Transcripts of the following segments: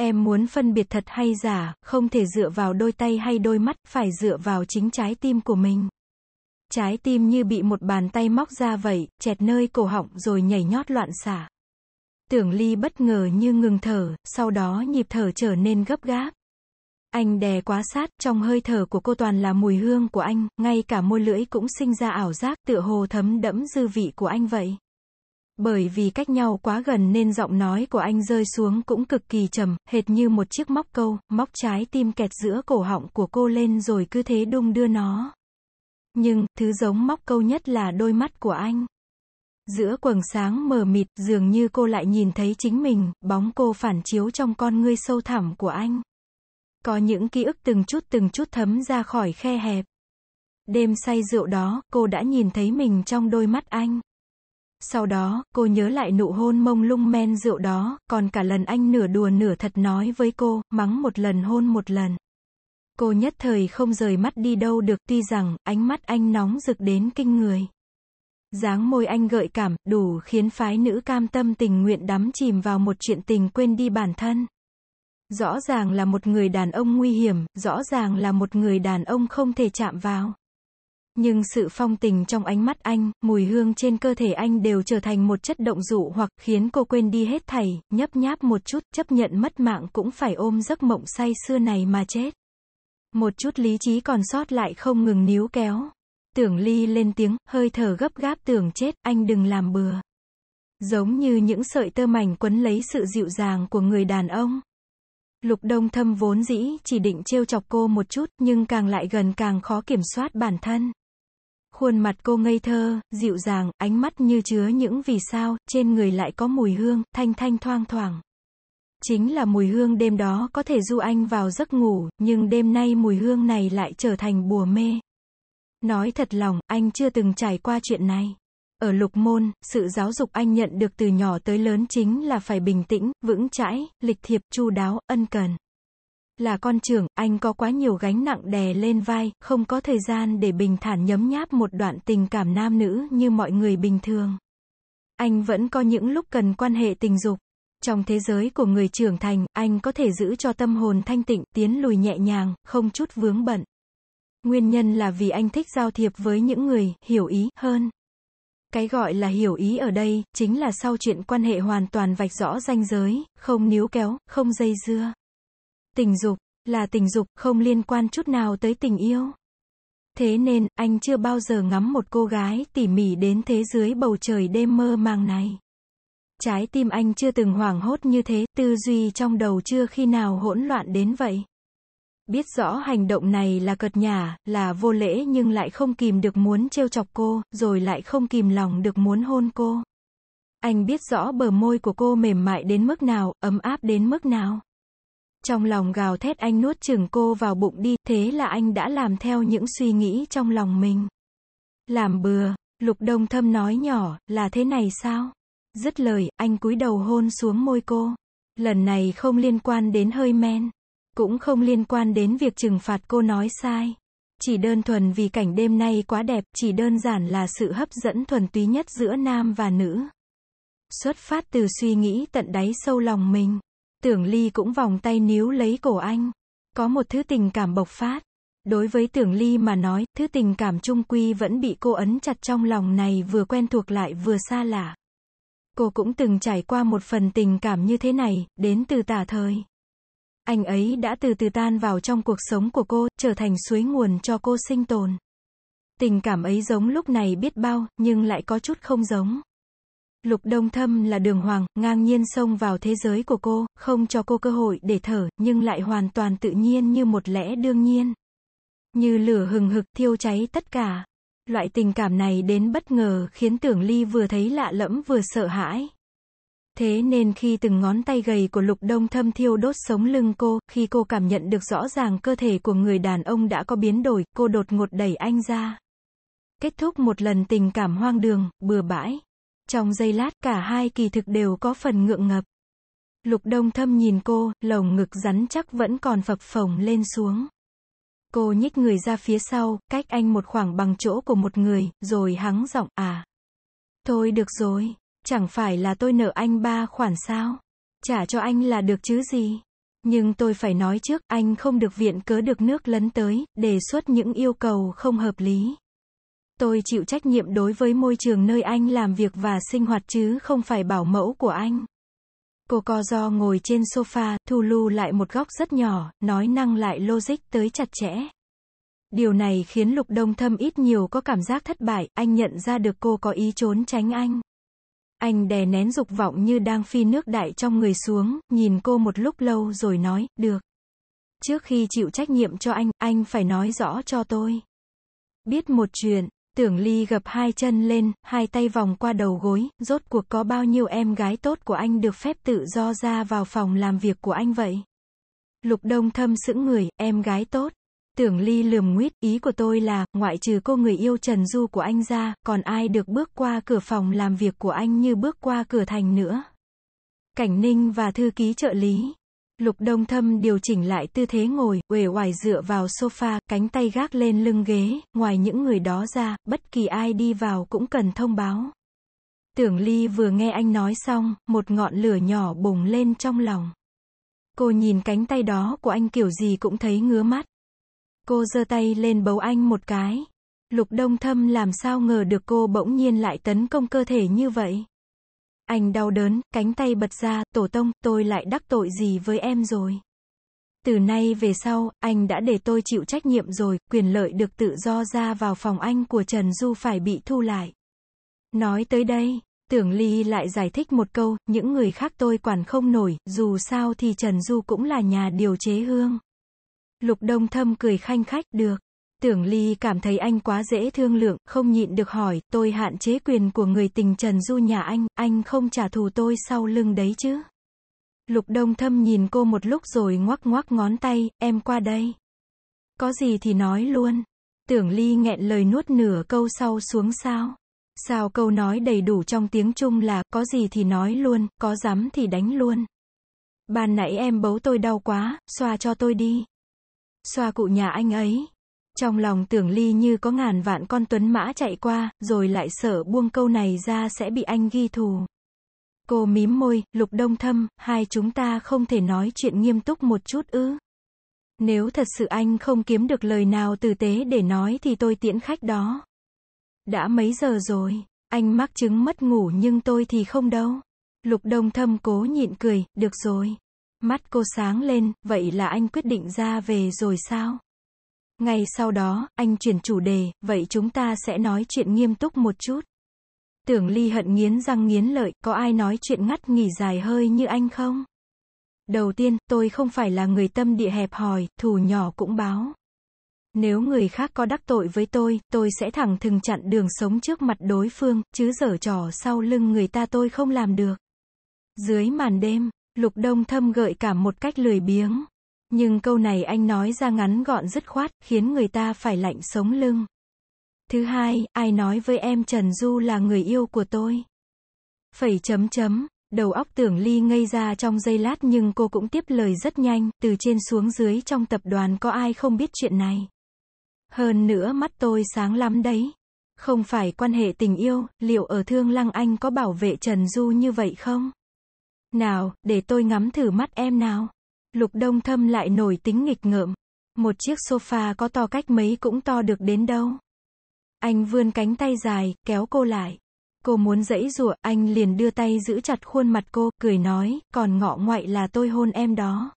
Em muốn phân biệt thật hay giả, không thể dựa vào đôi tay hay đôi mắt, phải dựa vào chính trái tim của mình. Trái tim như bị một bàn tay móc ra vậy, chẹt nơi cổ họng rồi nhảy nhót loạn xả. Tưởng Ly bất ngờ như ngừng thở, sau đó nhịp thở trở nên gấp gáp. Anh đè quá sát, trong hơi thở của cô toàn là mùi hương của anh, ngay cả môi lưỡi cũng sinh ra ảo giác tựa hồ thấm đẫm dư vị của anh vậy. Bởi vì cách nhau quá gần nên giọng nói của anh rơi xuống cũng cực kỳ trầm, hệt như một chiếc móc câu, móc trái tim kẹt giữa cổ họng của cô lên rồi cứ thế đung đưa nó. Nhưng, thứ giống móc câu nhất là đôi mắt của anh. Giữa quầng sáng mờ mịt, dường như cô lại nhìn thấy chính mình, bóng cô phản chiếu trong con ngươi sâu thẳm của anh. Có những ký ức từng chút từng chút thấm ra khỏi khe hẹp. Đêm say rượu đó, cô đã nhìn thấy mình trong đôi mắt anh. Sau đó, cô nhớ lại nụ hôn mông lung men rượu đó, còn cả lần anh nửa đùa nửa thật nói với cô, mắng một lần hôn một lần. Cô nhất thời không rời mắt đi đâu được tuy rằng ánh mắt anh nóng rực đến kinh người. dáng môi anh gợi cảm, đủ khiến phái nữ cam tâm tình nguyện đắm chìm vào một chuyện tình quên đi bản thân. Rõ ràng là một người đàn ông nguy hiểm, rõ ràng là một người đàn ông không thể chạm vào. Nhưng sự phong tình trong ánh mắt anh, mùi hương trên cơ thể anh đều trở thành một chất động dụ hoặc khiến cô quên đi hết thảy, nhấp nháp một chút, chấp nhận mất mạng cũng phải ôm giấc mộng say xưa này mà chết. Một chút lý trí còn sót lại không ngừng níu kéo. Tưởng ly lên tiếng, hơi thở gấp gáp tưởng chết, anh đừng làm bừa. Giống như những sợi tơ mảnh quấn lấy sự dịu dàng của người đàn ông. Lục đông thâm vốn dĩ chỉ định trêu chọc cô một chút nhưng càng lại gần càng khó kiểm soát bản thân. Khuôn mặt cô ngây thơ, dịu dàng, ánh mắt như chứa những vì sao, trên người lại có mùi hương, thanh thanh thoang thoảng. Chính là mùi hương đêm đó có thể du anh vào giấc ngủ, nhưng đêm nay mùi hương này lại trở thành bùa mê. Nói thật lòng, anh chưa từng trải qua chuyện này. Ở lục môn, sự giáo dục anh nhận được từ nhỏ tới lớn chính là phải bình tĩnh, vững chãi, lịch thiệp, chu đáo, ân cần. Là con trưởng, anh có quá nhiều gánh nặng đè lên vai, không có thời gian để bình thản nhấm nháp một đoạn tình cảm nam nữ như mọi người bình thường. Anh vẫn có những lúc cần quan hệ tình dục. Trong thế giới của người trưởng thành, anh có thể giữ cho tâm hồn thanh tịnh, tiến lùi nhẹ nhàng, không chút vướng bận. Nguyên nhân là vì anh thích giao thiệp với những người hiểu ý hơn. Cái gọi là hiểu ý ở đây, chính là sau chuyện quan hệ hoàn toàn vạch rõ ranh giới, không níu kéo, không dây dưa. Tình dục, là tình dục, không liên quan chút nào tới tình yêu. Thế nên, anh chưa bao giờ ngắm một cô gái tỉ mỉ đến thế dưới bầu trời đêm mơ màng này. Trái tim anh chưa từng hoảng hốt như thế, tư duy trong đầu chưa khi nào hỗn loạn đến vậy. Biết rõ hành động này là cợt nhả, là vô lễ nhưng lại không kìm được muốn trêu chọc cô, rồi lại không kìm lòng được muốn hôn cô. Anh biết rõ bờ môi của cô mềm mại đến mức nào, ấm áp đến mức nào trong lòng gào thét anh nuốt chừng cô vào bụng đi, thế là anh đã làm theo những suy nghĩ trong lòng mình. Làm bừa, lục đông thâm nói nhỏ, là thế này sao? Dứt lời, anh cúi đầu hôn xuống môi cô. Lần này không liên quan đến hơi men. Cũng không liên quan đến việc trừng phạt cô nói sai. Chỉ đơn thuần vì cảnh đêm nay quá đẹp, chỉ đơn giản là sự hấp dẫn thuần túy nhất giữa nam và nữ. Xuất phát từ suy nghĩ tận đáy sâu lòng mình. Tưởng Ly cũng vòng tay níu lấy cổ anh. Có một thứ tình cảm bộc phát. Đối với Tưởng Ly mà nói, thứ tình cảm trung quy vẫn bị cô ấn chặt trong lòng này vừa quen thuộc lại vừa xa lạ. Cô cũng từng trải qua một phần tình cảm như thế này, đến từ tả thời. Anh ấy đã từ từ tan vào trong cuộc sống của cô, trở thành suối nguồn cho cô sinh tồn. Tình cảm ấy giống lúc này biết bao, nhưng lại có chút không giống. Lục Đông Thâm là đường hoàng, ngang nhiên xông vào thế giới của cô, không cho cô cơ hội để thở, nhưng lại hoàn toàn tự nhiên như một lẽ đương nhiên. Như lửa hừng hực thiêu cháy tất cả. Loại tình cảm này đến bất ngờ khiến Tưởng Ly vừa thấy lạ lẫm vừa sợ hãi. Thế nên khi từng ngón tay gầy của Lục Đông Thâm thiêu đốt sống lưng cô, khi cô cảm nhận được rõ ràng cơ thể của người đàn ông đã có biến đổi, cô đột ngột đẩy anh ra. Kết thúc một lần tình cảm hoang đường, bừa bãi. Trong giây lát, cả hai kỳ thực đều có phần ngượng ngập. Lục đông thâm nhìn cô, lồng ngực rắn chắc vẫn còn phập phồng lên xuống. Cô nhích người ra phía sau, cách anh một khoảng bằng chỗ của một người, rồi hắng giọng à. Thôi được rồi, chẳng phải là tôi nợ anh ba khoản sao? Trả cho anh là được chứ gì? Nhưng tôi phải nói trước, anh không được viện cớ được nước lấn tới, đề xuất những yêu cầu không hợp lý tôi chịu trách nhiệm đối với môi trường nơi anh làm việc và sinh hoạt chứ không phải bảo mẫu của anh. Cô co do ngồi trên sofa, thu lưu lại một góc rất nhỏ, nói năng lại logic tới chặt chẽ. Điều này khiến Lục Đông Thâm ít nhiều có cảm giác thất bại, anh nhận ra được cô có ý trốn tránh anh. Anh đè nén dục vọng như đang phi nước đại trong người xuống, nhìn cô một lúc lâu rồi nói, được. Trước khi chịu trách nhiệm cho anh, anh phải nói rõ cho tôi. Biết một chuyện, Tưởng Ly gập hai chân lên, hai tay vòng qua đầu gối, rốt cuộc có bao nhiêu em gái tốt của anh được phép tự do ra vào phòng làm việc của anh vậy? Lục Đông thâm sững người, em gái tốt. Tưởng Ly lườm nguyết, ý của tôi là, ngoại trừ cô người yêu Trần Du của anh ra, còn ai được bước qua cửa phòng làm việc của anh như bước qua cửa thành nữa. Cảnh Ninh và thư ký trợ lý. Lục Đông Thâm điều chỉnh lại tư thế ngồi, uể oải dựa vào sofa, cánh tay gác lên lưng ghế, ngoài những người đó ra, bất kỳ ai đi vào cũng cần thông báo. Tưởng Ly vừa nghe anh nói xong, một ngọn lửa nhỏ bùng lên trong lòng. Cô nhìn cánh tay đó của anh kiểu gì cũng thấy ngứa mắt. Cô giơ tay lên bấu anh một cái. Lục Đông Thâm làm sao ngờ được cô bỗng nhiên lại tấn công cơ thể như vậy. Anh đau đớn, cánh tay bật ra, tổ tông, tôi lại đắc tội gì với em rồi. Từ nay về sau, anh đã để tôi chịu trách nhiệm rồi, quyền lợi được tự do ra vào phòng anh của Trần Du phải bị thu lại. Nói tới đây, tưởng Ly lại giải thích một câu, những người khác tôi quản không nổi, dù sao thì Trần Du cũng là nhà điều chế hương. Lục Đông Thâm cười khanh khách, được. Tưởng Ly cảm thấy anh quá dễ thương lượng, không nhịn được hỏi, tôi hạn chế quyền của người tình Trần Du nhà anh, anh không trả thù tôi sau lưng đấy chứ. Lục Đông Thâm nhìn cô một lúc rồi ngoắc ngoắc ngón tay, em qua đây. Có gì thì nói luôn. Tưởng Ly nghẹn lời nuốt nửa câu sau xuống sao. Sao câu nói đầy đủ trong tiếng Trung là, có gì thì nói luôn, có dám thì đánh luôn. Ban nãy em bấu tôi đau quá, xoa cho tôi đi. Xoa cụ nhà anh ấy. Trong lòng tưởng ly như có ngàn vạn con tuấn mã chạy qua, rồi lại sợ buông câu này ra sẽ bị anh ghi thù. Cô mím môi, lục đông thâm, hai chúng ta không thể nói chuyện nghiêm túc một chút ư. Nếu thật sự anh không kiếm được lời nào tử tế để nói thì tôi tiễn khách đó. Đã mấy giờ rồi, anh mắc chứng mất ngủ nhưng tôi thì không đâu. Lục đông thâm cố nhịn cười, được rồi. Mắt cô sáng lên, vậy là anh quyết định ra về rồi sao? Ngay sau đó, anh chuyển chủ đề, vậy chúng ta sẽ nói chuyện nghiêm túc một chút. Tưởng Ly hận nghiến răng nghiến lợi, có ai nói chuyện ngắt nghỉ dài hơi như anh không? Đầu tiên, tôi không phải là người tâm địa hẹp hòi, thù nhỏ cũng báo. Nếu người khác có đắc tội với tôi, tôi sẽ thẳng thừng chặn đường sống trước mặt đối phương, chứ dở trò sau lưng người ta tôi không làm được. Dưới màn đêm, Lục Đông Thâm gợi cả một cách lười biếng. Nhưng câu này anh nói ra ngắn gọn dứt khoát, khiến người ta phải lạnh sống lưng. Thứ hai, ai nói với em Trần Du là người yêu của tôi? Phẩy chấm chấm, đầu óc tưởng ly ngây ra trong giây lát nhưng cô cũng tiếp lời rất nhanh, từ trên xuống dưới trong tập đoàn có ai không biết chuyện này. Hơn nữa mắt tôi sáng lắm đấy. Không phải quan hệ tình yêu, liệu ở Thương Lăng Anh có bảo vệ Trần Du như vậy không? Nào, để tôi ngắm thử mắt em nào. Lục Đông Thâm lại nổi tính nghịch ngợm. Một chiếc sofa có to cách mấy cũng to được đến đâu. Anh vươn cánh tay dài, kéo cô lại. Cô muốn dãy rủa, anh liền đưa tay giữ chặt khuôn mặt cô, cười nói, còn ngọ ngoại là tôi hôn em đó.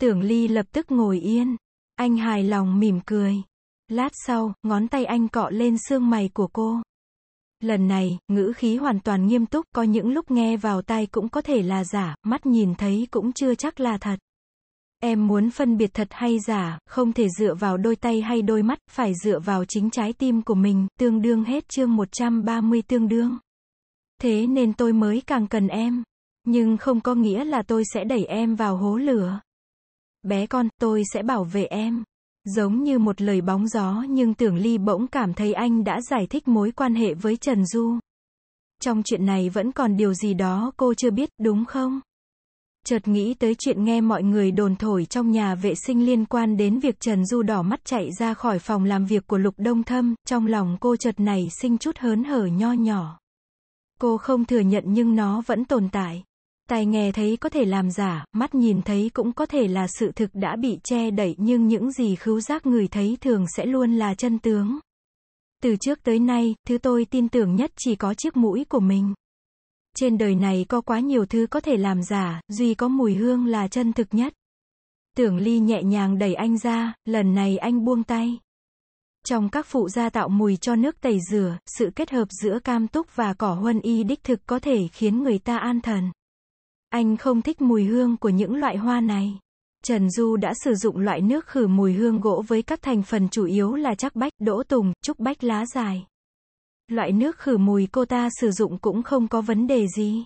Tưởng Ly lập tức ngồi yên. Anh hài lòng mỉm cười. Lát sau, ngón tay anh cọ lên xương mày của cô. Lần này, ngữ khí hoàn toàn nghiêm túc, có những lúc nghe vào tai cũng có thể là giả, mắt nhìn thấy cũng chưa chắc là thật. Em muốn phân biệt thật hay giả, không thể dựa vào đôi tay hay đôi mắt, phải dựa vào chính trái tim của mình, tương đương hết chương 130 tương đương. Thế nên tôi mới càng cần em. Nhưng không có nghĩa là tôi sẽ đẩy em vào hố lửa. Bé con, tôi sẽ bảo vệ em. Giống như một lời bóng gió nhưng Tưởng Ly bỗng cảm thấy anh đã giải thích mối quan hệ với Trần Du. Trong chuyện này vẫn còn điều gì đó cô chưa biết, đúng không? Chợt nghĩ tới chuyện nghe mọi người đồn thổi trong nhà vệ sinh liên quan đến việc Trần Du đỏ mắt chạy ra khỏi phòng làm việc của Lục Đông Thâm, trong lòng cô chợt này sinh chút hớn hở nho nhỏ. Cô không thừa nhận nhưng nó vẫn tồn tại tài nghe thấy có thể làm giả, mắt nhìn thấy cũng có thể là sự thực đã bị che đẩy nhưng những gì khứu giác người thấy thường sẽ luôn là chân tướng. Từ trước tới nay, thứ tôi tin tưởng nhất chỉ có chiếc mũi của mình. Trên đời này có quá nhiều thứ có thể làm giả, duy có mùi hương là chân thực nhất. Tưởng Ly nhẹ nhàng đẩy anh ra, lần này anh buông tay. Trong các phụ gia tạo mùi cho nước tẩy rửa, sự kết hợp giữa cam túc và cỏ huân y đích thực có thể khiến người ta an thần. Anh không thích mùi hương của những loại hoa này. Trần Du đã sử dụng loại nước khử mùi hương gỗ với các thành phần chủ yếu là chắc bách, đỗ tùng, trúc bách lá dài. Loại nước khử mùi cô ta sử dụng cũng không có vấn đề gì.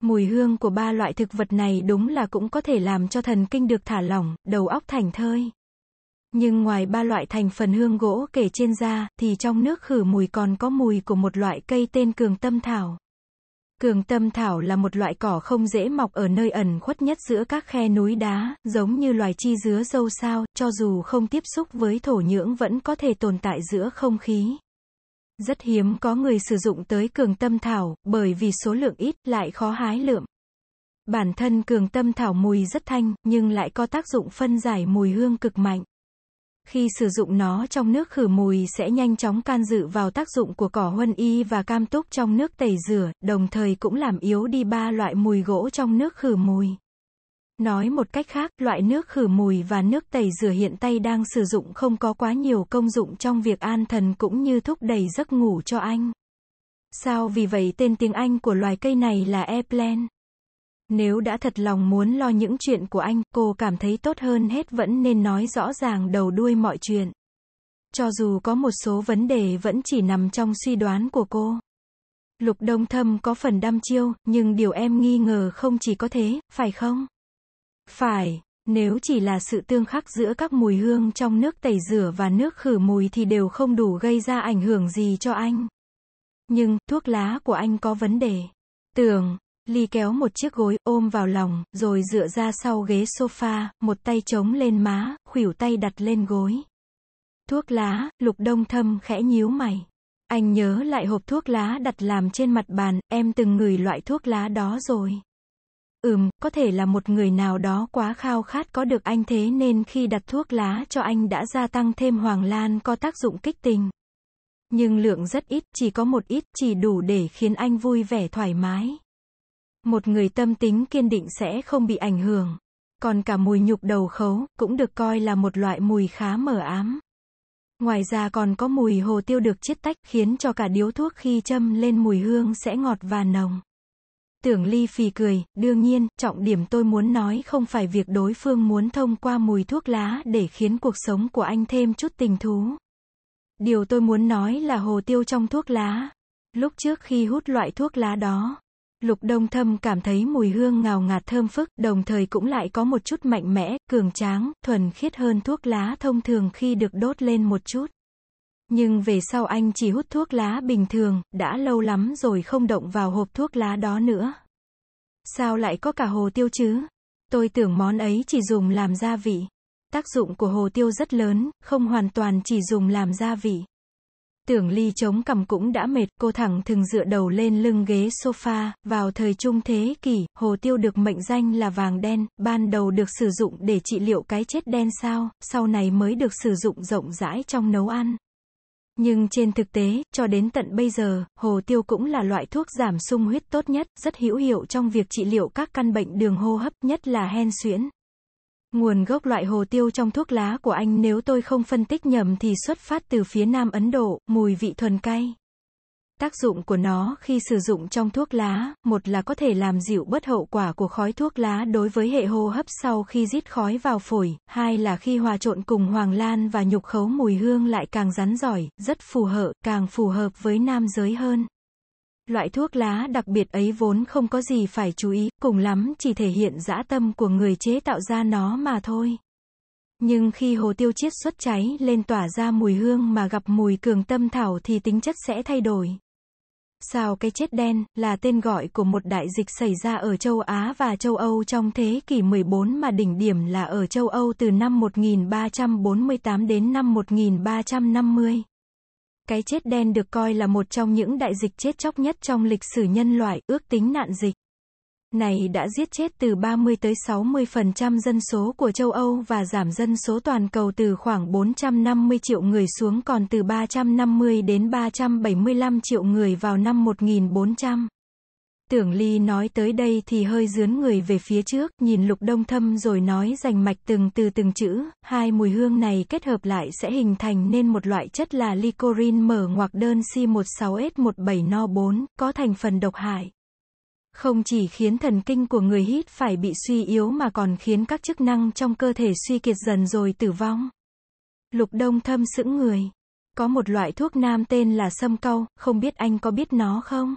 Mùi hương của ba loại thực vật này đúng là cũng có thể làm cho thần kinh được thả lỏng, đầu óc thành thơi. Nhưng ngoài ba loại thành phần hương gỗ kể trên ra, thì trong nước khử mùi còn có mùi của một loại cây tên cường tâm thảo. Cường tâm thảo là một loại cỏ không dễ mọc ở nơi ẩn khuất nhất giữa các khe núi đá, giống như loài chi dứa dâu sao, cho dù không tiếp xúc với thổ nhưỡng vẫn có thể tồn tại giữa không khí. Rất hiếm có người sử dụng tới cường tâm thảo, bởi vì số lượng ít lại khó hái lượm. Bản thân cường tâm thảo mùi rất thanh, nhưng lại có tác dụng phân giải mùi hương cực mạnh. Khi sử dụng nó trong nước khử mùi sẽ nhanh chóng can dự vào tác dụng của cỏ huân y và cam túc trong nước tẩy rửa, đồng thời cũng làm yếu đi ba loại mùi gỗ trong nước khử mùi. Nói một cách khác, loại nước khử mùi và nước tẩy rửa hiện tay đang sử dụng không có quá nhiều công dụng trong việc an thần cũng như thúc đẩy giấc ngủ cho anh. Sao vì vậy tên tiếng Anh của loài cây này là eplen. Nếu đã thật lòng muốn lo những chuyện của anh, cô cảm thấy tốt hơn hết vẫn nên nói rõ ràng đầu đuôi mọi chuyện. Cho dù có một số vấn đề vẫn chỉ nằm trong suy đoán của cô. Lục Đông Thâm có phần đăm chiêu, nhưng điều em nghi ngờ không chỉ có thế, phải không? Phải, nếu chỉ là sự tương khắc giữa các mùi hương trong nước tẩy rửa và nước khử mùi thì đều không đủ gây ra ảnh hưởng gì cho anh. Nhưng, thuốc lá của anh có vấn đề. Tưởng, Ly kéo một chiếc gối, ôm vào lòng, rồi dựa ra sau ghế sofa, một tay chống lên má, khuỷu tay đặt lên gối. Thuốc lá, lục đông thâm khẽ nhíu mày. Anh nhớ lại hộp thuốc lá đặt làm trên mặt bàn, em từng ngửi loại thuốc lá đó rồi. Ừm, có thể là một người nào đó quá khao khát có được anh thế nên khi đặt thuốc lá cho anh đã gia tăng thêm hoàng lan có tác dụng kích tình. Nhưng lượng rất ít, chỉ có một ít, chỉ đủ để khiến anh vui vẻ thoải mái. Một người tâm tính kiên định sẽ không bị ảnh hưởng. Còn cả mùi nhục đầu khấu, cũng được coi là một loại mùi khá mờ ám. Ngoài ra còn có mùi hồ tiêu được chiết tách, khiến cho cả điếu thuốc khi châm lên mùi hương sẽ ngọt và nồng. Tưởng Ly phì cười, đương nhiên, trọng điểm tôi muốn nói không phải việc đối phương muốn thông qua mùi thuốc lá để khiến cuộc sống của anh thêm chút tình thú. Điều tôi muốn nói là hồ tiêu trong thuốc lá. Lúc trước khi hút loại thuốc lá đó, Lục Đông Thâm cảm thấy mùi hương ngào ngạt thơm phức, đồng thời cũng lại có một chút mạnh mẽ, cường tráng, thuần khiết hơn thuốc lá thông thường khi được đốt lên một chút. Nhưng về sau anh chỉ hút thuốc lá bình thường, đã lâu lắm rồi không động vào hộp thuốc lá đó nữa. Sao lại có cả hồ tiêu chứ? Tôi tưởng món ấy chỉ dùng làm gia vị. Tác dụng của hồ tiêu rất lớn, không hoàn toàn chỉ dùng làm gia vị. Tưởng ly chống cằm cũng đã mệt, cô thẳng thừng dựa đầu lên lưng ghế sofa, vào thời trung thế kỷ, hồ tiêu được mệnh danh là vàng đen, ban đầu được sử dụng để trị liệu cái chết đen sao, sau này mới được sử dụng rộng rãi trong nấu ăn. Nhưng trên thực tế, cho đến tận bây giờ, hồ tiêu cũng là loại thuốc giảm sung huyết tốt nhất, rất hữu hiệu trong việc trị liệu các căn bệnh đường hô hấp, nhất là hen suyễn, Nguồn gốc loại hồ tiêu trong thuốc lá của anh nếu tôi không phân tích nhầm thì xuất phát từ phía Nam Ấn Độ, mùi vị thuần cay. Tác dụng của nó khi sử dụng trong thuốc lá, một là có thể làm dịu bất hậu quả của khói thuốc lá đối với hệ hô hấp sau khi rít khói vào phổi, hai là khi hòa trộn cùng hoàng lan và nhục khấu mùi hương lại càng rắn giỏi, rất phù hợp, càng phù hợp với nam giới hơn. Loại thuốc lá đặc biệt ấy vốn không có gì phải chú ý, cùng lắm chỉ thể hiện dã tâm của người chế tạo ra nó mà thôi. Nhưng khi hồ tiêu chiết xuất cháy lên tỏa ra mùi hương mà gặp mùi cường tâm thảo thì tính chất sẽ thay đổi. Sao cái chết đen là tên gọi của một đại dịch xảy ra ở châu Á và châu Âu trong thế kỷ 14 mà đỉnh điểm là ở châu Âu từ năm 1348 đến năm 1350. Cái chết đen được coi là một trong những đại dịch chết chóc nhất trong lịch sử nhân loại, ước tính nạn dịch này đã giết chết từ 30 tới 60% dân số của châu Âu và giảm dân số toàn cầu từ khoảng 450 triệu người xuống còn từ 350 đến 375 triệu người vào năm 1400. Tưởng Ly nói tới đây thì hơi dướn người về phía trước, nhìn lục đông thâm rồi nói rành mạch từng từ từng chữ, hai mùi hương này kết hợp lại sẽ hình thành nên một loại chất là licorin mở ngoặc đơn C16S17No4, có thành phần độc hại. Không chỉ khiến thần kinh của người hít phải bị suy yếu mà còn khiến các chức năng trong cơ thể suy kiệt dần rồi tử vong. Lục đông thâm sững người. Có một loại thuốc nam tên là sâm cau, không biết anh có biết nó không?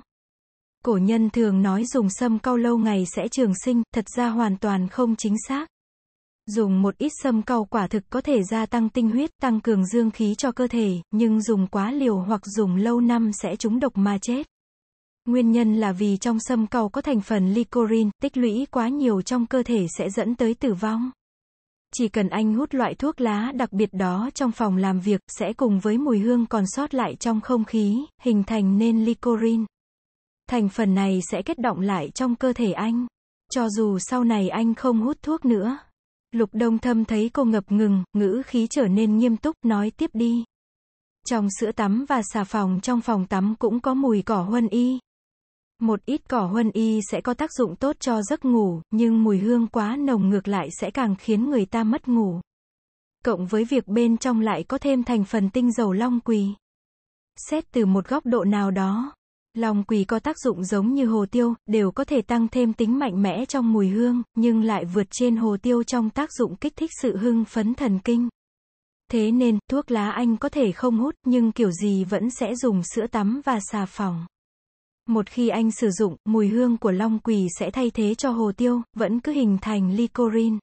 Cổ nhân thường nói dùng sâm cau lâu ngày sẽ trường sinh, thật ra hoàn toàn không chính xác. Dùng một ít sâm cau quả thực có thể gia tăng tinh huyết, tăng cường dương khí cho cơ thể, nhưng dùng quá liều hoặc dùng lâu năm sẽ trúng độc mà chết. Nguyên nhân là vì trong sâm cau có thành phần lycorin, tích lũy quá nhiều trong cơ thể sẽ dẫn tới tử vong. Chỉ cần anh hút loại thuốc lá đặc biệt đó trong phòng làm việc, sẽ cùng với mùi hương còn sót lại trong không khí, hình thành nên lycorin. Thành phần này sẽ kết động lại trong cơ thể anh. Cho dù sau này anh không hút thuốc nữa. Lục Đông Thâm thấy cô ngập ngừng, ngữ khí trở nên nghiêm túc, nói tiếp đi. Trong sữa tắm và xà phòng trong phòng tắm cũng có mùi cỏ huân y. Một ít cỏ huân y sẽ có tác dụng tốt cho giấc ngủ, nhưng mùi hương quá nồng ngược lại sẽ càng khiến người ta mất ngủ. Cộng với việc bên trong lại có thêm thành phần tinh dầu long quỳ. Xét từ một góc độ nào đó, Lòng quỳ có tác dụng giống như hồ tiêu, đều có thể tăng thêm tính mạnh mẽ trong mùi hương, nhưng lại vượt trên hồ tiêu trong tác dụng kích thích sự hưng phấn thần kinh. Thế nên, thuốc lá anh có thể không hút, nhưng kiểu gì vẫn sẽ dùng sữa tắm và xà phòng. Một khi anh sử dụng, mùi hương của long quỳ sẽ thay thế cho hồ tiêu, vẫn cứ hình thành lycorin.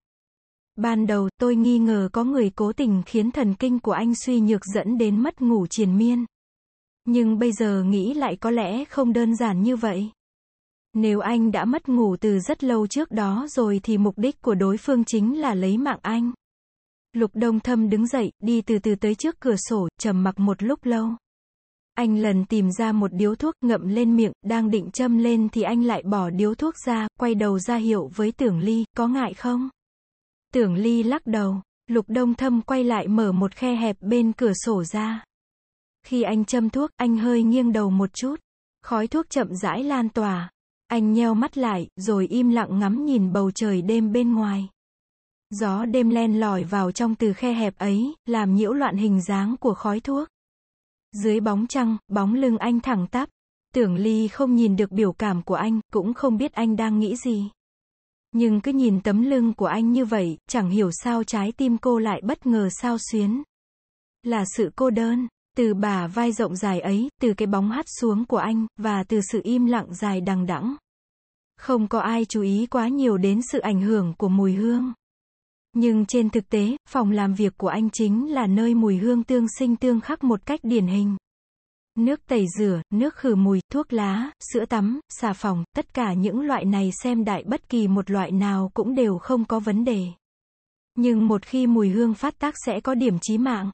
Ban đầu, tôi nghi ngờ có người cố tình khiến thần kinh của anh suy nhược dẫn đến mất ngủ triền miên. Nhưng bây giờ nghĩ lại có lẽ không đơn giản như vậy. Nếu anh đã mất ngủ từ rất lâu trước đó rồi thì mục đích của đối phương chính là lấy mạng anh. Lục Đông Thâm đứng dậy, đi từ từ tới trước cửa sổ, trầm mặc một lúc lâu. Anh lần tìm ra một điếu thuốc ngậm lên miệng, đang định châm lên thì anh lại bỏ điếu thuốc ra, quay đầu ra hiệu với Tưởng Ly, có ngại không? Tưởng Ly lắc đầu, Lục Đông Thâm quay lại mở một khe hẹp bên cửa sổ ra. Khi anh châm thuốc, anh hơi nghiêng đầu một chút. Khói thuốc chậm rãi lan tỏa. Anh nheo mắt lại, rồi im lặng ngắm nhìn bầu trời đêm bên ngoài. Gió đêm len lỏi vào trong từ khe hẹp ấy, làm nhiễu loạn hình dáng của khói thuốc. Dưới bóng trăng, bóng lưng anh thẳng tắp. Tưởng Ly không nhìn được biểu cảm của anh, cũng không biết anh đang nghĩ gì. Nhưng cứ nhìn tấm lưng của anh như vậy, chẳng hiểu sao trái tim cô lại bất ngờ sao xuyến. Là sự cô đơn từ bả vai rộng dài ấy, từ cái bóng hắt xuống của anh, và từ sự im lặng dài đằng đẵng. Không có ai chú ý quá nhiều đến sự ảnh hưởng của mùi hương. Nhưng trên thực tế, phòng làm việc của anh chính là nơi mùi hương tương sinh tương khắc một cách điển hình. Nước tẩy rửa, nước khử mùi, thuốc lá, sữa tắm, xà phòng, tất cả những loại này xem đại bất kỳ một loại nào cũng đều không có vấn đề. Nhưng một khi mùi hương phát tác sẽ có điểm chí mạng.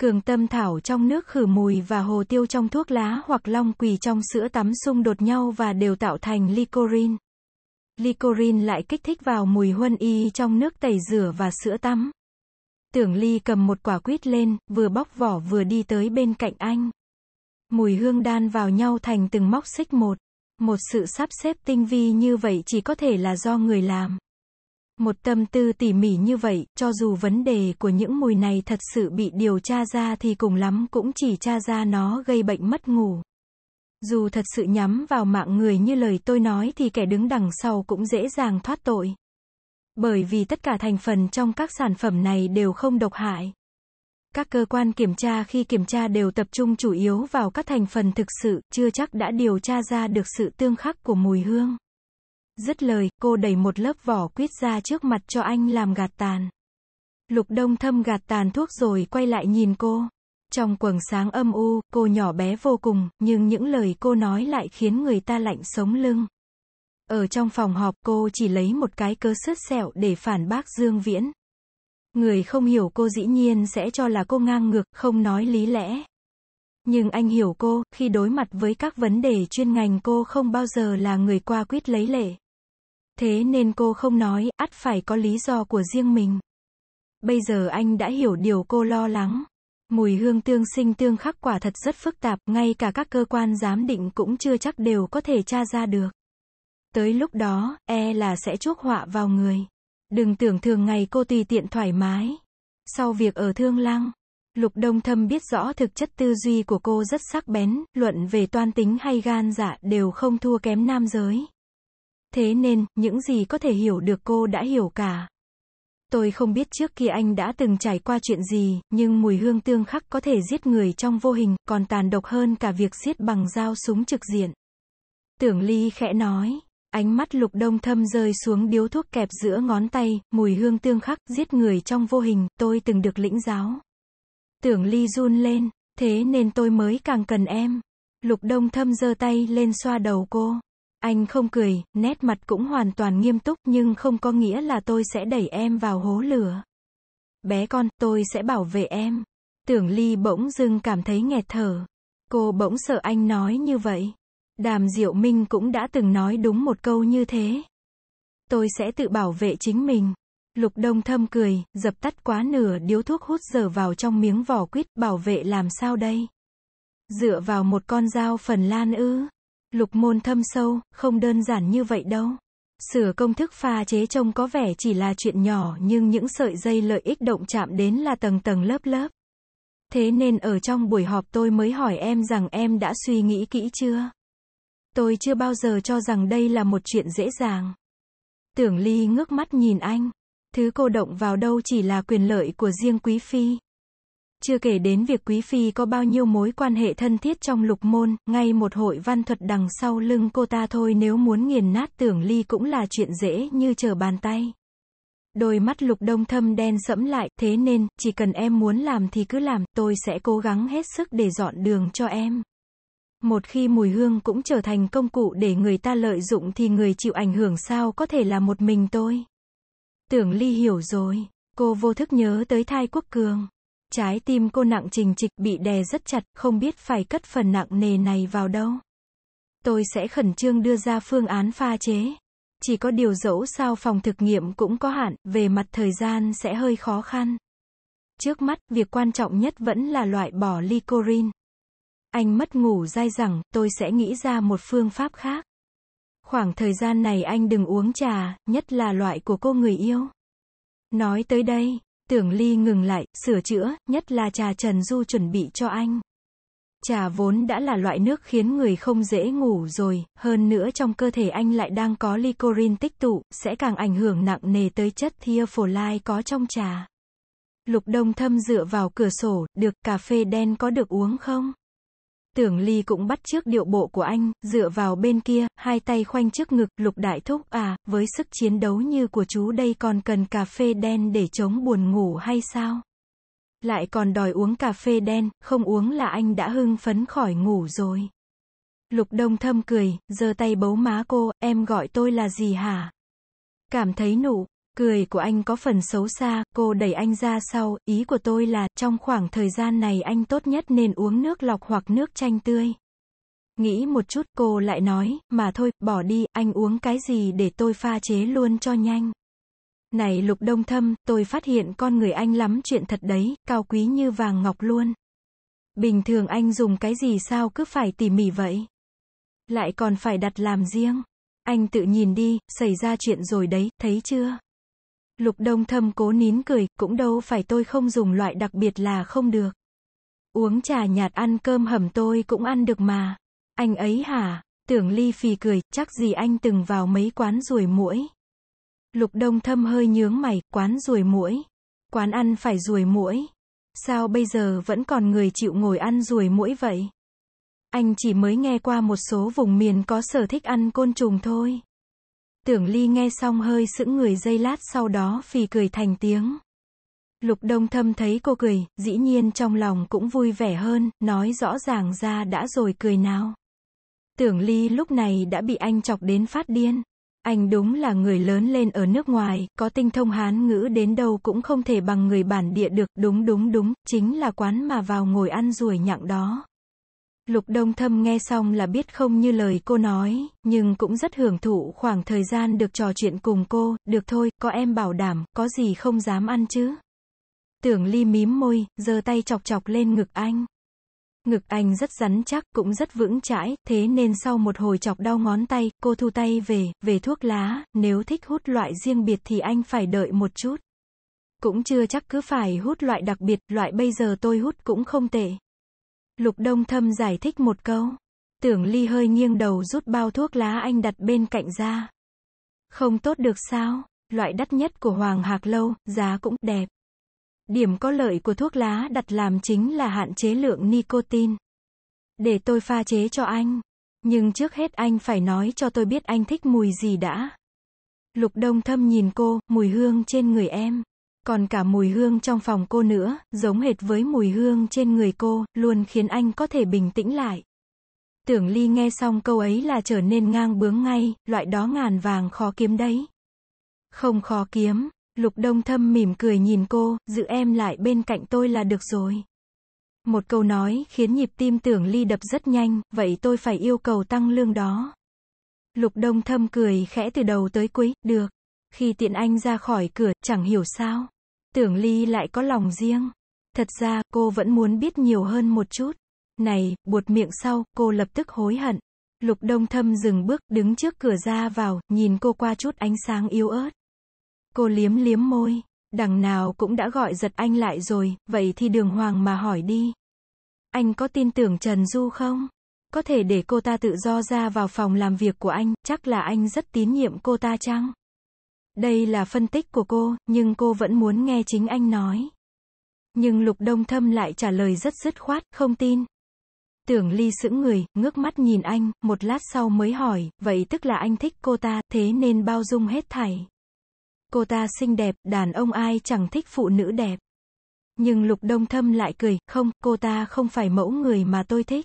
Cường tâm thảo trong nước khử mùi và hồ tiêu trong thuốc lá hoặc long quỳ trong sữa tắm xung đột nhau và đều tạo thành lycorin. Lycorin lại kích thích vào mùi huân y trong nước tẩy rửa và sữa tắm. Tưởng Ly cầm một quả quýt lên, vừa bóc vỏ vừa đi tới bên cạnh anh. Mùi hương đan vào nhau thành từng móc xích một. Một sự sắp xếp tinh vi như vậy chỉ có thể là do người làm. Một tâm tư tỉ mỉ như vậy, cho dù vấn đề của những mùi này thật sự bị điều tra ra thì cùng lắm cũng chỉ tra ra nó gây bệnh mất ngủ. Dù thật sự nhắm vào mạng người như lời tôi nói thì kẻ đứng đằng sau cũng dễ dàng thoát tội. Bởi vì tất cả thành phần trong các sản phẩm này đều không độc hại. Các cơ quan kiểm tra khi kiểm tra đều tập trung chủ yếu vào các thành phần thực sự, chưa chắc đã điều tra ra được sự tương khắc của mùi hương. Dứt lời, cô đẩy một lớp vỏ quýt ra trước mặt cho anh làm gạt tàn. Lục đông thâm gạt tàn thuốc rồi quay lại nhìn cô. Trong quầng sáng âm u, cô nhỏ bé vô cùng, nhưng những lời cô nói lại khiến người ta lạnh sống lưng. Ở trong phòng họp cô chỉ lấy một cái cơ sứt sẹo để phản bác Dương Viễn. Người không hiểu cô dĩ nhiên sẽ cho là cô ngang ngược, không nói lý lẽ. Nhưng anh hiểu cô, khi đối mặt với các vấn đề chuyên ngành cô không bao giờ là người qua quyết lấy lệ. Thế nên cô không nói, ắt phải có lý do của riêng mình. Bây giờ anh đã hiểu điều cô lo lắng. Mùi hương tương sinh tương khắc quả thật rất phức tạp, ngay cả các cơ quan giám định cũng chưa chắc đều có thể tra ra được. Tới lúc đó, e là sẽ chuốc họa vào người. Đừng tưởng thường ngày cô tùy tiện thoải mái. Sau việc ở Thương Lăng, Lục Đông Thâm biết rõ thực chất tư duy của cô rất sắc bén, luận về toan tính hay gan dạ đều không thua kém nam giới. Thế nên, những gì có thể hiểu được cô đã hiểu cả. Tôi không biết trước kia anh đã từng trải qua chuyện gì, nhưng mùi hương tương khắc có thể giết người trong vô hình, còn tàn độc hơn cả việc giết bằng dao súng trực diện. Tưởng Ly khẽ nói, ánh mắt lục đông thâm rơi xuống điếu thuốc kẹp giữa ngón tay, mùi hương tương khắc, giết người trong vô hình, tôi từng được lĩnh giáo. Tưởng Ly run lên, thế nên tôi mới càng cần em. Lục đông thâm giơ tay lên xoa đầu cô. Anh không cười, nét mặt cũng hoàn toàn nghiêm túc nhưng không có nghĩa là tôi sẽ đẩy em vào hố lửa. Bé con, tôi sẽ bảo vệ em. Tưởng Ly bỗng dưng cảm thấy nghẹt thở. Cô bỗng sợ anh nói như vậy. Đàm Diệu Minh cũng đã từng nói đúng một câu như thế. Tôi sẽ tự bảo vệ chính mình. Lục Đông Thâm cười, dập tắt quá nửa điếu thuốc hút dở vào trong miếng vỏ quýt, bảo vệ làm sao đây? Dựa vào một con dao Phần Lan ư? Lục môn thâm sâu, không đơn giản như vậy đâu. Sửa công thức pha chế trông có vẻ chỉ là chuyện nhỏ nhưng những sợi dây lợi ích động chạm đến là tầng tầng lớp lớp. Thế nên ở trong buổi họp tôi mới hỏi em rằng em đã suy nghĩ kỹ chưa? Tôi chưa bao giờ cho rằng đây là một chuyện dễ dàng. Tưởng Ly ngước mắt nhìn anh. Thứ cô động vào đâu chỉ là quyền lợi của riêng Quý Phi chưa kể đến việc quý phi có bao nhiêu mối quan hệ thân thiết trong lục môn, ngay một hội văn thuật đằng sau lưng cô ta thôi nếu muốn nghiền nát tưởng ly cũng là chuyện dễ như trở bàn tay. Đôi mắt lục đông thâm đen sẫm lại, thế nên, chỉ cần em muốn làm thì cứ làm, tôi sẽ cố gắng hết sức để dọn đường cho em. Một khi mùi hương cũng trở thành công cụ để người ta lợi dụng thì người chịu ảnh hưởng sao có thể là một mình tôi. Tưởng ly hiểu rồi, cô vô thức nhớ tới thai quốc cường. Trái tim cô nặng trình trịch bị đè rất chặt, không biết phải cất phần nặng nề này vào đâu. Tôi sẽ khẩn trương đưa ra phương án pha chế. Chỉ có điều dẫu sao phòng thực nghiệm cũng có hạn, về mặt thời gian sẽ hơi khó khăn. Trước mắt, việc quan trọng nhất vẫn là loại bỏ licorin. Anh mất ngủ dai dẳng tôi sẽ nghĩ ra một phương pháp khác. Khoảng thời gian này anh đừng uống trà, nhất là loại của cô người yêu. Nói tới đây, Tưởng Ly ngừng lại, sửa chữa, nhất là trà Trần Du chuẩn bị cho anh. Trà vốn đã là loại nước khiến người không dễ ngủ rồi, hơn nữa trong cơ thể anh lại đang có lycorin tích tụ, sẽ càng ảnh hưởng nặng nề tới chất theophylline có trong trà. Lục Đông Thâm dựa vào cửa sổ, được cà phê đen có được uống không? Tưởng Ly cũng bắt trước điệu bộ của anh, dựa vào bên kia, hai tay khoanh trước ngực, lục đại thúc à, với sức chiến đấu như của chú đây còn cần cà phê đen để chống buồn ngủ hay sao? Lại còn đòi uống cà phê đen, không uống là anh đã hưng phấn khỏi ngủ rồi. Lục đông thâm cười, giơ tay bấu má cô, em gọi tôi là gì hả? Cảm thấy nụ, Cười của anh có phần xấu xa, cô đẩy anh ra sau, ý của tôi là, trong khoảng thời gian này anh tốt nhất nên uống nước lọc hoặc nước chanh tươi. Nghĩ một chút cô lại nói, mà thôi, bỏ đi, anh uống cái gì để tôi pha chế luôn cho nhanh. Này lục đông thâm, tôi phát hiện con người anh lắm chuyện thật đấy, cao quý như vàng ngọc luôn. Bình thường anh dùng cái gì sao cứ phải tỉ mỉ vậy? Lại còn phải đặt làm riêng. Anh tự nhìn đi, xảy ra chuyện rồi đấy, thấy chưa? Lục đông thâm cố nín cười, cũng đâu phải tôi không dùng loại đặc biệt là không được. Uống trà nhạt ăn cơm hầm tôi cũng ăn được mà. Anh ấy hả? Tưởng Ly phì cười, chắc gì anh từng vào mấy quán ruồi muỗi. Lục đông thâm hơi nhướng mày, quán ruồi muỗi. Quán ăn phải ruồi muỗi. Sao bây giờ vẫn còn người chịu ngồi ăn ruồi muỗi vậy? Anh chỉ mới nghe qua một số vùng miền có sở thích ăn côn trùng thôi. Tưởng Ly nghe xong hơi sững người dây lát sau đó phì cười thành tiếng. Lục Đông Thâm thấy cô cười, dĩ nhiên trong lòng cũng vui vẻ hơn, nói rõ ràng ra đã rồi cười nào. Tưởng Ly lúc này đã bị anh chọc đến phát điên. Anh đúng là người lớn lên ở nước ngoài, có tinh thông hán ngữ đến đâu cũng không thể bằng người bản địa được, đúng đúng đúng, chính là quán mà vào ngồi ăn ruồi nhặng đó. Lục Đông Thâm nghe xong là biết không như lời cô nói, nhưng cũng rất hưởng thụ khoảng thời gian được trò chuyện cùng cô, được thôi, có em bảo đảm, có gì không dám ăn chứ. Tưởng Ly mím môi, giơ tay chọc chọc lên ngực anh. Ngực anh rất rắn chắc, cũng rất vững chãi, thế nên sau một hồi chọc đau ngón tay, cô thu tay về, về thuốc lá, nếu thích hút loại riêng biệt thì anh phải đợi một chút. Cũng chưa chắc cứ phải hút loại đặc biệt, loại bây giờ tôi hút cũng không tệ. Lục Đông Thâm giải thích một câu. Tưởng Ly hơi nghiêng đầu rút bao thuốc lá anh đặt bên cạnh ra. Không tốt được sao? Loại đắt nhất của Hoàng Hạc Lâu, giá cũng đẹp. Điểm có lợi của thuốc lá đặt làm chính là hạn chế lượng nicotine. Để tôi pha chế cho anh. Nhưng trước hết anh phải nói cho tôi biết anh thích mùi gì đã. Lục Đông Thâm nhìn cô, mùi hương trên người em. Còn cả mùi hương trong phòng cô nữa, giống hệt với mùi hương trên người cô, luôn khiến anh có thể bình tĩnh lại. Tưởng Ly nghe xong câu ấy là trở nên ngang bướng ngay, loại đó ngàn vàng khó kiếm đấy. Không khó kiếm, Lục Đông Thâm mỉm cười nhìn cô, giữ em lại bên cạnh tôi là được rồi. Một câu nói khiến nhịp tim tưởng Ly đập rất nhanh, vậy tôi phải yêu cầu tăng lương đó. Lục Đông Thâm cười khẽ từ đầu tới cuối, được. Khi tiện anh ra khỏi cửa, chẳng hiểu sao. Tưởng Ly lại có lòng riêng. Thật ra, cô vẫn muốn biết nhiều hơn một chút. Này, buột miệng sau, cô lập tức hối hận. Lục Đông Thâm dừng bước, đứng trước cửa ra vào, nhìn cô qua chút ánh sáng yếu ớt. Cô liếm liếm môi, đằng nào cũng đã gọi giật anh lại rồi, vậy thì đường hoàng mà hỏi đi. Anh có tin tưởng Trần Du không? Có thể để cô ta tự do ra vào phòng làm việc của anh, chắc là anh rất tín nhiệm cô ta chăng? Đây là phân tích của cô, nhưng cô vẫn muốn nghe chính anh nói. Nhưng Lục Đông Thâm lại trả lời rất dứt khoát, không tin. Tưởng Ly sững người, ngước mắt nhìn anh, một lát sau mới hỏi, vậy tức là anh thích cô ta, thế nên bao dung hết thảy. Cô ta xinh đẹp, đàn ông ai chẳng thích phụ nữ đẹp. Nhưng Lục Đông Thâm lại cười, không, cô ta không phải mẫu người mà tôi thích.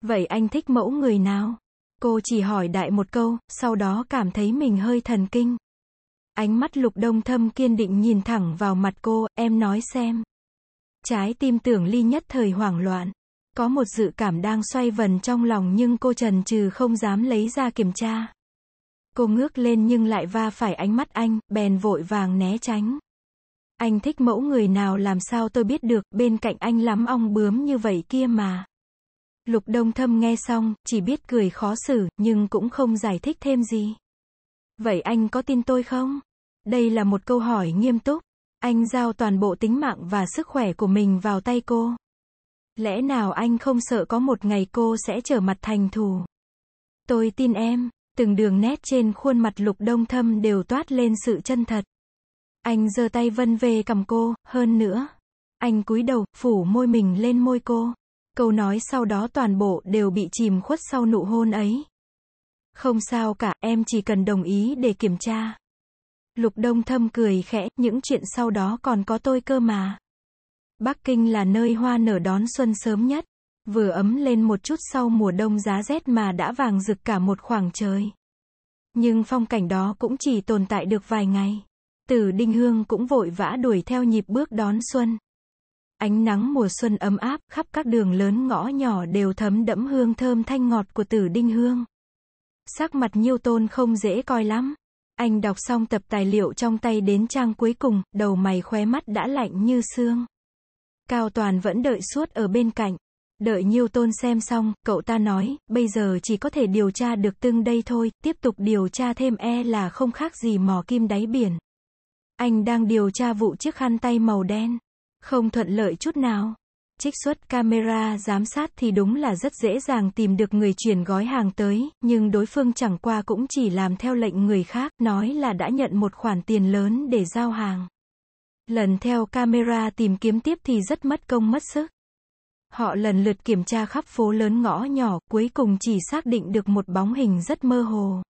Vậy anh thích mẫu người nào? Cô chỉ hỏi đại một câu, sau đó cảm thấy mình hơi thần kinh. Ánh mắt lục đông thâm kiên định nhìn thẳng vào mặt cô, em nói xem. Trái tim tưởng ly nhất thời hoảng loạn. Có một dự cảm đang xoay vần trong lòng nhưng cô trần trừ không dám lấy ra kiểm tra. Cô ngước lên nhưng lại va phải ánh mắt anh, bèn vội vàng né tránh. Anh thích mẫu người nào làm sao tôi biết được, bên cạnh anh lắm ong bướm như vậy kia mà. Lục đông thâm nghe xong, chỉ biết cười khó xử, nhưng cũng không giải thích thêm gì. Vậy anh có tin tôi không? Đây là một câu hỏi nghiêm túc. Anh giao toàn bộ tính mạng và sức khỏe của mình vào tay cô. Lẽ nào anh không sợ có một ngày cô sẽ trở mặt thành thù? Tôi tin em, từng đường nét trên khuôn mặt lục đông thâm đều toát lên sự chân thật. Anh giơ tay vân về cầm cô, hơn nữa. Anh cúi đầu, phủ môi mình lên môi cô. Câu nói sau đó toàn bộ đều bị chìm khuất sau nụ hôn ấy. Không sao cả, em chỉ cần đồng ý để kiểm tra. Lục Đông Thâm cười khẽ, những chuyện sau đó còn có tôi cơ mà. Bắc Kinh là nơi hoa nở đón xuân sớm nhất. Vừa ấm lên một chút sau mùa đông giá rét mà đã vàng rực cả một khoảng trời. Nhưng phong cảnh đó cũng chỉ tồn tại được vài ngày. tử Đinh Hương cũng vội vã đuổi theo nhịp bước đón xuân. Ánh nắng mùa xuân ấm áp khắp các đường lớn ngõ nhỏ đều thấm đẫm hương thơm thanh ngọt của Tử Đinh Hương. Sắc mặt Nhiêu Tôn không dễ coi lắm. Anh đọc xong tập tài liệu trong tay đến trang cuối cùng, đầu mày khóe mắt đã lạnh như xương. Cao Toàn vẫn đợi suốt ở bên cạnh. Đợi Nhiêu Tôn xem xong, cậu ta nói, bây giờ chỉ có thể điều tra được tương đây thôi, tiếp tục điều tra thêm e là không khác gì mò kim đáy biển. Anh đang điều tra vụ chiếc khăn tay màu đen. Không thuận lợi chút nào trích xuất camera giám sát thì đúng là rất dễ dàng tìm được người chuyển gói hàng tới, nhưng đối phương chẳng qua cũng chỉ làm theo lệnh người khác, nói là đã nhận một khoản tiền lớn để giao hàng. Lần theo camera tìm kiếm tiếp thì rất mất công mất sức. Họ lần lượt kiểm tra khắp phố lớn ngõ nhỏ, cuối cùng chỉ xác định được một bóng hình rất mơ hồ.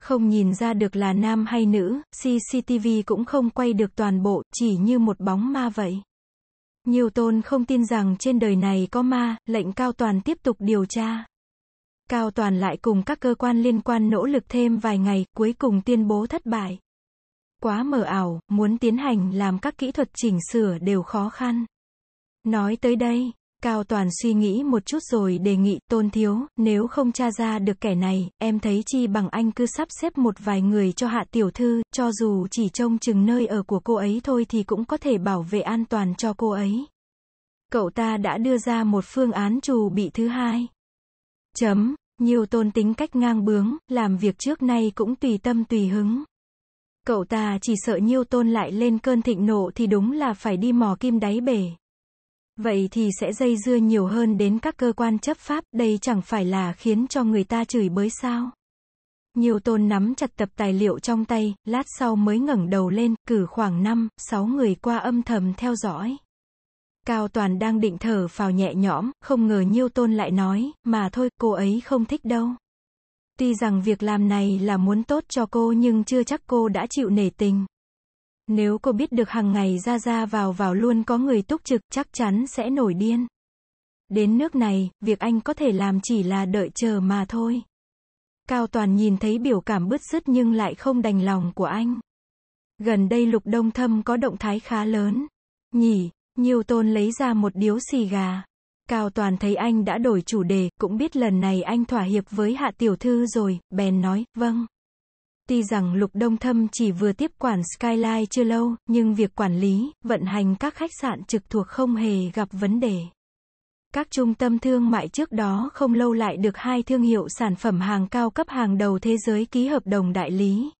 Không nhìn ra được là nam hay nữ, CCTV cũng không quay được toàn bộ, chỉ như một bóng ma vậy nhiều tôn không tin rằng trên đời này có ma, lệnh Cao Toàn tiếp tục điều tra. Cao Toàn lại cùng các cơ quan liên quan nỗ lực thêm vài ngày, cuối cùng tuyên bố thất bại. Quá mờ ảo, muốn tiến hành làm các kỹ thuật chỉnh sửa đều khó khăn. Nói tới đây, Cao Toàn suy nghĩ một chút rồi đề nghị Tôn Thiếu, nếu không tra ra được kẻ này, em thấy chi bằng anh cứ sắp xếp một vài người cho hạ tiểu thư, cho dù chỉ trông chừng nơi ở của cô ấy thôi thì cũng có thể bảo vệ an toàn cho cô ấy. Cậu ta đã đưa ra một phương án trù bị thứ hai. Chấm. Nhiều tôn tính cách ngang bướng, làm việc trước nay cũng tùy tâm tùy hứng. Cậu ta chỉ sợ nhiều tôn lại lên cơn thịnh nộ thì đúng là phải đi mò kim đáy bể. Vậy thì sẽ dây dưa nhiều hơn đến các cơ quan chấp pháp, đây chẳng phải là khiến cho người ta chửi bới sao? Nhiều tôn nắm chặt tập tài liệu trong tay, lát sau mới ngẩng đầu lên, cử khoảng 5, 6 người qua âm thầm theo dõi. Cao Toàn đang định thở phào nhẹ nhõm, không ngờ Nhiêu Tôn lại nói, mà thôi, cô ấy không thích đâu. Tuy rằng việc làm này là muốn tốt cho cô nhưng chưa chắc cô đã chịu nể tình. Nếu cô biết được hàng ngày ra ra vào vào luôn có người túc trực chắc chắn sẽ nổi điên. Đến nước này, việc anh có thể làm chỉ là đợi chờ mà thôi. Cao Toàn nhìn thấy biểu cảm bứt rứt nhưng lại không đành lòng của anh. Gần đây Lục Đông Thâm có động thái khá lớn. Nhỉ, nhiều Tôn lấy ra một điếu xì gà. Cao Toàn thấy anh đã đổi chủ đề, cũng biết lần này anh thỏa hiệp với Hạ Tiểu Thư rồi, bèn nói, vâng. Tuy rằng Lục Đông Thâm chỉ vừa tiếp quản Skyline chưa lâu, nhưng việc quản lý, vận hành các khách sạn trực thuộc không hề gặp vấn đề. Các trung tâm thương mại trước đó không lâu lại được hai thương hiệu sản phẩm hàng cao cấp hàng đầu thế giới ký hợp đồng đại lý.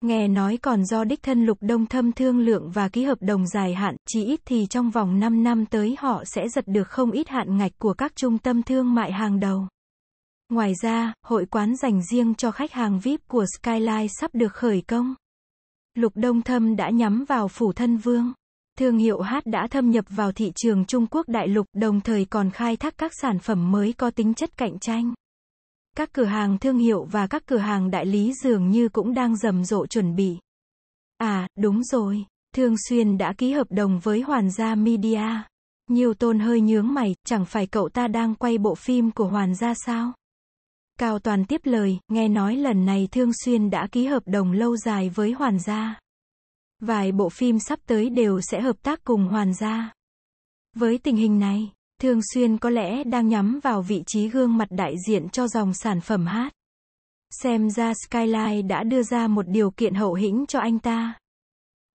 Nghe nói còn do đích thân Lục Đông Thâm thương lượng và ký hợp đồng dài hạn, chỉ ít thì trong vòng 5 năm tới họ sẽ giật được không ít hạn ngạch của các trung tâm thương mại hàng đầu. Ngoài ra, hội quán dành riêng cho khách hàng VIP của Skyline sắp được khởi công. Lục Đông Thâm đã nhắm vào phủ thân vương. Thương hiệu hát đã thâm nhập vào thị trường Trung Quốc đại lục, đồng thời còn khai thác các sản phẩm mới có tính chất cạnh tranh. Các cửa hàng thương hiệu và các cửa hàng đại lý dường như cũng đang rầm rộ chuẩn bị. À, đúng rồi, Thương Xuyên đã ký hợp đồng với Hoàn gia Media. Nhiều tôn hơi nhướng mày, chẳng phải cậu ta đang quay bộ phim của Hoàn gia sao? Cao Toàn tiếp lời, nghe nói lần này Thương Xuyên đã ký hợp đồng lâu dài với Hoàn Gia. Vài bộ phim sắp tới đều sẽ hợp tác cùng Hoàn Gia. Với tình hình này, Thương Xuyên có lẽ đang nhắm vào vị trí gương mặt đại diện cho dòng sản phẩm hát. Xem ra Skyline đã đưa ra một điều kiện hậu hĩnh cho anh ta.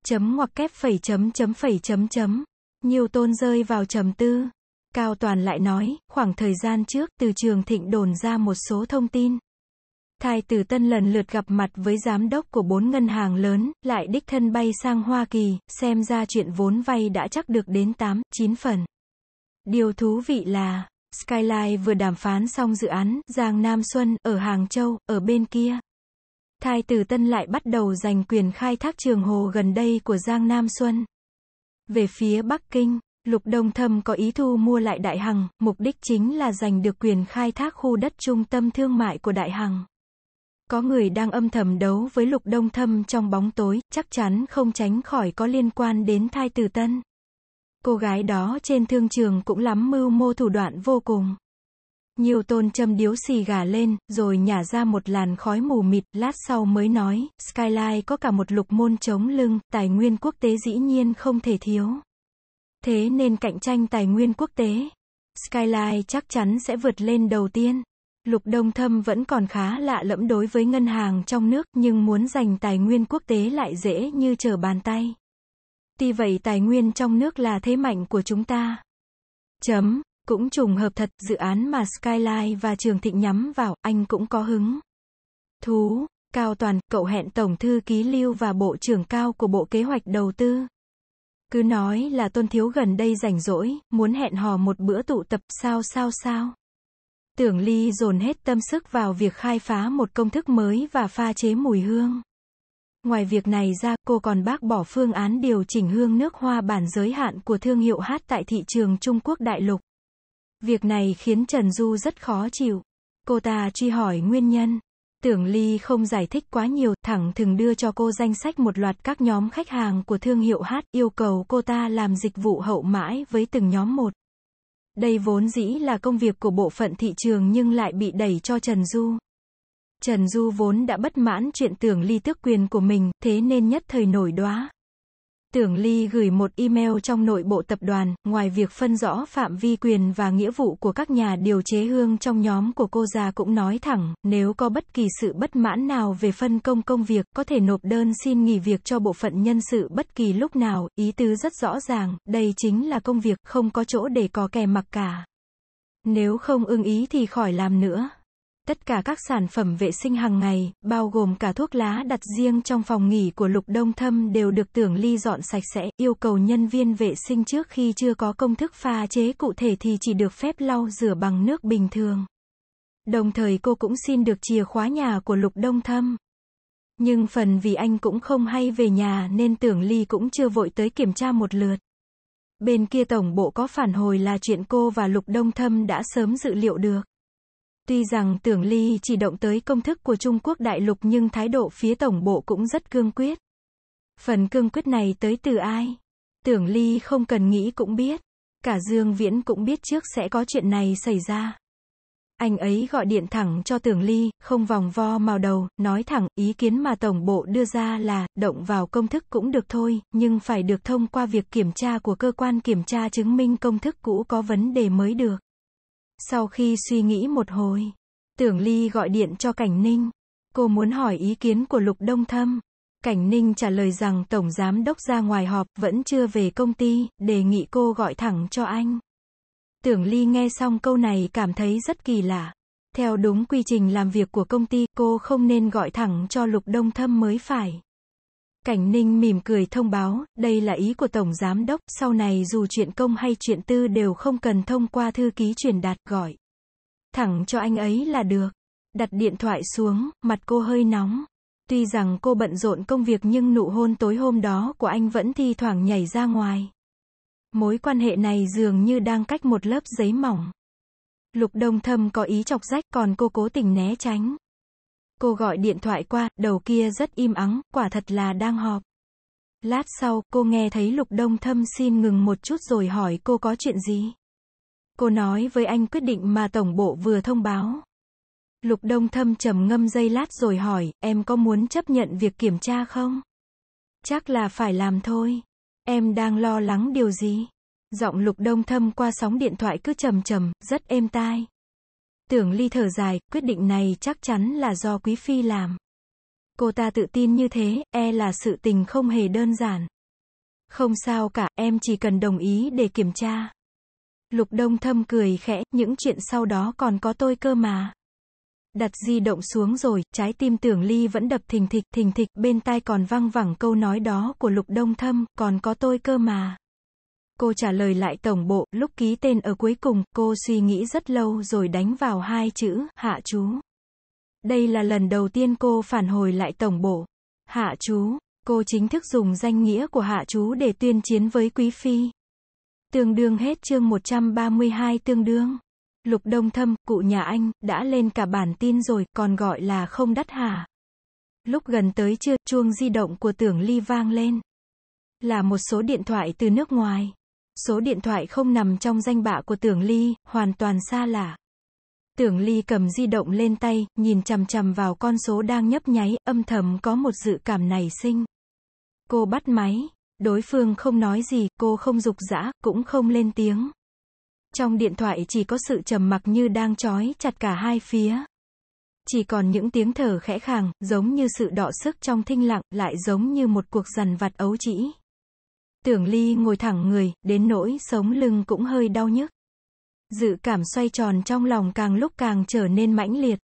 Chấm ngoặc kép phẩy chấm chấm phẩy chấm chấm. Nhiều tôn rơi vào trầm tư. Cao Toàn lại nói, khoảng thời gian trước, từ trường thịnh đồn ra một số thông tin. Thái tử Tân lần lượt gặp mặt với giám đốc của bốn ngân hàng lớn, lại đích thân bay sang Hoa Kỳ, xem ra chuyện vốn vay đã chắc được đến 8, 9 phần. Điều thú vị là, Skyline vừa đàm phán xong dự án Giang Nam Xuân ở Hàng Châu, ở bên kia. Thái tử Tân lại bắt đầu giành quyền khai thác trường hồ gần đây của Giang Nam Xuân. Về phía Bắc Kinh, Lục Đông Thâm có ý thu mua lại Đại Hằng, mục đích chính là giành được quyền khai thác khu đất trung tâm thương mại của Đại Hằng. Có người đang âm thầm đấu với Lục Đông Thâm trong bóng tối, chắc chắn không tránh khỏi có liên quan đến thai tử tân. Cô gái đó trên thương trường cũng lắm mưu mô thủ đoạn vô cùng. Nhiều tôn châm điếu xì gà lên, rồi nhả ra một làn khói mù mịt, lát sau mới nói, Skyline có cả một lục môn chống lưng, tài nguyên quốc tế dĩ nhiên không thể thiếu. Thế nên cạnh tranh tài nguyên quốc tế, Skyline chắc chắn sẽ vượt lên đầu tiên. Lục Đông Thâm vẫn còn khá lạ lẫm đối với ngân hàng trong nước nhưng muốn giành tài nguyên quốc tế lại dễ như trở bàn tay. Tuy vậy tài nguyên trong nước là thế mạnh của chúng ta. Chấm. Cũng trùng hợp thật, dự án mà Skyline và Trường Thịnh nhắm vào, anh cũng có hứng. Thú. Cao Toàn, cậu hẹn Tổng Thư Ký Lưu và Bộ trưởng Cao của Bộ Kế hoạch Đầu tư. Cứ nói là tôn thiếu gần đây rảnh rỗi, muốn hẹn hò một bữa tụ tập sao sao sao. Tưởng Ly dồn hết tâm sức vào việc khai phá một công thức mới và pha chế mùi hương. Ngoài việc này ra, cô còn bác bỏ phương án điều chỉnh hương nước hoa bản giới hạn của thương hiệu hát tại thị trường Trung Quốc đại lục. Việc này khiến Trần Du rất khó chịu. Cô ta truy hỏi nguyên nhân, Tưởng Ly không giải thích quá nhiều, thẳng thừng đưa cho cô danh sách một loạt các nhóm khách hàng của thương hiệu hát, yêu cầu cô ta làm dịch vụ hậu mãi với từng nhóm một. Đây vốn dĩ là công việc của bộ phận thị trường nhưng lại bị đẩy cho Trần Du. Trần Du vốn đã bất mãn chuyện tưởng ly tước quyền của mình, thế nên nhất thời nổi đóa, Tưởng Ly gửi một email trong nội bộ tập đoàn, ngoài việc phân rõ phạm vi quyền và nghĩa vụ của các nhà điều chế hương trong nhóm của cô già cũng nói thẳng, nếu có bất kỳ sự bất mãn nào về phân công công việc, có thể nộp đơn xin nghỉ việc cho bộ phận nhân sự bất kỳ lúc nào, ý tứ rất rõ ràng, đây chính là công việc, không có chỗ để có kè mặc cả. Nếu không ưng ý thì khỏi làm nữa. Tất cả các sản phẩm vệ sinh hàng ngày, bao gồm cả thuốc lá đặt riêng trong phòng nghỉ của Lục Đông Thâm đều được Tưởng Ly dọn sạch sẽ, yêu cầu nhân viên vệ sinh trước khi chưa có công thức pha chế cụ thể thì chỉ được phép lau rửa bằng nước bình thường. Đồng thời cô cũng xin được chìa khóa nhà của Lục Đông Thâm. Nhưng phần vì anh cũng không hay về nhà nên Tưởng Ly cũng chưa vội tới kiểm tra một lượt. Bên kia tổng bộ có phản hồi là chuyện cô và Lục Đông Thâm đã sớm dự liệu được. Tuy rằng tưởng ly chỉ động tới công thức của Trung Quốc đại lục nhưng thái độ phía tổng bộ cũng rất cương quyết. Phần cương quyết này tới từ ai? Tưởng ly không cần nghĩ cũng biết. Cả Dương Viễn cũng biết trước sẽ có chuyện này xảy ra. Anh ấy gọi điện thẳng cho tưởng ly, không vòng vo màu đầu, nói thẳng, ý kiến mà tổng bộ đưa ra là, động vào công thức cũng được thôi, nhưng phải được thông qua việc kiểm tra của cơ quan kiểm tra chứng minh công thức cũ có vấn đề mới được. Sau khi suy nghĩ một hồi, Tưởng Ly gọi điện cho Cảnh Ninh. Cô muốn hỏi ý kiến của Lục Đông Thâm. Cảnh Ninh trả lời rằng Tổng Giám Đốc ra ngoài họp vẫn chưa về công ty, đề nghị cô gọi thẳng cho anh. Tưởng Ly nghe xong câu này cảm thấy rất kỳ lạ. Theo đúng quy trình làm việc của công ty, cô không nên gọi thẳng cho Lục Đông Thâm mới phải. Cảnh Ninh mỉm cười thông báo, đây là ý của Tổng Giám đốc, sau này dù chuyện công hay chuyện tư đều không cần thông qua thư ký truyền đạt gọi. Thẳng cho anh ấy là được. Đặt điện thoại xuống, mặt cô hơi nóng. Tuy rằng cô bận rộn công việc nhưng nụ hôn tối hôm đó của anh vẫn thi thoảng nhảy ra ngoài. Mối quan hệ này dường như đang cách một lớp giấy mỏng. Lục Đông Thâm có ý chọc rách còn cô cố tình né tránh. Cô gọi điện thoại qua, đầu kia rất im ắng, quả thật là đang họp. Lát sau, cô nghe thấy Lục Đông Thâm xin ngừng một chút rồi hỏi cô có chuyện gì. Cô nói với anh quyết định mà Tổng bộ vừa thông báo. Lục Đông Thâm trầm ngâm dây lát rồi hỏi, em có muốn chấp nhận việc kiểm tra không? Chắc là phải làm thôi. Em đang lo lắng điều gì? Giọng Lục Đông Thâm qua sóng điện thoại cứ trầm trầm, rất êm tai. Tưởng ly thở dài, quyết định này chắc chắn là do quý phi làm. Cô ta tự tin như thế, e là sự tình không hề đơn giản. Không sao cả, em chỉ cần đồng ý để kiểm tra. Lục Đông Thâm cười khẽ, những chuyện sau đó còn có tôi cơ mà. Đặt di động xuống rồi, trái tim tưởng ly vẫn đập thình thịch, thình thịch, bên tai còn văng vẳng câu nói đó của Lục Đông Thâm, còn có tôi cơ mà. Cô trả lời lại tổng bộ, lúc ký tên ở cuối cùng, cô suy nghĩ rất lâu rồi đánh vào hai chữ, hạ chú. Đây là lần đầu tiên cô phản hồi lại tổng bộ. Hạ chú, cô chính thức dùng danh nghĩa của hạ chú để tuyên chiến với quý phi. Tương đương hết chương 132 tương đương. Lục Đông Thâm, cụ nhà anh, đã lên cả bản tin rồi, còn gọi là không đắt hả. Lúc gần tới chưa, chuông di động của tưởng ly vang lên. Là một số điện thoại từ nước ngoài. Số điện thoại không nằm trong danh bạ của tưởng ly, hoàn toàn xa lạ. Tưởng ly cầm di động lên tay, nhìn chằm chằm vào con số đang nhấp nháy, âm thầm có một dự cảm nảy sinh. Cô bắt máy, đối phương không nói gì, cô không dục dã, cũng không lên tiếng. Trong điện thoại chỉ có sự trầm mặc như đang trói chặt cả hai phía. Chỉ còn những tiếng thở khẽ khàng, giống như sự đọ sức trong thinh lặng, lại giống như một cuộc dằn vặt ấu trĩ. Tưởng Ly ngồi thẳng người, đến nỗi sống lưng cũng hơi đau nhức. Dự cảm xoay tròn trong lòng càng lúc càng trở nên mãnh liệt.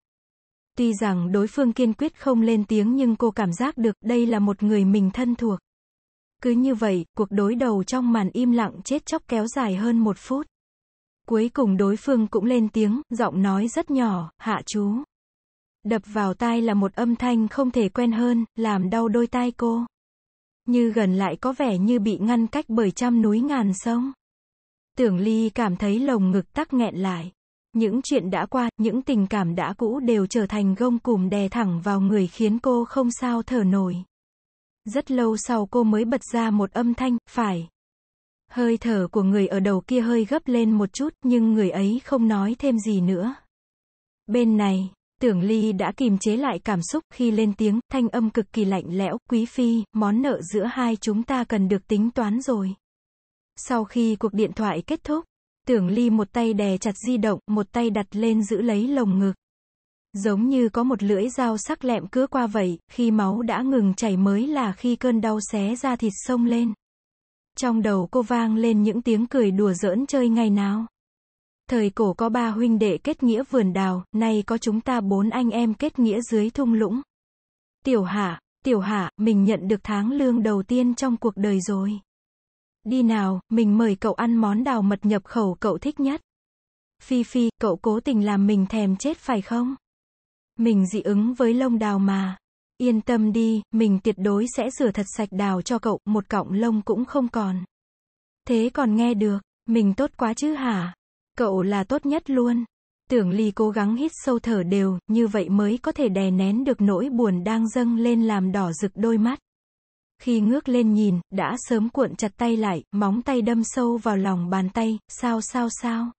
Tuy rằng đối phương kiên quyết không lên tiếng nhưng cô cảm giác được đây là một người mình thân thuộc. Cứ như vậy, cuộc đối đầu trong màn im lặng chết chóc kéo dài hơn một phút. Cuối cùng đối phương cũng lên tiếng, giọng nói rất nhỏ, hạ chú. Đập vào tai là một âm thanh không thể quen hơn, làm đau đôi tai cô như gần lại có vẻ như bị ngăn cách bởi trăm núi ngàn sông. Tưởng Ly cảm thấy lồng ngực tắc nghẹn lại. Những chuyện đã qua, những tình cảm đã cũ đều trở thành gông cùm đè thẳng vào người khiến cô không sao thở nổi. Rất lâu sau cô mới bật ra một âm thanh, phải. Hơi thở của người ở đầu kia hơi gấp lên một chút, nhưng người ấy không nói thêm gì nữa. Bên này, Tưởng Ly đã kìm chế lại cảm xúc khi lên tiếng, thanh âm cực kỳ lạnh lẽo, quý phi, món nợ giữa hai chúng ta cần được tính toán rồi. Sau khi cuộc điện thoại kết thúc, Tưởng Ly một tay đè chặt di động, một tay đặt lên giữ lấy lồng ngực. Giống như có một lưỡi dao sắc lẹm cứa qua vậy, khi máu đã ngừng chảy mới là khi cơn đau xé ra thịt sông lên. Trong đầu cô vang lên những tiếng cười đùa giỡn chơi ngày nào. Thời cổ có ba huynh đệ kết nghĩa vườn đào, nay có chúng ta bốn anh em kết nghĩa dưới thung lũng. Tiểu Hạ, Tiểu Hạ, mình nhận được tháng lương đầu tiên trong cuộc đời rồi. Đi nào, mình mời cậu ăn món đào mật nhập khẩu cậu thích nhất. Phi Phi, cậu cố tình làm mình thèm chết phải không? Mình dị ứng với lông đào mà. Yên tâm đi, mình tuyệt đối sẽ rửa thật sạch đào cho cậu, một cọng lông cũng không còn. Thế còn nghe được, mình tốt quá chứ hả? Cậu là tốt nhất luôn. Tưởng Ly cố gắng hít sâu thở đều, như vậy mới có thể đè nén được nỗi buồn đang dâng lên làm đỏ rực đôi mắt. Khi ngước lên nhìn, đã sớm cuộn chặt tay lại, móng tay đâm sâu vào lòng bàn tay, sao sao sao.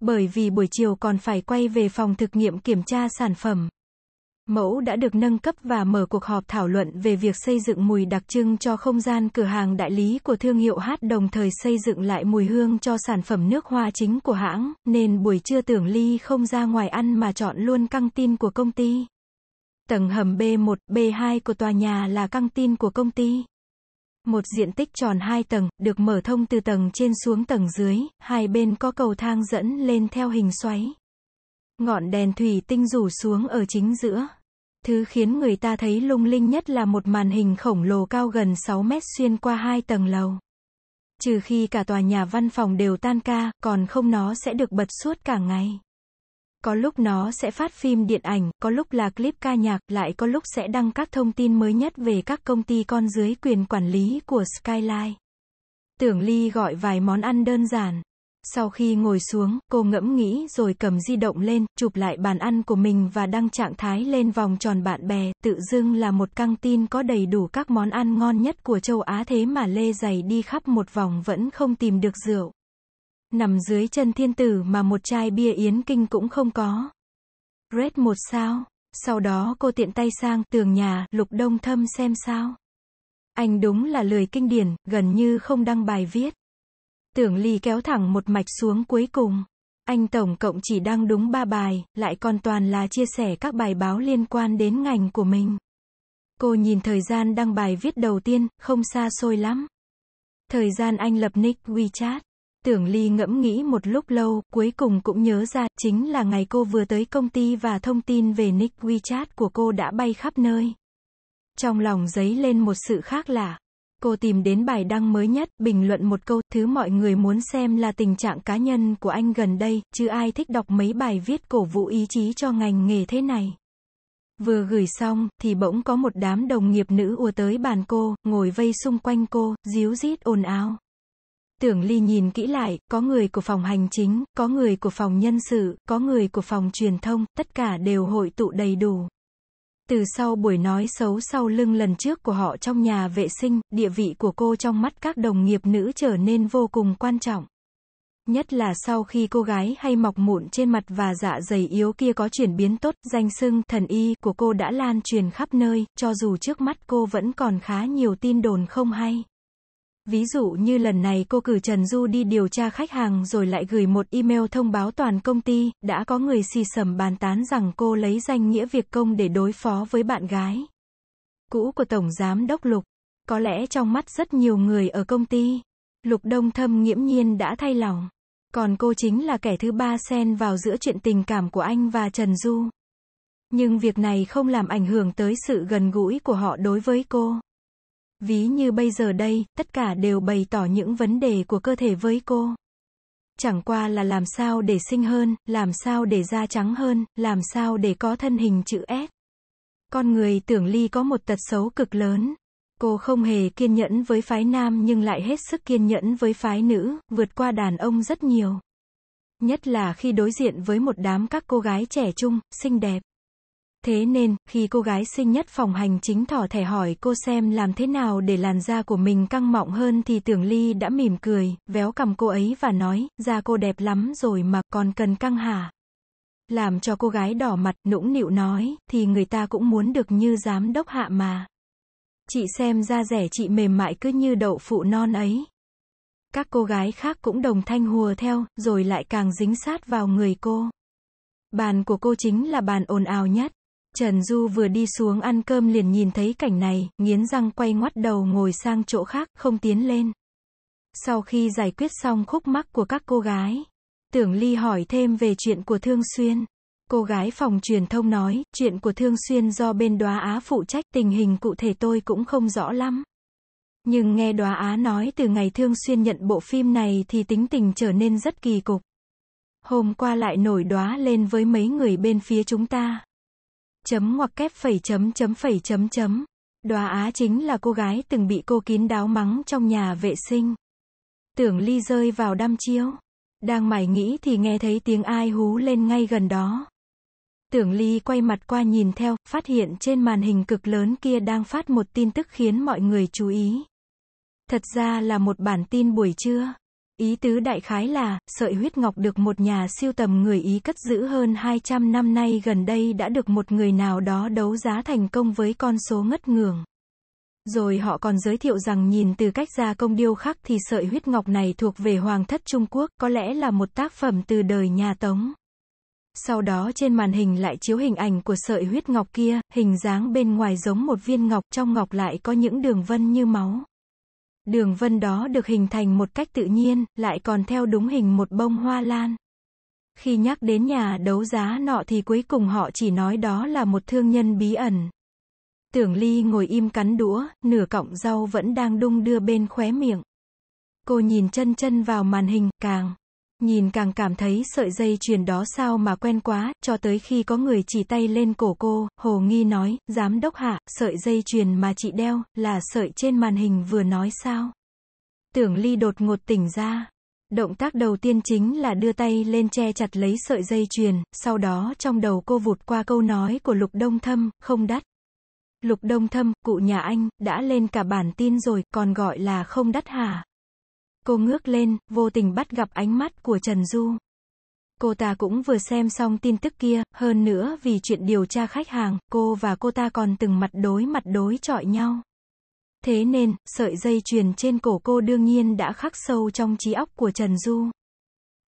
Bởi vì buổi chiều còn phải quay về phòng thực nghiệm kiểm tra sản phẩm, Mẫu đã được nâng cấp và mở cuộc họp thảo luận về việc xây dựng mùi đặc trưng cho không gian cửa hàng đại lý của thương hiệu hát đồng thời xây dựng lại mùi hương cho sản phẩm nước hoa chính của hãng, nên buổi trưa tưởng ly không ra ngoài ăn mà chọn luôn căng tin của công ty. Tầng hầm B1, B2 của tòa nhà là căng tin của công ty. Một diện tích tròn 2 tầng, được mở thông từ tầng trên xuống tầng dưới, hai bên có cầu thang dẫn lên theo hình xoáy. Ngọn đèn thủy tinh rủ xuống ở chính giữa. Thứ khiến người ta thấy lung linh nhất là một màn hình khổng lồ cao gần 6 mét xuyên qua hai tầng lầu. Trừ khi cả tòa nhà văn phòng đều tan ca, còn không nó sẽ được bật suốt cả ngày. Có lúc nó sẽ phát phim điện ảnh, có lúc là clip ca nhạc, lại có lúc sẽ đăng các thông tin mới nhất về các công ty con dưới quyền quản lý của Skyline. Tưởng Ly gọi vài món ăn đơn giản. Sau khi ngồi xuống, cô ngẫm nghĩ rồi cầm di động lên, chụp lại bàn ăn của mình và đăng trạng thái lên vòng tròn bạn bè, tự dưng là một căng tin có đầy đủ các món ăn ngon nhất của châu Á thế mà Lê giày đi khắp một vòng vẫn không tìm được rượu. Nằm dưới chân thiên tử mà một chai bia yến kinh cũng không có. Red một sao. Sau đó cô tiện tay sang tường nhà, lục đông thâm xem sao. Anh đúng là lười kinh điển, gần như không đăng bài viết. Tưởng Ly kéo thẳng một mạch xuống cuối cùng. Anh tổng cộng chỉ đăng đúng 3 bài, lại còn toàn là chia sẻ các bài báo liên quan đến ngành của mình. Cô nhìn thời gian đăng bài viết đầu tiên, không xa xôi lắm. Thời gian anh lập nick WeChat. Tưởng Ly ngẫm nghĩ một lúc lâu, cuối cùng cũng nhớ ra, chính là ngày cô vừa tới công ty và thông tin về nick WeChat của cô đã bay khắp nơi. Trong lòng giấy lên một sự khác lạ cô tìm đến bài đăng mới nhất, bình luận một câu, thứ mọi người muốn xem là tình trạng cá nhân của anh gần đây, chứ ai thích đọc mấy bài viết cổ vũ ý chí cho ngành nghề thế này. Vừa gửi xong, thì bỗng có một đám đồng nghiệp nữ ùa tới bàn cô, ngồi vây xung quanh cô, díu rít ồn ào. Tưởng Ly nhìn kỹ lại, có người của phòng hành chính, có người của phòng nhân sự, có người của phòng truyền thông, tất cả đều hội tụ đầy đủ. Từ sau buổi nói xấu sau lưng lần trước của họ trong nhà vệ sinh, địa vị của cô trong mắt các đồng nghiệp nữ trở nên vô cùng quan trọng. Nhất là sau khi cô gái hay mọc mụn trên mặt và dạ dày yếu kia có chuyển biến tốt, danh sưng thần y của cô đã lan truyền khắp nơi, cho dù trước mắt cô vẫn còn khá nhiều tin đồn không hay. Ví dụ như lần này cô cử Trần Du đi điều tra khách hàng rồi lại gửi một email thông báo toàn công ty, đã có người xì sầm bàn tán rằng cô lấy danh nghĩa việc công để đối phó với bạn gái cũ của Tổng Giám Đốc Lục. Có lẽ trong mắt rất nhiều người ở công ty, Lục Đông Thâm nghiễm nhiên đã thay lòng. Còn cô chính là kẻ thứ ba xen vào giữa chuyện tình cảm của anh và Trần Du. Nhưng việc này không làm ảnh hưởng tới sự gần gũi của họ đối với cô. Ví như bây giờ đây, tất cả đều bày tỏ những vấn đề của cơ thể với cô. Chẳng qua là làm sao để xinh hơn, làm sao để da trắng hơn, làm sao để có thân hình chữ S. Con người tưởng ly có một tật xấu cực lớn. Cô không hề kiên nhẫn với phái nam nhưng lại hết sức kiên nhẫn với phái nữ, vượt qua đàn ông rất nhiều. Nhất là khi đối diện với một đám các cô gái trẻ trung, xinh đẹp. Thế nên, khi cô gái sinh nhất phòng hành chính thỏ thẻ hỏi cô xem làm thế nào để làn da của mình căng mọng hơn thì tưởng ly đã mỉm cười, véo cầm cô ấy và nói, da cô đẹp lắm rồi mà còn cần căng hả? Làm cho cô gái đỏ mặt, nũng nịu nói, thì người ta cũng muốn được như giám đốc hạ mà. Chị xem da rẻ chị mềm mại cứ như đậu phụ non ấy. Các cô gái khác cũng đồng thanh hùa theo, rồi lại càng dính sát vào người cô. Bàn của cô chính là bàn ồn ào nhất. Trần Du vừa đi xuống ăn cơm liền nhìn thấy cảnh này, nghiến răng quay ngoắt đầu ngồi sang chỗ khác, không tiến lên. Sau khi giải quyết xong khúc mắc của các cô gái, Tưởng Ly hỏi thêm về chuyện của Thương Xuyên. Cô gái phòng truyền thông nói, chuyện của Thương Xuyên do bên đoá Á phụ trách, tình hình cụ thể tôi cũng không rõ lắm. Nhưng nghe đoá Á nói từ ngày Thương Xuyên nhận bộ phim này thì tính tình trở nên rất kỳ cục. Hôm qua lại nổi đoá lên với mấy người bên phía chúng ta chấm ngoặc kép phẩy chấm chấm phẩy chấm chấm. Đoá Á chính là cô gái từng bị cô kín đáo mắng trong nhà vệ sinh. Tưởng Ly rơi vào đăm chiếu. Đang mải nghĩ thì nghe thấy tiếng ai hú lên ngay gần đó. Tưởng Ly quay mặt qua nhìn theo, phát hiện trên màn hình cực lớn kia đang phát một tin tức khiến mọi người chú ý. Thật ra là một bản tin buổi trưa. Ý tứ đại khái là, sợi huyết ngọc được một nhà siêu tầm người Ý cất giữ hơn 200 năm nay gần đây đã được một người nào đó đấu giá thành công với con số ngất ngường. Rồi họ còn giới thiệu rằng nhìn từ cách gia công điêu khắc thì sợi huyết ngọc này thuộc về Hoàng thất Trung Quốc, có lẽ là một tác phẩm từ đời nhà Tống. Sau đó trên màn hình lại chiếu hình ảnh của sợi huyết ngọc kia, hình dáng bên ngoài giống một viên ngọc, trong ngọc lại có những đường vân như máu. Đường vân đó được hình thành một cách tự nhiên, lại còn theo đúng hình một bông hoa lan. Khi nhắc đến nhà đấu giá nọ thì cuối cùng họ chỉ nói đó là một thương nhân bí ẩn. Tưởng Ly ngồi im cắn đũa, nửa cọng rau vẫn đang đung đưa bên khóe miệng. Cô nhìn chân chân vào màn hình, càng Nhìn càng cảm thấy sợi dây chuyền đó sao mà quen quá, cho tới khi có người chỉ tay lên cổ cô, Hồ Nghi nói, giám đốc hạ, sợi dây chuyền mà chị đeo, là sợi trên màn hình vừa nói sao. Tưởng Ly đột ngột tỉnh ra. Động tác đầu tiên chính là đưa tay lên che chặt lấy sợi dây chuyền, sau đó trong đầu cô vụt qua câu nói của Lục Đông Thâm, không đắt. Lục Đông Thâm, cụ nhà anh, đã lên cả bản tin rồi, còn gọi là không đắt hả? Cô ngước lên, vô tình bắt gặp ánh mắt của Trần Du. Cô ta cũng vừa xem xong tin tức kia, hơn nữa vì chuyện điều tra khách hàng, cô và cô ta còn từng mặt đối mặt đối chọi nhau. Thế nên, sợi dây chuyền trên cổ cô đương nhiên đã khắc sâu trong trí óc của Trần Du.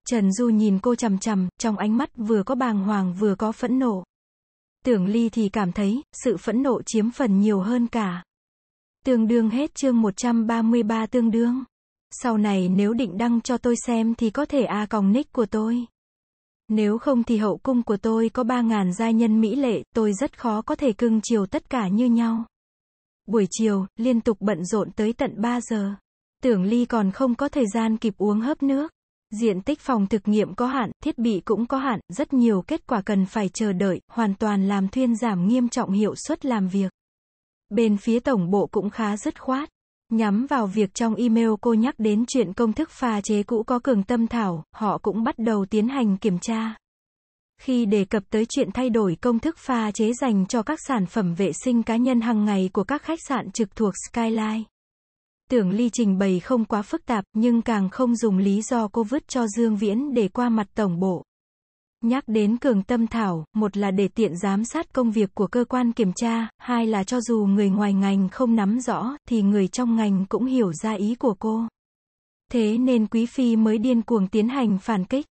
Trần Du nhìn cô chằm chằm, trong ánh mắt vừa có bàng hoàng vừa có phẫn nộ. Tưởng Ly thì cảm thấy, sự phẫn nộ chiếm phần nhiều hơn cả. Tương đương hết chương 133 tương đương. Sau này nếu định đăng cho tôi xem thì có thể a còng nick của tôi. Nếu không thì hậu cung của tôi có 3.000 giai nhân mỹ lệ, tôi rất khó có thể cưng chiều tất cả như nhau. Buổi chiều, liên tục bận rộn tới tận 3 giờ. Tưởng Ly còn không có thời gian kịp uống hớp nước. Diện tích phòng thực nghiệm có hạn, thiết bị cũng có hạn, rất nhiều kết quả cần phải chờ đợi, hoàn toàn làm thuyên giảm nghiêm trọng hiệu suất làm việc. Bên phía tổng bộ cũng khá dứt khoát. Nhắm vào việc trong email cô nhắc đến chuyện công thức pha chế cũ có cường tâm thảo, họ cũng bắt đầu tiến hành kiểm tra. Khi đề cập tới chuyện thay đổi công thức pha chế dành cho các sản phẩm vệ sinh cá nhân hàng ngày của các khách sạn trực thuộc Skyline. Tưởng ly trình bày không quá phức tạp nhưng càng không dùng lý do cô vứt cho Dương Viễn để qua mặt tổng bộ. Nhắc đến cường tâm thảo, một là để tiện giám sát công việc của cơ quan kiểm tra, hai là cho dù người ngoài ngành không nắm rõ, thì người trong ngành cũng hiểu ra ý của cô. Thế nên Quý Phi mới điên cuồng tiến hành phản kích.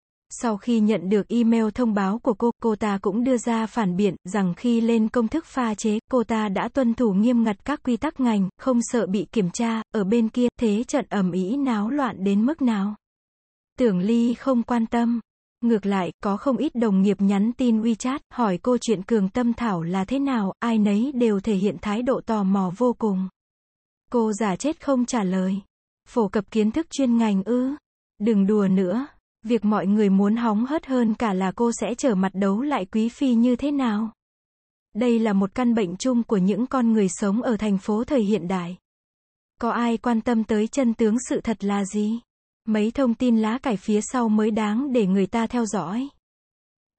Sau khi nhận được email thông báo của cô, cô ta cũng đưa ra phản biện rằng khi lên công thức pha chế, cô ta đã tuân thủ nghiêm ngặt các quy tắc ngành, không sợ bị kiểm tra, ở bên kia, thế trận ẩm ý náo loạn đến mức nào. Tưởng Ly không quan tâm, Ngược lại, có không ít đồng nghiệp nhắn tin WeChat, hỏi cô chuyện Cường Tâm Thảo là thế nào, ai nấy đều thể hiện thái độ tò mò vô cùng. Cô giả chết không trả lời. Phổ cập kiến thức chuyên ngành ư. Đừng đùa nữa. Việc mọi người muốn hóng hớt hơn cả là cô sẽ trở mặt đấu lại quý phi như thế nào. Đây là một căn bệnh chung của những con người sống ở thành phố thời hiện đại. Có ai quan tâm tới chân tướng sự thật là gì? Mấy thông tin lá cải phía sau mới đáng để người ta theo dõi.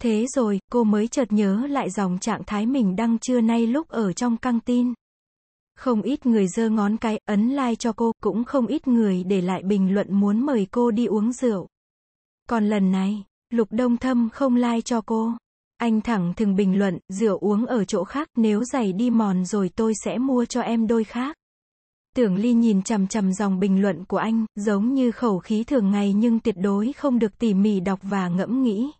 Thế rồi, cô mới chợt nhớ lại dòng trạng thái mình đăng trưa nay lúc ở trong căng tin. Không ít người giơ ngón cái, ấn like cho cô, cũng không ít người để lại bình luận muốn mời cô đi uống rượu. Còn lần này, Lục Đông Thâm không like cho cô. Anh thẳng thừng bình luận, rượu uống ở chỗ khác, nếu giày đi mòn rồi tôi sẽ mua cho em đôi khác. Tưởng Ly nhìn chằm chằm dòng bình luận của anh, giống như khẩu khí thường ngày nhưng tuyệt đối không được tỉ mỉ đọc và ngẫm nghĩ.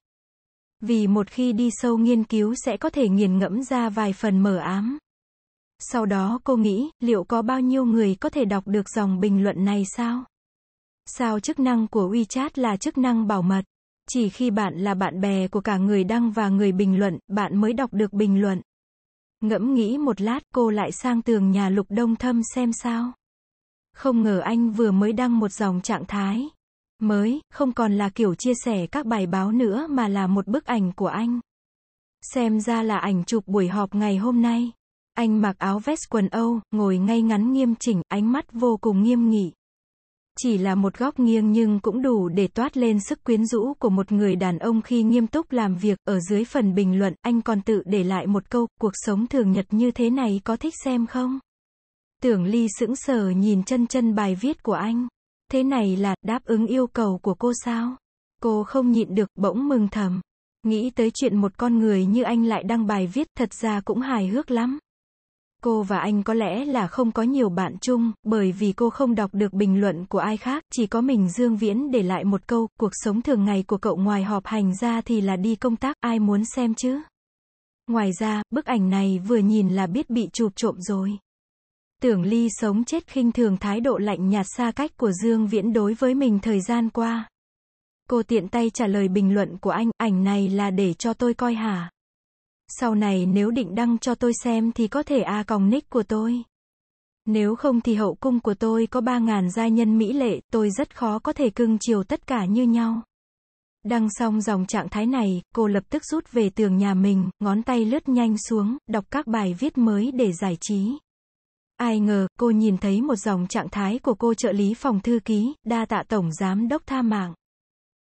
Vì một khi đi sâu nghiên cứu sẽ có thể nghiền ngẫm ra vài phần mờ ám. Sau đó cô nghĩ, liệu có bao nhiêu người có thể đọc được dòng bình luận này sao? Sao chức năng của WeChat là chức năng bảo mật? Chỉ khi bạn là bạn bè của cả người đăng và người bình luận, bạn mới đọc được bình luận. Ngẫm nghĩ một lát cô lại sang tường nhà lục đông thâm xem sao. Không ngờ anh vừa mới đăng một dòng trạng thái. Mới, không còn là kiểu chia sẻ các bài báo nữa mà là một bức ảnh của anh. Xem ra là ảnh chụp buổi họp ngày hôm nay. Anh mặc áo vest quần Âu, ngồi ngay ngắn nghiêm chỉnh, ánh mắt vô cùng nghiêm nghị. Chỉ là một góc nghiêng nhưng cũng đủ để toát lên sức quyến rũ của một người đàn ông khi nghiêm túc làm việc. Ở dưới phần bình luận, anh còn tự để lại một câu, cuộc sống thường nhật như thế này có thích xem không? Tưởng Ly sững sờ nhìn chân chân bài viết của anh. Thế này là, đáp ứng yêu cầu của cô sao? Cô không nhịn được, bỗng mừng thầm. Nghĩ tới chuyện một con người như anh lại đăng bài viết, thật ra cũng hài hước lắm cô và anh có lẽ là không có nhiều bạn chung, bởi vì cô không đọc được bình luận của ai khác, chỉ có mình Dương Viễn để lại một câu, cuộc sống thường ngày của cậu ngoài họp hành ra thì là đi công tác, ai muốn xem chứ? Ngoài ra, bức ảnh này vừa nhìn là biết bị chụp trộm rồi. Tưởng Ly sống chết khinh thường thái độ lạnh nhạt xa cách của Dương Viễn đối với mình thời gian qua. Cô tiện tay trả lời bình luận của anh, ảnh này là để cho tôi coi hả? sau này nếu định đăng cho tôi xem thì có thể a còng nick của tôi. Nếu không thì hậu cung của tôi có 3.000 giai nhân mỹ lệ, tôi rất khó có thể cưng chiều tất cả như nhau. Đăng xong dòng trạng thái này, cô lập tức rút về tường nhà mình, ngón tay lướt nhanh xuống, đọc các bài viết mới để giải trí. Ai ngờ, cô nhìn thấy một dòng trạng thái của cô trợ lý phòng thư ký, đa tạ tổng giám đốc tha mạng.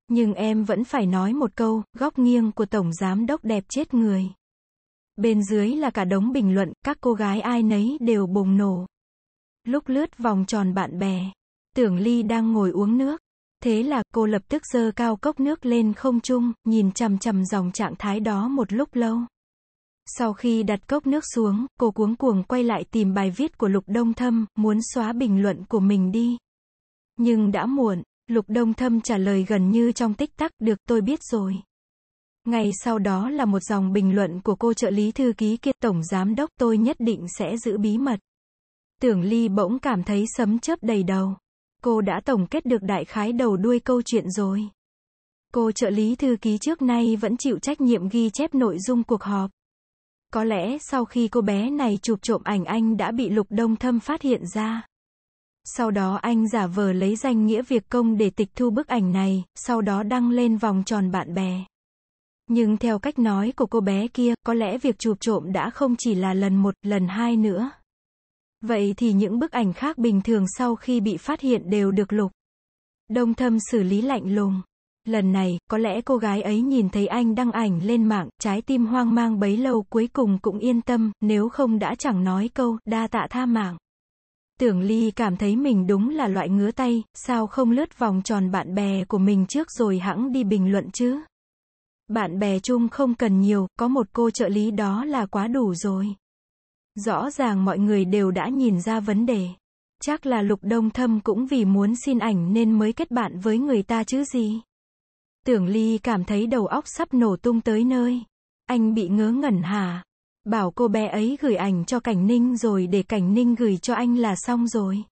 Nhưng em vẫn phải nói một câu, góc nghiêng của tổng giám đốc đẹp chết người. Bên dưới là cả đống bình luận, các cô gái ai nấy đều bùng nổ. Lúc lướt vòng tròn bạn bè, tưởng Ly đang ngồi uống nước. Thế là cô lập tức giơ cao cốc nước lên không trung, nhìn chằm chằm dòng trạng thái đó một lúc lâu. Sau khi đặt cốc nước xuống, cô cuống cuồng quay lại tìm bài viết của Lục Đông Thâm, muốn xóa bình luận của mình đi. Nhưng đã muộn, Lục Đông Thâm trả lời gần như trong tích tắc, được tôi biết rồi ngày sau đó là một dòng bình luận của cô trợ lý thư ký kia tổng giám đốc tôi nhất định sẽ giữ bí mật. Tưởng Ly bỗng cảm thấy sấm chớp đầy đầu. Cô đã tổng kết được đại khái đầu đuôi câu chuyện rồi. Cô trợ lý thư ký trước nay vẫn chịu trách nhiệm ghi chép nội dung cuộc họp. Có lẽ sau khi cô bé này chụp trộm ảnh anh đã bị Lục Đông Thâm phát hiện ra. Sau đó anh giả vờ lấy danh nghĩa việc công để tịch thu bức ảnh này, sau đó đăng lên vòng tròn bạn bè. Nhưng theo cách nói của cô bé kia, có lẽ việc chụp trộm đã không chỉ là lần một, lần hai nữa. Vậy thì những bức ảnh khác bình thường sau khi bị phát hiện đều được lục. Đông thâm xử lý lạnh lùng. Lần này, có lẽ cô gái ấy nhìn thấy anh đăng ảnh lên mạng, trái tim hoang mang bấy lâu cuối cùng cũng yên tâm, nếu không đã chẳng nói câu, đa tạ tha mạng. Tưởng Ly cảm thấy mình đúng là loại ngứa tay, sao không lướt vòng tròn bạn bè của mình trước rồi hãng đi bình luận chứ? Bạn bè chung không cần nhiều, có một cô trợ lý đó là quá đủ rồi. Rõ ràng mọi người đều đã nhìn ra vấn đề. Chắc là Lục Đông Thâm cũng vì muốn xin ảnh nên mới kết bạn với người ta chứ gì. Tưởng Ly cảm thấy đầu óc sắp nổ tung tới nơi. Anh bị ngớ ngẩn hả? Bảo cô bé ấy gửi ảnh cho Cảnh Ninh rồi để Cảnh Ninh gửi cho anh là xong rồi.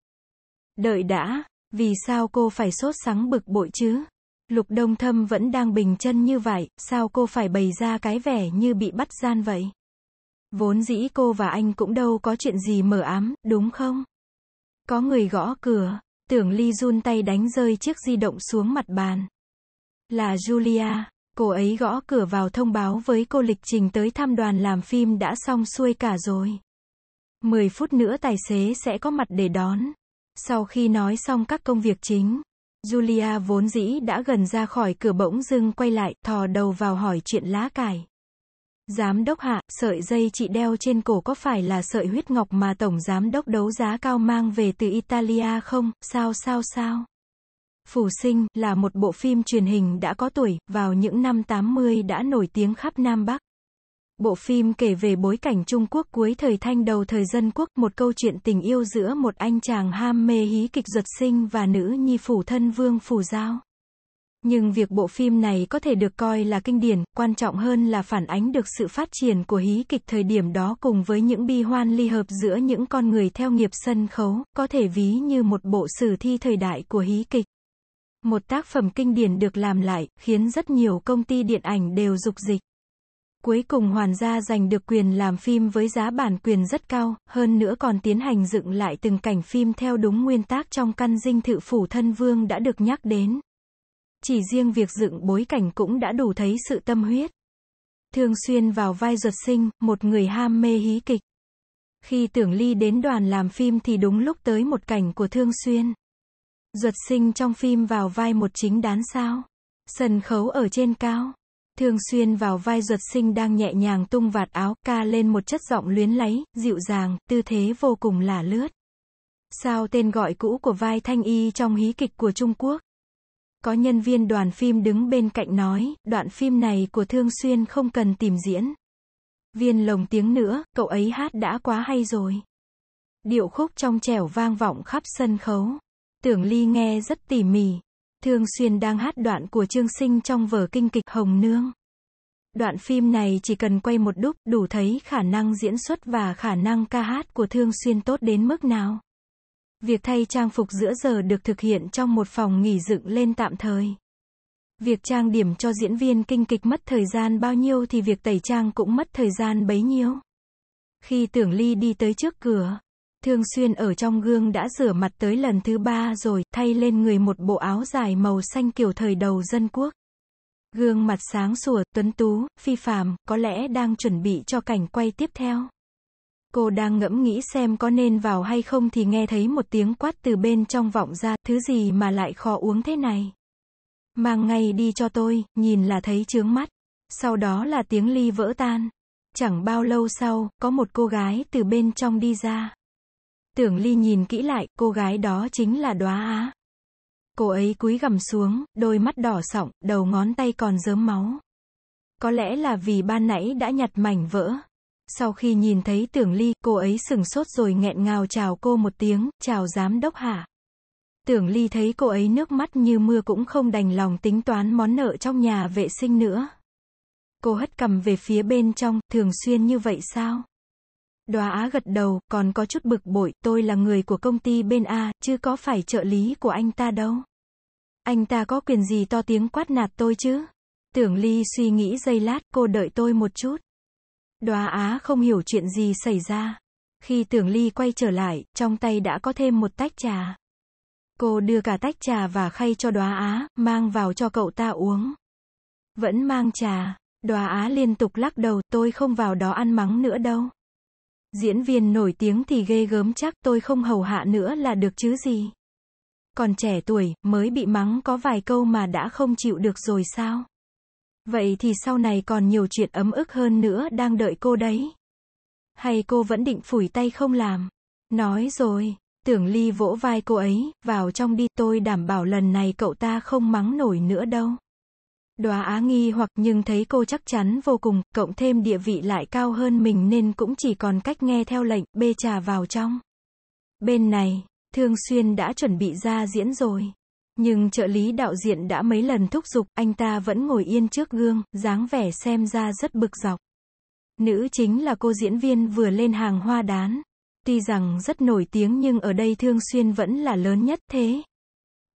Đợi đã, vì sao cô phải sốt sắng bực bội chứ? Lục Đông Thâm vẫn đang bình chân như vậy, sao cô phải bày ra cái vẻ như bị bắt gian vậy? Vốn dĩ cô và anh cũng đâu có chuyện gì mờ ám, đúng không? Có người gõ cửa, tưởng Ly run tay đánh rơi chiếc di động xuống mặt bàn. Là Julia, cô ấy gõ cửa vào thông báo với cô lịch trình tới thăm đoàn làm phim đã xong xuôi cả rồi. Mười phút nữa tài xế sẽ có mặt để đón. Sau khi nói xong các công việc chính, Julia vốn dĩ đã gần ra khỏi cửa bỗng dưng quay lại, thò đầu vào hỏi chuyện lá cải. Giám đốc hạ, sợi dây chị đeo trên cổ có phải là sợi huyết ngọc mà tổng giám đốc đấu giá cao mang về từ Italia không? Sao sao sao? Phủ sinh là một bộ phim truyền hình đã có tuổi, vào những năm 80 đã nổi tiếng khắp Nam Bắc. Bộ phim kể về bối cảnh Trung Quốc cuối thời thanh đầu thời dân quốc, một câu chuyện tình yêu giữa một anh chàng ham mê hí kịch giật sinh và nữ nhi phủ thân Vương Phủ Giao. Nhưng việc bộ phim này có thể được coi là kinh điển, quan trọng hơn là phản ánh được sự phát triển của hí kịch thời điểm đó cùng với những bi hoan ly hợp giữa những con người theo nghiệp sân khấu, có thể ví như một bộ sử thi thời đại của hí kịch. Một tác phẩm kinh điển được làm lại, khiến rất nhiều công ty điện ảnh đều dục dịch. Cuối cùng Hoàn gia giành được quyền làm phim với giá bản quyền rất cao, hơn nữa còn tiến hành dựng lại từng cảnh phim theo đúng nguyên tác trong căn dinh thự phủ thân vương đã được nhắc đến. Chỉ riêng việc dựng bối cảnh cũng đã đủ thấy sự tâm huyết. Thường xuyên vào vai ruột sinh, một người ham mê hí kịch. Khi tưởng ly đến đoàn làm phim thì đúng lúc tới một cảnh của Thương Xuyên. Duật sinh trong phim vào vai một chính đán sao. Sân khấu ở trên cao thường xuyên vào vai duật sinh đang nhẹ nhàng tung vạt áo, ca lên một chất giọng luyến láy, dịu dàng, tư thế vô cùng là lướt. Sao tên gọi cũ của vai thanh y trong hí kịch của Trung Quốc? Có nhân viên đoàn phim đứng bên cạnh nói, đoạn phim này của Thương Xuyên không cần tìm diễn. Viên lồng tiếng nữa, cậu ấy hát đã quá hay rồi. Điệu khúc trong trẻo vang vọng khắp sân khấu. Tưởng Ly nghe rất tỉ mỉ, thường xuyên đang hát đoạn của Trương Sinh trong vở kinh kịch Hồng Nương. Đoạn phim này chỉ cần quay một đúc đủ thấy khả năng diễn xuất và khả năng ca hát của Thương Xuyên tốt đến mức nào. Việc thay trang phục giữa giờ được thực hiện trong một phòng nghỉ dựng lên tạm thời. Việc trang điểm cho diễn viên kinh kịch mất thời gian bao nhiêu thì việc tẩy trang cũng mất thời gian bấy nhiêu. Khi Tưởng Ly đi tới trước cửa, thường xuyên ở trong gương đã rửa mặt tới lần thứ ba rồi, thay lên người một bộ áo dài màu xanh kiểu thời đầu dân quốc. Gương mặt sáng sủa, tuấn tú, phi phàm, có lẽ đang chuẩn bị cho cảnh quay tiếp theo. Cô đang ngẫm nghĩ xem có nên vào hay không thì nghe thấy một tiếng quát từ bên trong vọng ra, thứ gì mà lại khó uống thế này. Mang ngay đi cho tôi, nhìn là thấy chướng mắt. Sau đó là tiếng ly vỡ tan. Chẳng bao lâu sau, có một cô gái từ bên trong đi ra. Tưởng Ly nhìn kỹ lại, cô gái đó chính là đóa á. Cô ấy cúi gằm xuống, đôi mắt đỏ sọng, đầu ngón tay còn dớm máu. Có lẽ là vì ban nãy đã nhặt mảnh vỡ. Sau khi nhìn thấy tưởng ly, cô ấy sừng sốt rồi nghẹn ngào chào cô một tiếng, chào giám đốc hả. Tưởng ly thấy cô ấy nước mắt như mưa cũng không đành lòng tính toán món nợ trong nhà vệ sinh nữa. Cô hất cầm về phía bên trong, thường xuyên như vậy sao? Đoá Á gật đầu, còn có chút bực bội, tôi là người của công ty bên A, chứ có phải trợ lý của anh ta đâu. Anh ta có quyền gì to tiếng quát nạt tôi chứ? Tưởng Ly suy nghĩ giây lát, cô đợi tôi một chút. Đoá Á không hiểu chuyện gì xảy ra. Khi Tưởng Ly quay trở lại, trong tay đã có thêm một tách trà. Cô đưa cả tách trà và khay cho Đoá Á, mang vào cho cậu ta uống. Vẫn mang trà, Đoá Á liên tục lắc đầu, tôi không vào đó ăn mắng nữa đâu. Diễn viên nổi tiếng thì ghê gớm chắc tôi không hầu hạ nữa là được chứ gì. Còn trẻ tuổi, mới bị mắng có vài câu mà đã không chịu được rồi sao? Vậy thì sau này còn nhiều chuyện ấm ức hơn nữa đang đợi cô đấy. Hay cô vẫn định phủi tay không làm? Nói rồi, tưởng ly vỗ vai cô ấy, vào trong đi tôi đảm bảo lần này cậu ta không mắng nổi nữa đâu đoá á nghi hoặc nhưng thấy cô chắc chắn vô cùng, cộng thêm địa vị lại cao hơn mình nên cũng chỉ còn cách nghe theo lệnh, bê trà vào trong. Bên này, Thương Xuyên đã chuẩn bị ra diễn rồi. Nhưng trợ lý đạo diễn đã mấy lần thúc giục, anh ta vẫn ngồi yên trước gương, dáng vẻ xem ra rất bực dọc. Nữ chính là cô diễn viên vừa lên hàng hoa đán. Tuy rằng rất nổi tiếng nhưng ở đây Thương Xuyên vẫn là lớn nhất thế.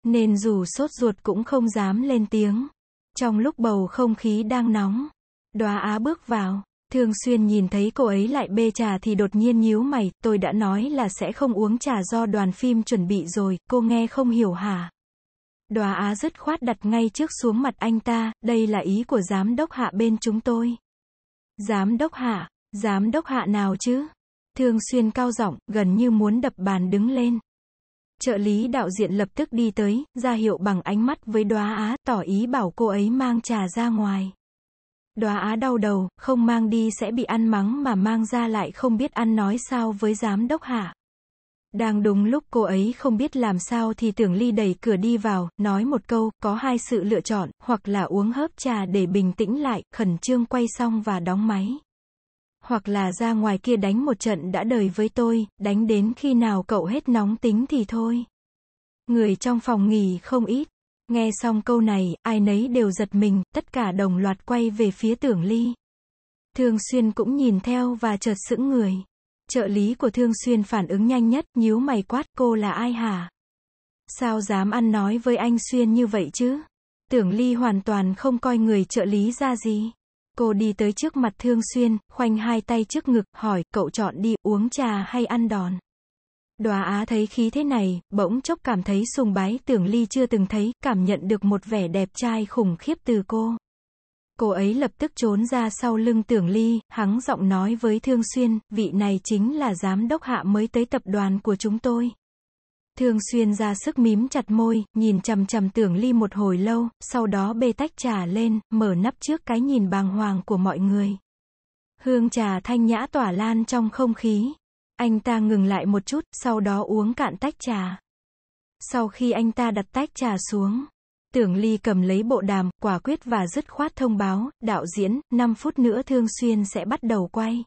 Nên dù sốt ruột cũng không dám lên tiếng. Trong lúc bầu không khí đang nóng, đoá á bước vào. Thường xuyên nhìn thấy cô ấy lại bê trà thì đột nhiên nhíu mày, tôi đã nói là sẽ không uống trà do đoàn phim chuẩn bị rồi, cô nghe không hiểu hả? Đoá Á dứt khoát đặt ngay trước xuống mặt anh ta, đây là ý của giám đốc hạ bên chúng tôi. Giám đốc hạ, giám đốc hạ nào chứ? Thường xuyên cao giọng, gần như muốn đập bàn đứng lên. Trợ lý đạo diện lập tức đi tới, ra hiệu bằng ánh mắt với Đoá Á, tỏ ý bảo cô ấy mang trà ra ngoài. Đoá Á đau đầu, không mang đi sẽ bị ăn mắng mà mang ra lại không biết ăn nói sao với giám đốc hạ. Đang đúng lúc cô ấy không biết làm sao thì tưởng ly đẩy cửa đi vào, nói một câu, có hai sự lựa chọn, hoặc là uống hớp trà để bình tĩnh lại, khẩn trương quay xong và đóng máy hoặc là ra ngoài kia đánh một trận đã đời với tôi, đánh đến khi nào cậu hết nóng tính thì thôi. Người trong phòng nghỉ không ít. Nghe xong câu này, ai nấy đều giật mình, tất cả đồng loạt quay về phía tưởng ly. Thương Xuyên cũng nhìn theo và chợt sững người. Trợ lý của Thương Xuyên phản ứng nhanh nhất, nhíu mày quát, cô là ai hả? Sao dám ăn nói với anh Xuyên như vậy chứ? Tưởng Ly hoàn toàn không coi người trợ lý ra gì. Cô đi tới trước mặt Thương Xuyên, khoanh hai tay trước ngực, hỏi, cậu chọn đi, uống trà hay ăn đòn? Đòa Á thấy khí thế này, bỗng chốc cảm thấy sùng bái tưởng ly chưa từng thấy, cảm nhận được một vẻ đẹp trai khủng khiếp từ cô. Cô ấy lập tức trốn ra sau lưng tưởng ly, hắn giọng nói với Thương Xuyên, vị này chính là giám đốc hạ mới tới tập đoàn của chúng tôi. Thường xuyên ra sức mím chặt môi, nhìn chầm chầm tưởng ly một hồi lâu, sau đó bê tách trà lên, mở nắp trước cái nhìn bàng hoàng của mọi người. Hương trà thanh nhã tỏa lan trong không khí. Anh ta ngừng lại một chút, sau đó uống cạn tách trà. Sau khi anh ta đặt tách trà xuống, tưởng ly cầm lấy bộ đàm, quả quyết và dứt khoát thông báo, đạo diễn, 5 phút nữa Thương Xuyên sẽ bắt đầu quay.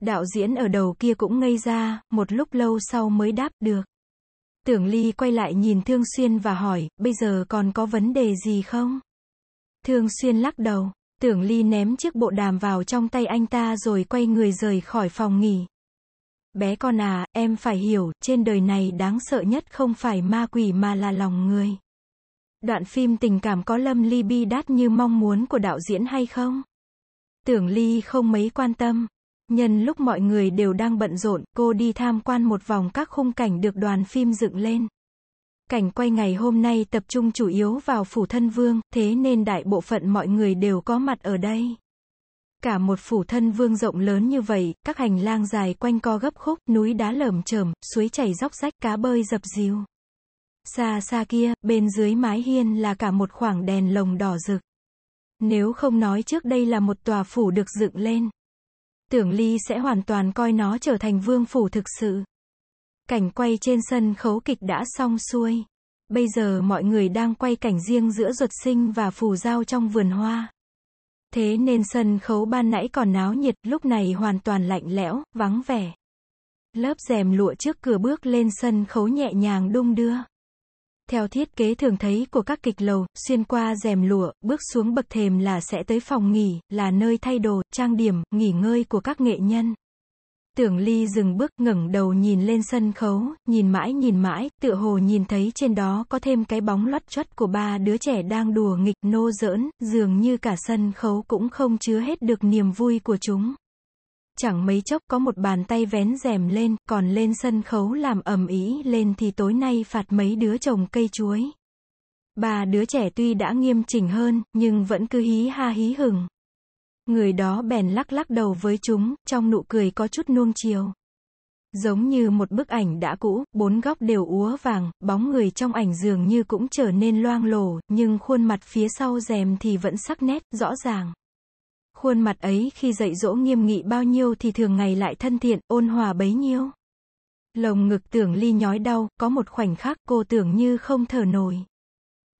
Đạo diễn ở đầu kia cũng ngây ra, một lúc lâu sau mới đáp được. Tưởng Ly quay lại nhìn Thương Xuyên và hỏi, bây giờ còn có vấn đề gì không? Thương Xuyên lắc đầu, Tưởng Ly ném chiếc bộ đàm vào trong tay anh ta rồi quay người rời khỏi phòng nghỉ. Bé con à, em phải hiểu, trên đời này đáng sợ nhất không phải ma quỷ mà là lòng người. Đoạn phim tình cảm có Lâm Ly bi đát như mong muốn của đạo diễn hay không? Tưởng Ly không mấy quan tâm, Nhân lúc mọi người đều đang bận rộn, cô đi tham quan một vòng các khung cảnh được đoàn phim dựng lên. Cảnh quay ngày hôm nay tập trung chủ yếu vào phủ thân vương, thế nên đại bộ phận mọi người đều có mặt ở đây. Cả một phủ thân vương rộng lớn như vậy, các hành lang dài quanh co gấp khúc, núi đá lởm chởm, suối chảy róc rách, cá bơi dập dìu. Xa xa kia, bên dưới mái hiên là cả một khoảng đèn lồng đỏ rực. Nếu không nói trước đây là một tòa phủ được dựng lên. Tưởng Ly sẽ hoàn toàn coi nó trở thành vương phủ thực sự. Cảnh quay trên sân khấu kịch đã xong xuôi. Bây giờ mọi người đang quay cảnh riêng giữa ruột sinh và phù giao trong vườn hoa. Thế nên sân khấu ban nãy còn náo nhiệt, lúc này hoàn toàn lạnh lẽo, vắng vẻ. Lớp rèm lụa trước cửa bước lên sân khấu nhẹ nhàng đung đưa. Theo thiết kế thường thấy của các kịch lầu, xuyên qua rèm lụa, bước xuống bậc thềm là sẽ tới phòng nghỉ, là nơi thay đồ, trang điểm, nghỉ ngơi của các nghệ nhân. Tưởng Ly dừng bước, ngẩng đầu nhìn lên sân khấu, nhìn mãi nhìn mãi, tựa hồ nhìn thấy trên đó có thêm cái bóng loắt chót của ba đứa trẻ đang đùa nghịch, nô giỡn, dường như cả sân khấu cũng không chứa hết được niềm vui của chúng chẳng mấy chốc có một bàn tay vén rèm lên, còn lên sân khấu làm ầm ĩ lên thì tối nay phạt mấy đứa trồng cây chuối. Bà đứa trẻ tuy đã nghiêm chỉnh hơn, nhưng vẫn cứ hí ha hí hửng. Người đó bèn lắc lắc đầu với chúng, trong nụ cười có chút nuông chiều. Giống như một bức ảnh đã cũ, bốn góc đều úa vàng, bóng người trong ảnh dường như cũng trở nên loang lổ, nhưng khuôn mặt phía sau rèm thì vẫn sắc nét, rõ ràng. Khuôn mặt ấy khi dạy dỗ nghiêm nghị bao nhiêu thì thường ngày lại thân thiện, ôn hòa bấy nhiêu. Lồng ngực tưởng ly nhói đau, có một khoảnh khắc cô tưởng như không thở nổi.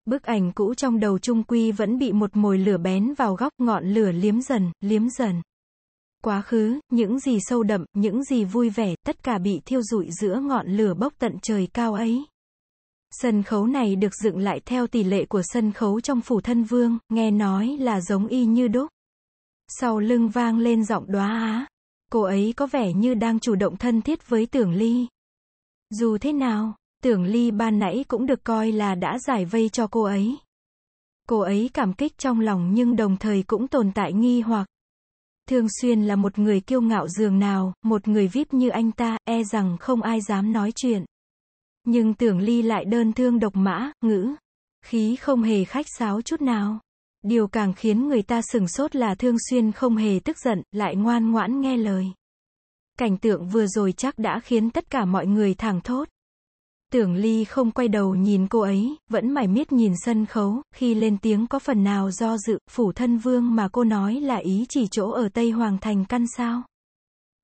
Bức ảnh cũ trong đầu Trung Quy vẫn bị một mồi lửa bén vào góc ngọn lửa liếm dần, liếm dần. Quá khứ, những gì sâu đậm, những gì vui vẻ, tất cả bị thiêu rụi giữa ngọn lửa bốc tận trời cao ấy. Sân khấu này được dựng lại theo tỷ lệ của sân khấu trong phủ thân vương, nghe nói là giống y như đúc. Sau lưng vang lên giọng đóa á. Cô ấy có vẻ như đang chủ động thân thiết với tưởng ly. Dù thế nào, tưởng ly ban nãy cũng được coi là đã giải vây cho cô ấy. Cô ấy cảm kích trong lòng nhưng đồng thời cũng tồn tại nghi hoặc. Thường xuyên là một người kiêu ngạo dường nào, một người vip như anh ta, e rằng không ai dám nói chuyện. Nhưng tưởng ly lại đơn thương độc mã, ngữ. Khí không hề khách sáo chút nào. Điều càng khiến người ta sừng sốt là Thương Xuyên không hề tức giận, lại ngoan ngoãn nghe lời. Cảnh tượng vừa rồi chắc đã khiến tất cả mọi người thẳng thốt. Tưởng Ly không quay đầu nhìn cô ấy, vẫn mải miết nhìn sân khấu, khi lên tiếng có phần nào do dự, phủ thân vương mà cô nói là ý chỉ chỗ ở Tây Hoàng Thành căn sao.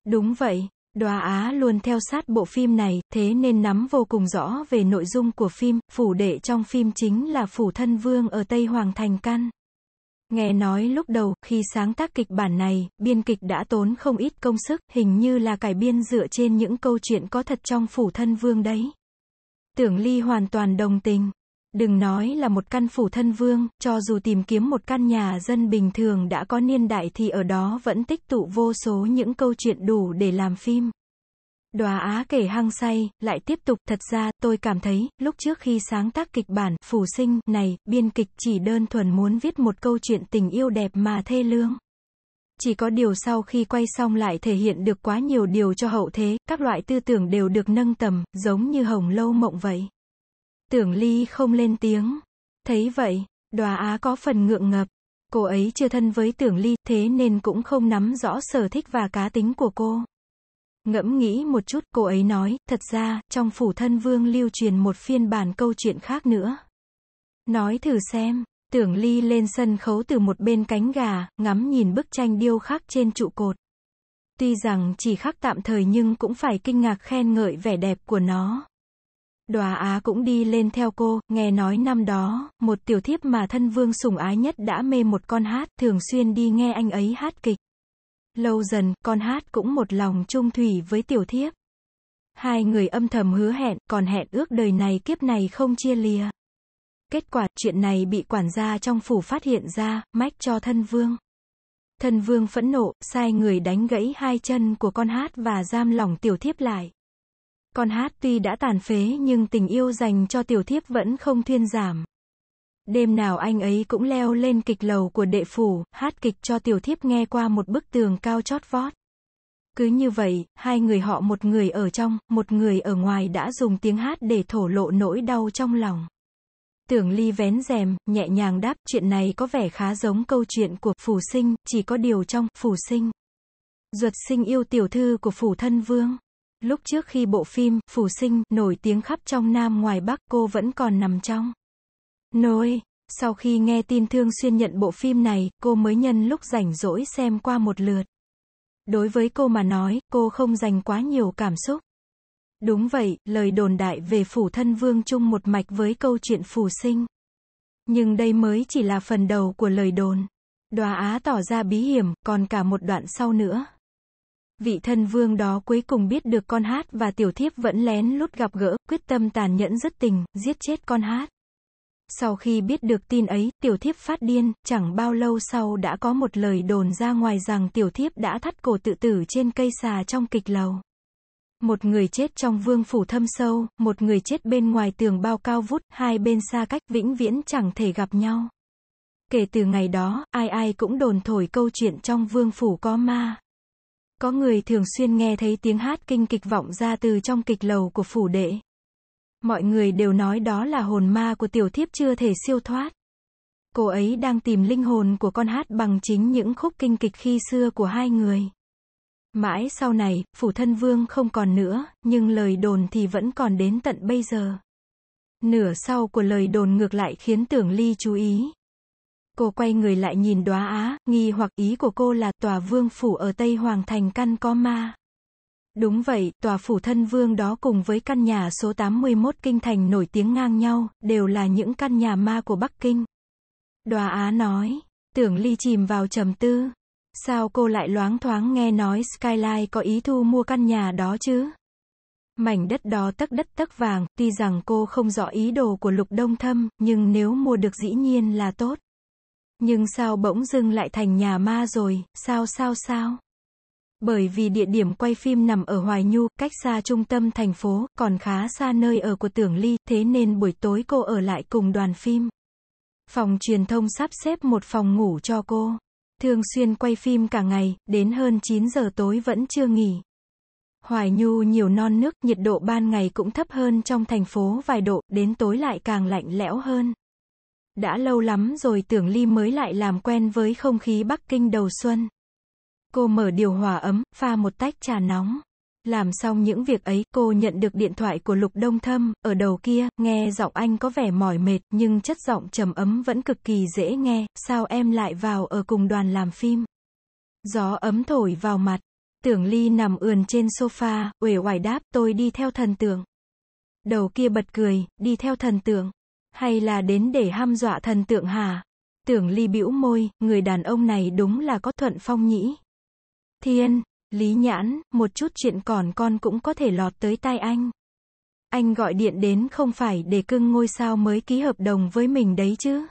Đúng vậy, Đoá Á luôn theo sát bộ phim này, thế nên nắm vô cùng rõ về nội dung của phim, phủ đệ trong phim chính là phủ thân vương ở Tây Hoàng Thành căn. Nghe nói lúc đầu, khi sáng tác kịch bản này, biên kịch đã tốn không ít công sức, hình như là cải biên dựa trên những câu chuyện có thật trong phủ thân vương đấy. Tưởng Ly hoàn toàn đồng tình. Đừng nói là một căn phủ thân vương, cho dù tìm kiếm một căn nhà dân bình thường đã có niên đại thì ở đó vẫn tích tụ vô số những câu chuyện đủ để làm phim. Đòa Á kể hăng say, lại tiếp tục, thật ra, tôi cảm thấy, lúc trước khi sáng tác kịch bản, phủ sinh, này, biên kịch chỉ đơn thuần muốn viết một câu chuyện tình yêu đẹp mà thê lương. Chỉ có điều sau khi quay xong lại thể hiện được quá nhiều điều cho hậu thế, các loại tư tưởng đều được nâng tầm, giống như hồng lâu mộng vậy. Tưởng Ly không lên tiếng. Thấy vậy, đòa Á có phần ngượng ngập. Cô ấy chưa thân với Tưởng Ly, thế nên cũng không nắm rõ sở thích và cá tính của cô. Ngẫm nghĩ một chút cô ấy nói, thật ra, trong phủ thân vương lưu truyền một phiên bản câu chuyện khác nữa. Nói thử xem, tưởng ly lên sân khấu từ một bên cánh gà, ngắm nhìn bức tranh điêu khắc trên trụ cột. Tuy rằng chỉ khắc tạm thời nhưng cũng phải kinh ngạc khen ngợi vẻ đẹp của nó. Đòa Á cũng đi lên theo cô, nghe nói năm đó, một tiểu thiếp mà thân vương sủng ái nhất đã mê một con hát, thường xuyên đi nghe anh ấy hát kịch. Lâu dần, con hát cũng một lòng chung thủy với tiểu thiếp. Hai người âm thầm hứa hẹn, còn hẹn ước đời này kiếp này không chia lìa. Kết quả, chuyện này bị quản gia trong phủ phát hiện ra, mách cho thân vương. Thân vương phẫn nộ, sai người đánh gãy hai chân của con hát và giam lỏng tiểu thiếp lại. Con hát tuy đã tàn phế nhưng tình yêu dành cho tiểu thiếp vẫn không thuyên giảm. Đêm nào anh ấy cũng leo lên kịch lầu của đệ phủ, hát kịch cho tiểu thiếp nghe qua một bức tường cao chót vót. Cứ như vậy, hai người họ một người ở trong, một người ở ngoài đã dùng tiếng hát để thổ lộ nỗi đau trong lòng. Tưởng Ly vén rèm, nhẹ nhàng đáp chuyện này có vẻ khá giống câu chuyện của phủ sinh, chỉ có điều trong phủ sinh. Duật sinh yêu tiểu thư của phủ thân vương. Lúc trước khi bộ phim Phủ sinh nổi tiếng khắp trong Nam ngoài Bắc cô vẫn còn nằm trong. Nôi, sau khi nghe tin Thương Xuyên nhận bộ phim này, cô mới nhân lúc rảnh rỗi xem qua một lượt. Đối với cô mà nói, cô không dành quá nhiều cảm xúc. Đúng vậy, lời đồn đại về phủ thân vương chung một mạch với câu chuyện phù sinh. Nhưng đây mới chỉ là phần đầu của lời đồn. Đoá Á tỏ ra bí hiểm, còn cả một đoạn sau nữa. Vị thân vương đó cuối cùng biết được con hát và tiểu thiếp vẫn lén lút gặp gỡ, quyết tâm tàn nhẫn dứt tình, giết chết con hát. Sau khi biết được tin ấy, tiểu thiếp phát điên, chẳng bao lâu sau đã có một lời đồn ra ngoài rằng tiểu thiếp đã thắt cổ tự tử trên cây xà trong kịch lầu. Một người chết trong vương phủ thâm sâu, một người chết bên ngoài tường bao cao vút, hai bên xa cách vĩnh viễn chẳng thể gặp nhau. Kể từ ngày đó, ai ai cũng đồn thổi câu chuyện trong vương phủ có ma. Có người thường xuyên nghe thấy tiếng hát kinh kịch vọng ra từ trong kịch lầu của phủ đệ. Mọi người đều nói đó là hồn ma của tiểu thiếp chưa thể siêu thoát. Cô ấy đang tìm linh hồn của con hát bằng chính những khúc kinh kịch khi xưa của hai người. Mãi sau này, phủ thân vương không còn nữa, nhưng lời đồn thì vẫn còn đến tận bây giờ. Nửa sau của lời đồn ngược lại khiến tưởng ly chú ý. Cô quay người lại nhìn đóa á, nghi hoặc ý của cô là tòa vương phủ ở Tây Hoàng Thành căn có ma. Đúng vậy, tòa phủ thân vương đó cùng với căn nhà số 81 Kinh Thành nổi tiếng ngang nhau, đều là những căn nhà ma của Bắc Kinh. Đòa Á nói, tưởng ly chìm vào trầm tư. Sao cô lại loáng thoáng nghe nói Skyline có ý thu mua căn nhà đó chứ? Mảnh đất đó tấc đất tấc vàng, tuy rằng cô không rõ ý đồ của lục đông thâm, nhưng nếu mua được dĩ nhiên là tốt. Nhưng sao bỗng dưng lại thành nhà ma rồi, sao sao sao? Bởi vì địa điểm quay phim nằm ở Hoài Nhu, cách xa trung tâm thành phố, còn khá xa nơi ở của Tưởng Ly, thế nên buổi tối cô ở lại cùng đoàn phim. Phòng truyền thông sắp xếp một phòng ngủ cho cô. Thường xuyên quay phim cả ngày, đến hơn 9 giờ tối vẫn chưa nghỉ. Hoài Nhu nhiều non nước, nhiệt độ ban ngày cũng thấp hơn trong thành phố vài độ, đến tối lại càng lạnh lẽo hơn. Đã lâu lắm rồi Tưởng Ly mới lại làm quen với không khí Bắc Kinh đầu xuân. Cô mở điều hòa ấm, pha một tách trà nóng. Làm xong những việc ấy, cô nhận được điện thoại của Lục Đông Thâm, ở đầu kia, nghe giọng anh có vẻ mỏi mệt, nhưng chất giọng trầm ấm vẫn cực kỳ dễ nghe, sao em lại vào ở cùng đoàn làm phim. Gió ấm thổi vào mặt, tưởng ly nằm ườn trên sofa, uể oải đáp, tôi đi theo thần tượng. Đầu kia bật cười, đi theo thần tượng. Hay là đến để ham dọa thần tượng hả? Tưởng ly bĩu môi, người đàn ông này đúng là có thuận phong nhĩ. Thiên, Lý Nhãn, một chút chuyện còn con cũng có thể lọt tới tai anh. Anh gọi điện đến không phải để cưng ngôi sao mới ký hợp đồng với mình đấy chứ.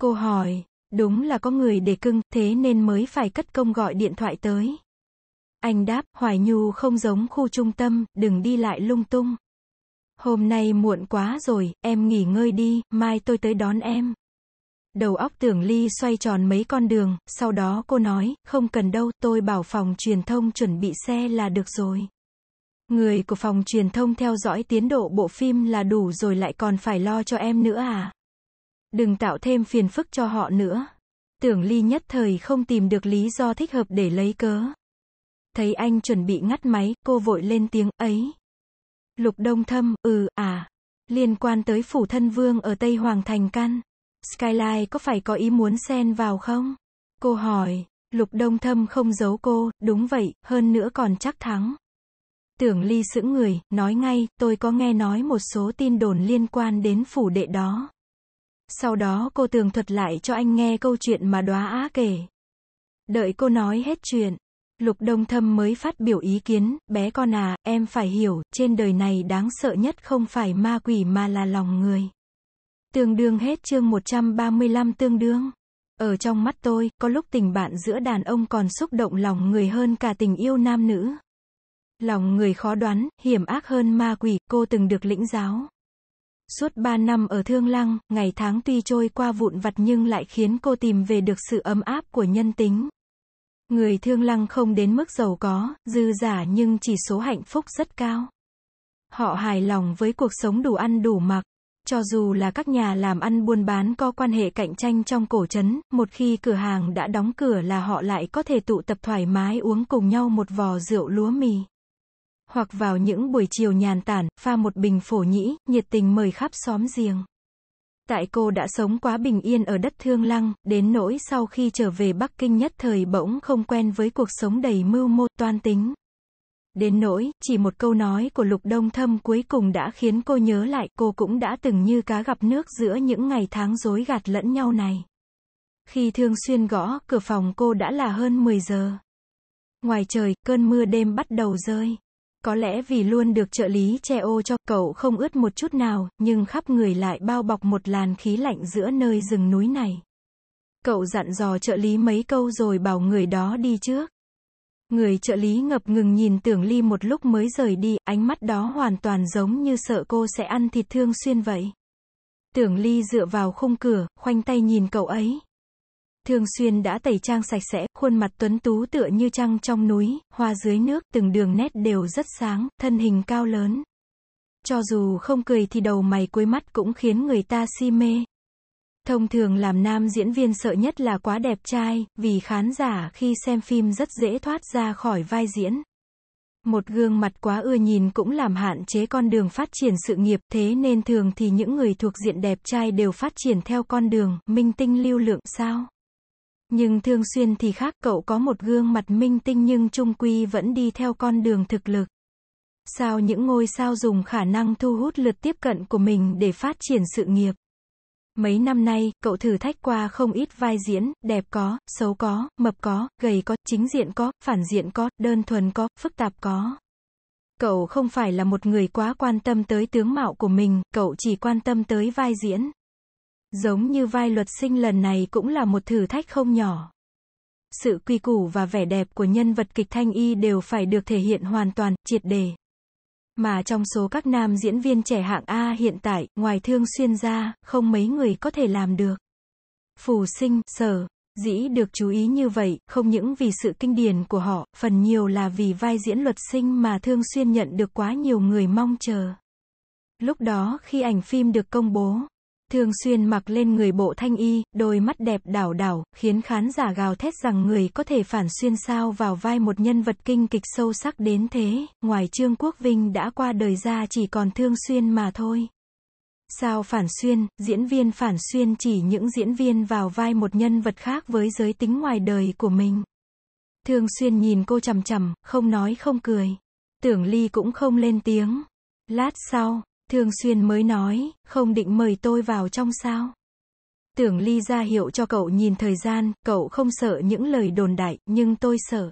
Cô hỏi, đúng là có người để cưng, thế nên mới phải cất công gọi điện thoại tới. Anh đáp, Hoài Nhu không giống khu trung tâm, đừng đi lại lung tung. Hôm nay muộn quá rồi, em nghỉ ngơi đi, mai tôi tới đón em. Đầu óc tưởng ly xoay tròn mấy con đường, sau đó cô nói, không cần đâu, tôi bảo phòng truyền thông chuẩn bị xe là được rồi. Người của phòng truyền thông theo dõi tiến độ bộ phim là đủ rồi lại còn phải lo cho em nữa à? Đừng tạo thêm phiền phức cho họ nữa. Tưởng ly nhất thời không tìm được lý do thích hợp để lấy cớ. Thấy anh chuẩn bị ngắt máy, cô vội lên tiếng ấy. Lục Đông Thâm, ừ, à. Liên quan tới phủ thân vương ở Tây Hoàng Thành Căn. Skyline có phải có ý muốn xen vào không? Cô hỏi, Lục Đông Thâm không giấu cô, đúng vậy, hơn nữa còn chắc thắng. Tưởng Ly sững người, nói ngay, tôi có nghe nói một số tin đồn liên quan đến phủ đệ đó. Sau đó cô tường thuật lại cho anh nghe câu chuyện mà đóa á kể. Đợi cô nói hết chuyện, Lục Đông Thâm mới phát biểu ý kiến, bé con à, em phải hiểu, trên đời này đáng sợ nhất không phải ma quỷ mà là lòng người. Tương đương hết chương 135 tương đương. Ở trong mắt tôi, có lúc tình bạn giữa đàn ông còn xúc động lòng người hơn cả tình yêu nam nữ. Lòng người khó đoán, hiểm ác hơn ma quỷ, cô từng được lĩnh giáo. Suốt ba năm ở Thương Lăng, ngày tháng tuy trôi qua vụn vặt nhưng lại khiến cô tìm về được sự ấm áp của nhân tính. Người Thương Lăng không đến mức giàu có, dư giả nhưng chỉ số hạnh phúc rất cao. Họ hài lòng với cuộc sống đủ ăn đủ mặc. Cho dù là các nhà làm ăn buôn bán có quan hệ cạnh tranh trong cổ trấn, một khi cửa hàng đã đóng cửa là họ lại có thể tụ tập thoải mái uống cùng nhau một vò rượu lúa mì. Hoặc vào những buổi chiều nhàn tản, pha một bình phổ nhĩ, nhiệt tình mời khắp xóm giềng. Tại cô đã sống quá bình yên ở đất Thương Lăng, đến nỗi sau khi trở về Bắc Kinh nhất thời bỗng không quen với cuộc sống đầy mưu mô toan tính đến nỗi, chỉ một câu nói của Lục Đông Thâm cuối cùng đã khiến cô nhớ lại, cô cũng đã từng như cá gặp nước giữa những ngày tháng rối gạt lẫn nhau này. Khi thường Xuyên gõ cửa phòng cô đã là hơn 10 giờ. Ngoài trời, cơn mưa đêm bắt đầu rơi. Có lẽ vì luôn được trợ lý che ô cho cậu không ướt một chút nào, nhưng khắp người lại bao bọc một làn khí lạnh giữa nơi rừng núi này. Cậu dặn dò trợ lý mấy câu rồi bảo người đó đi trước. Người trợ lý ngập ngừng nhìn tưởng ly một lúc mới rời đi, ánh mắt đó hoàn toàn giống như sợ cô sẽ ăn thịt thương xuyên vậy. Tưởng ly dựa vào khung cửa, khoanh tay nhìn cậu ấy. Thương xuyên đã tẩy trang sạch sẽ, khuôn mặt tuấn tú tựa như trăng trong núi, hoa dưới nước, từng đường nét đều rất sáng, thân hình cao lớn. Cho dù không cười thì đầu mày cuối mắt cũng khiến người ta si mê. Thông thường làm nam diễn viên sợ nhất là quá đẹp trai, vì khán giả khi xem phim rất dễ thoát ra khỏi vai diễn. Một gương mặt quá ưa nhìn cũng làm hạn chế con đường phát triển sự nghiệp, thế nên thường thì những người thuộc diện đẹp trai đều phát triển theo con đường, minh tinh lưu lượng sao. Nhưng thường xuyên thì khác, cậu có một gương mặt minh tinh nhưng trung quy vẫn đi theo con đường thực lực. Sao những ngôi sao dùng khả năng thu hút lượt tiếp cận của mình để phát triển sự nghiệp? Mấy năm nay, cậu thử thách qua không ít vai diễn, đẹp có, xấu có, mập có, gầy có, chính diện có, phản diện có, đơn thuần có, phức tạp có. Cậu không phải là một người quá quan tâm tới tướng mạo của mình, cậu chỉ quan tâm tới vai diễn. Giống như vai luật sinh lần này cũng là một thử thách không nhỏ. Sự quy củ và vẻ đẹp của nhân vật kịch thanh y đều phải được thể hiện hoàn toàn, triệt đề. Mà trong số các nam diễn viên trẻ hạng A hiện tại, ngoài thương xuyên ra, không mấy người có thể làm được. Phù sinh, sở, dĩ được chú ý như vậy, không những vì sự kinh điển của họ, phần nhiều là vì vai diễn luật sinh mà thương xuyên nhận được quá nhiều người mong chờ. Lúc đó khi ảnh phim được công bố, thường xuyên mặc lên người bộ thanh y, đôi mắt đẹp đảo đảo, khiến khán giả gào thét rằng người có thể phản xuyên sao vào vai một nhân vật kinh kịch sâu sắc đến thế, ngoài Trương Quốc Vinh đã qua đời ra chỉ còn thương xuyên mà thôi. Sao phản xuyên, diễn viên phản xuyên chỉ những diễn viên vào vai một nhân vật khác với giới tính ngoài đời của mình. Thương xuyên nhìn cô chằm chằm, không nói không cười. Tưởng Ly cũng không lên tiếng. Lát sau, Thường xuyên mới nói, không định mời tôi vào trong sao. Tưởng Ly ra hiệu cho cậu nhìn thời gian, cậu không sợ những lời đồn đại, nhưng tôi sợ.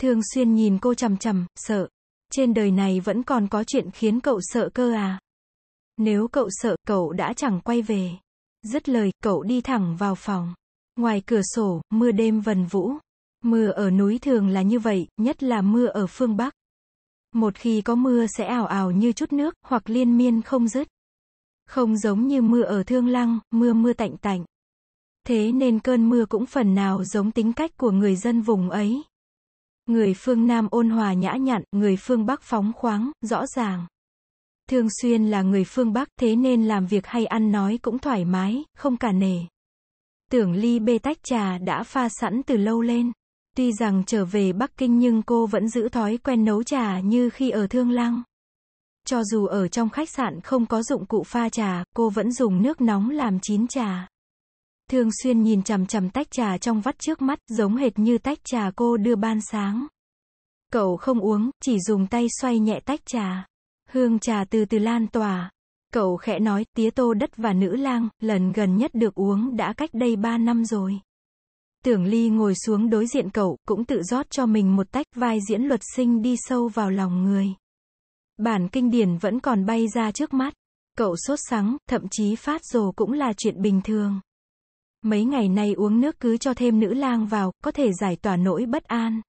Thường xuyên nhìn cô chằm chằm, sợ. Trên đời này vẫn còn có chuyện khiến cậu sợ cơ à. Nếu cậu sợ, cậu đã chẳng quay về. Dứt lời, cậu đi thẳng vào phòng. Ngoài cửa sổ, mưa đêm vần vũ. Mưa ở núi thường là như vậy, nhất là mưa ở phương Bắc. Một khi có mưa sẽ ảo ảo như chút nước, hoặc liên miên không dứt. Không giống như mưa ở Thương Lăng, mưa mưa tạnh tạnh. Thế nên cơn mưa cũng phần nào giống tính cách của người dân vùng ấy. Người phương Nam ôn hòa nhã nhặn, người phương Bắc phóng khoáng, rõ ràng. Thường xuyên là người phương Bắc, thế nên làm việc hay ăn nói cũng thoải mái, không cả nề. Tưởng ly bê tách trà đã pha sẵn từ lâu lên. Tuy rằng trở về Bắc Kinh nhưng cô vẫn giữ thói quen nấu trà như khi ở Thương Lăng. Cho dù ở trong khách sạn không có dụng cụ pha trà, cô vẫn dùng nước nóng làm chín trà. Thường xuyên nhìn chằm chằm tách trà trong vắt trước mắt, giống hệt như tách trà cô đưa ban sáng. Cậu không uống, chỉ dùng tay xoay nhẹ tách trà. Hương trà từ từ lan tỏa. Cậu khẽ nói, tía tô đất và nữ lang, lần gần nhất được uống đã cách đây ba năm rồi. Tưởng Ly ngồi xuống đối diện cậu, cũng tự rót cho mình một tách vai diễn luật sinh đi sâu vào lòng người. Bản kinh điển vẫn còn bay ra trước mắt. Cậu sốt sắng, thậm chí phát rồ cũng là chuyện bình thường. Mấy ngày nay uống nước cứ cho thêm nữ lang vào, có thể giải tỏa nỗi bất an.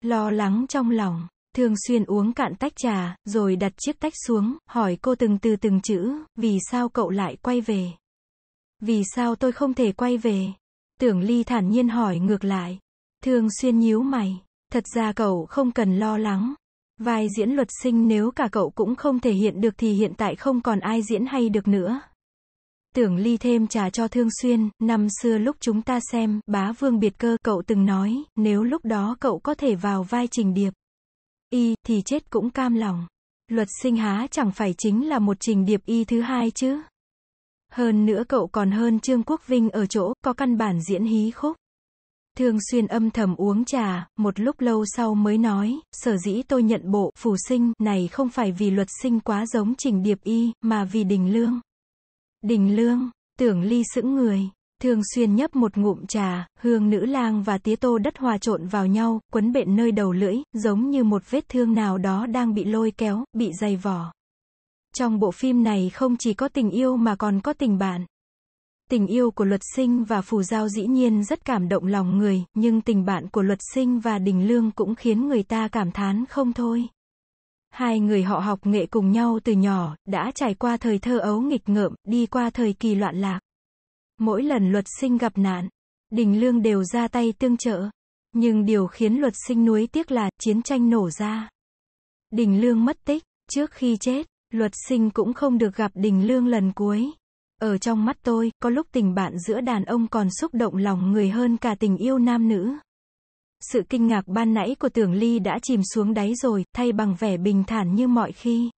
Lo lắng trong lòng, thường xuyên uống cạn tách trà, rồi đặt chiếc tách xuống, hỏi cô từng từ từng chữ, vì sao cậu lại quay về? Vì sao tôi không thể quay về? Tưởng Ly thản nhiên hỏi ngược lại. Thường xuyên nhíu mày. Thật ra cậu không cần lo lắng. Vai diễn luật sinh nếu cả cậu cũng không thể hiện được thì hiện tại không còn ai diễn hay được nữa. Tưởng Ly thêm trà cho Thương Xuyên, năm xưa lúc chúng ta xem, bá vương biệt cơ, cậu từng nói, nếu lúc đó cậu có thể vào vai trình điệp. Y, thì chết cũng cam lòng. Luật sinh há chẳng phải chính là một trình điệp y thứ hai chứ. Hơn nữa cậu còn hơn Trương Quốc Vinh ở chỗ, có căn bản diễn hí khúc. Thường xuyên âm thầm uống trà, một lúc lâu sau mới nói, sở dĩ tôi nhận bộ phù sinh này không phải vì luật sinh quá giống trình điệp y, mà vì đình lương. Đình lương, tưởng ly sững người, thường xuyên nhấp một ngụm trà, hương nữ lang và tía tô đất hòa trộn vào nhau, quấn bện nơi đầu lưỡi, giống như một vết thương nào đó đang bị lôi kéo, bị dày vỏ. Trong bộ phim này không chỉ có tình yêu mà còn có tình bạn. Tình yêu của luật sinh và phù giao dĩ nhiên rất cảm động lòng người, nhưng tình bạn của luật sinh và đình lương cũng khiến người ta cảm thán không thôi. Hai người họ học nghệ cùng nhau từ nhỏ, đã trải qua thời thơ ấu nghịch ngợm, đi qua thời kỳ loạn lạc. Mỗi lần luật sinh gặp nạn, đình lương đều ra tay tương trợ. Nhưng điều khiến luật sinh nuối tiếc là chiến tranh nổ ra. Đình lương mất tích, trước khi chết, luật sinh cũng không được gặp đình lương lần cuối. Ở trong mắt tôi, có lúc tình bạn giữa đàn ông còn xúc động lòng người hơn cả tình yêu nam nữ. Sự kinh ngạc ban nãy của tưởng ly đã chìm xuống đáy rồi, thay bằng vẻ bình thản như mọi khi.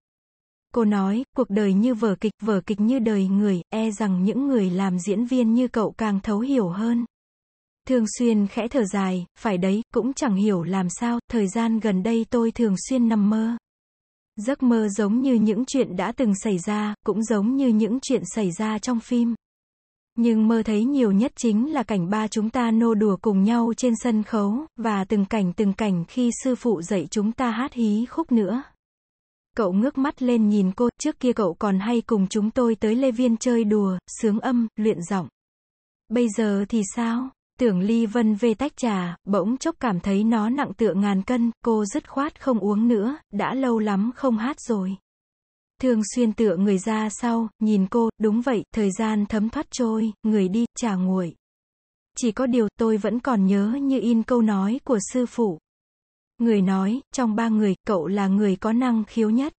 Cô nói, cuộc đời như vở kịch, vở kịch như đời người, e rằng những người làm diễn viên như cậu càng thấu hiểu hơn. Thường xuyên khẽ thở dài, phải đấy, cũng chẳng hiểu làm sao, thời gian gần đây tôi thường xuyên nằm mơ. Giấc mơ giống như những chuyện đã từng xảy ra, cũng giống như những chuyện xảy ra trong phim. Nhưng mơ thấy nhiều nhất chính là cảnh ba chúng ta nô đùa cùng nhau trên sân khấu, và từng cảnh từng cảnh khi sư phụ dạy chúng ta hát hí khúc nữa. Cậu ngước mắt lên nhìn cô, trước kia cậu còn hay cùng chúng tôi tới Lê Viên chơi đùa, sướng âm, luyện giọng. Bây giờ thì sao? Tưởng Ly Vân về tách trà, bỗng chốc cảm thấy nó nặng tựa ngàn cân, cô dứt khoát không uống nữa, đã lâu lắm không hát rồi. Thường xuyên tựa người ra sau, nhìn cô, đúng vậy, thời gian thấm thoát trôi, người đi, trà nguội. Chỉ có điều tôi vẫn còn nhớ như in câu nói của sư phụ. Người nói, trong ba người, cậu là người có năng khiếu nhất.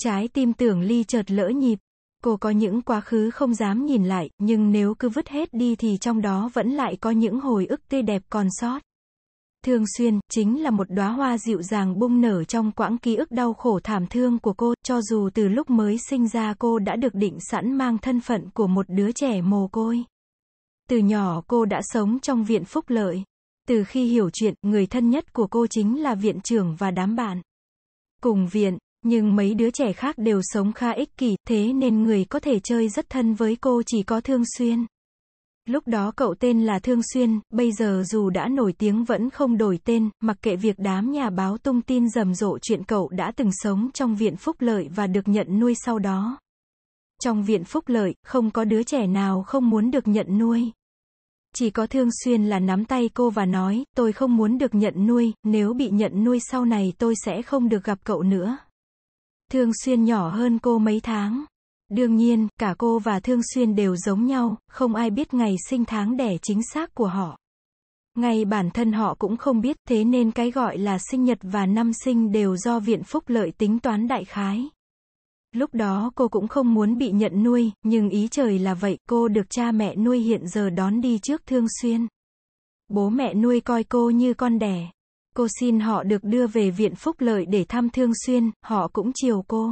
Trái tim tưởng ly chợt lỡ nhịp, Cô có những quá khứ không dám nhìn lại, nhưng nếu cứ vứt hết đi thì trong đó vẫn lại có những hồi ức tươi đẹp còn sót. thường xuyên, chính là một đóa hoa dịu dàng bung nở trong quãng ký ức đau khổ thảm thương của cô, cho dù từ lúc mới sinh ra cô đã được định sẵn mang thân phận của một đứa trẻ mồ côi. Từ nhỏ cô đã sống trong viện phúc lợi. Từ khi hiểu chuyện, người thân nhất của cô chính là viện trưởng và đám bạn. Cùng viện, nhưng mấy đứa trẻ khác đều sống kha ích kỷ, thế nên người có thể chơi rất thân với cô chỉ có Thương Xuyên. Lúc đó cậu tên là Thương Xuyên, bây giờ dù đã nổi tiếng vẫn không đổi tên, mặc kệ việc đám nhà báo tung tin rầm rộ chuyện cậu đã từng sống trong viện phúc lợi và được nhận nuôi sau đó. Trong viện phúc lợi, không có đứa trẻ nào không muốn được nhận nuôi. Chỉ có Thương Xuyên là nắm tay cô và nói, tôi không muốn được nhận nuôi, nếu bị nhận nuôi sau này tôi sẽ không được gặp cậu nữa. Thương Xuyên nhỏ hơn cô mấy tháng. Đương nhiên, cả cô và Thương Xuyên đều giống nhau, không ai biết ngày sinh tháng đẻ chính xác của họ. Ngay bản thân họ cũng không biết, thế nên cái gọi là sinh nhật và năm sinh đều do Viện Phúc Lợi tính toán đại khái. Lúc đó cô cũng không muốn bị nhận nuôi, nhưng ý trời là vậy, cô được cha mẹ nuôi hiện giờ đón đi trước Thương Xuyên. Bố mẹ nuôi coi cô như con đẻ. Cô xin họ được đưa về viện phúc lợi để thăm Thương Xuyên, họ cũng chiều cô.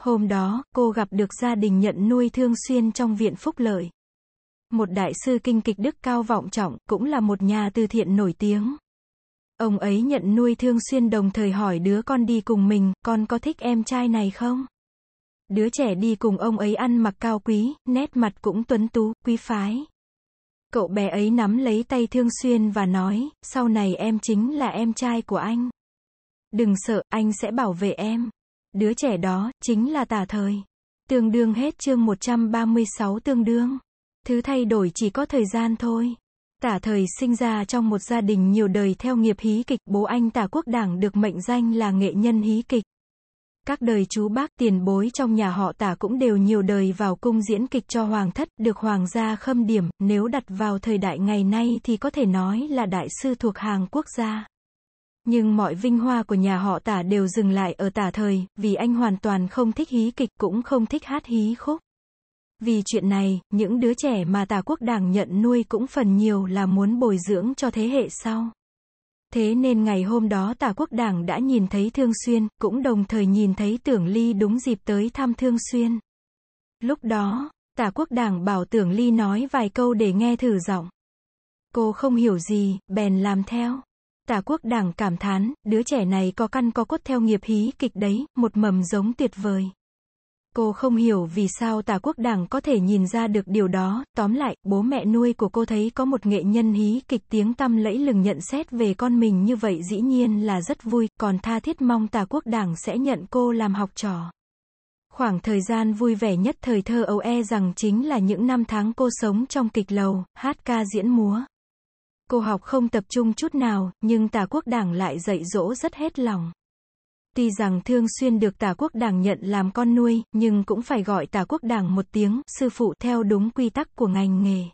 Hôm đó, cô gặp được gia đình nhận nuôi Thương Xuyên trong viện phúc lợi. Một đại sư kinh kịch Đức cao vọng trọng, cũng là một nhà từ thiện nổi tiếng. Ông ấy nhận nuôi Thương Xuyên đồng thời hỏi đứa con đi cùng mình, con có thích em trai này không? Đứa trẻ đi cùng ông ấy ăn mặc cao quý, nét mặt cũng tuấn tú, quý phái. Cậu bé ấy nắm lấy tay Thương Xuyên và nói, sau này em chính là em trai của anh. Đừng sợ, anh sẽ bảo vệ em. Đứa trẻ đó, chính là tả thời. Tương đương hết chương 136 tương đương. Thứ thay đổi chỉ có thời gian thôi. Tả thời sinh ra trong một gia đình nhiều đời theo nghiệp hí kịch, bố anh tả quốc đảng được mệnh danh là nghệ nhân hí kịch các đời chú bác tiền bối trong nhà họ tả cũng đều nhiều đời vào cung diễn kịch cho hoàng thất, được hoàng gia khâm điểm, nếu đặt vào thời đại ngày nay thì có thể nói là đại sư thuộc hàng quốc gia. Nhưng mọi vinh hoa của nhà họ tả đều dừng lại ở tả thời, vì anh hoàn toàn không thích hí kịch cũng không thích hát hí khúc. Vì chuyện này, những đứa trẻ mà tả quốc đảng nhận nuôi cũng phần nhiều là muốn bồi dưỡng cho thế hệ sau. Thế nên ngày hôm đó tả quốc đảng đã nhìn thấy Thương Xuyên, cũng đồng thời nhìn thấy Tưởng Ly đúng dịp tới thăm Thương Xuyên. Lúc đó, tả quốc đảng bảo Tưởng Ly nói vài câu để nghe thử giọng. Cô không hiểu gì, bèn làm theo. Tả quốc đảng cảm thán, đứa trẻ này có căn có cốt theo nghiệp hí kịch đấy, một mầm giống tuyệt vời. Cô không hiểu vì sao tà quốc đảng có thể nhìn ra được điều đó, tóm lại, bố mẹ nuôi của cô thấy có một nghệ nhân hí kịch tiếng tăm lẫy lừng nhận xét về con mình như vậy dĩ nhiên là rất vui, còn tha thiết mong tà quốc đảng sẽ nhận cô làm học trò. Khoảng thời gian vui vẻ nhất thời thơ ấu e rằng chính là những năm tháng cô sống trong kịch lầu, hát ca diễn múa. Cô học không tập trung chút nào, nhưng tà quốc đảng lại dạy dỗ rất hết lòng. Tuy rằng thường xuyên được tả quốc đảng nhận làm con nuôi, nhưng cũng phải gọi tả quốc đảng một tiếng, sư phụ theo đúng quy tắc của ngành nghề.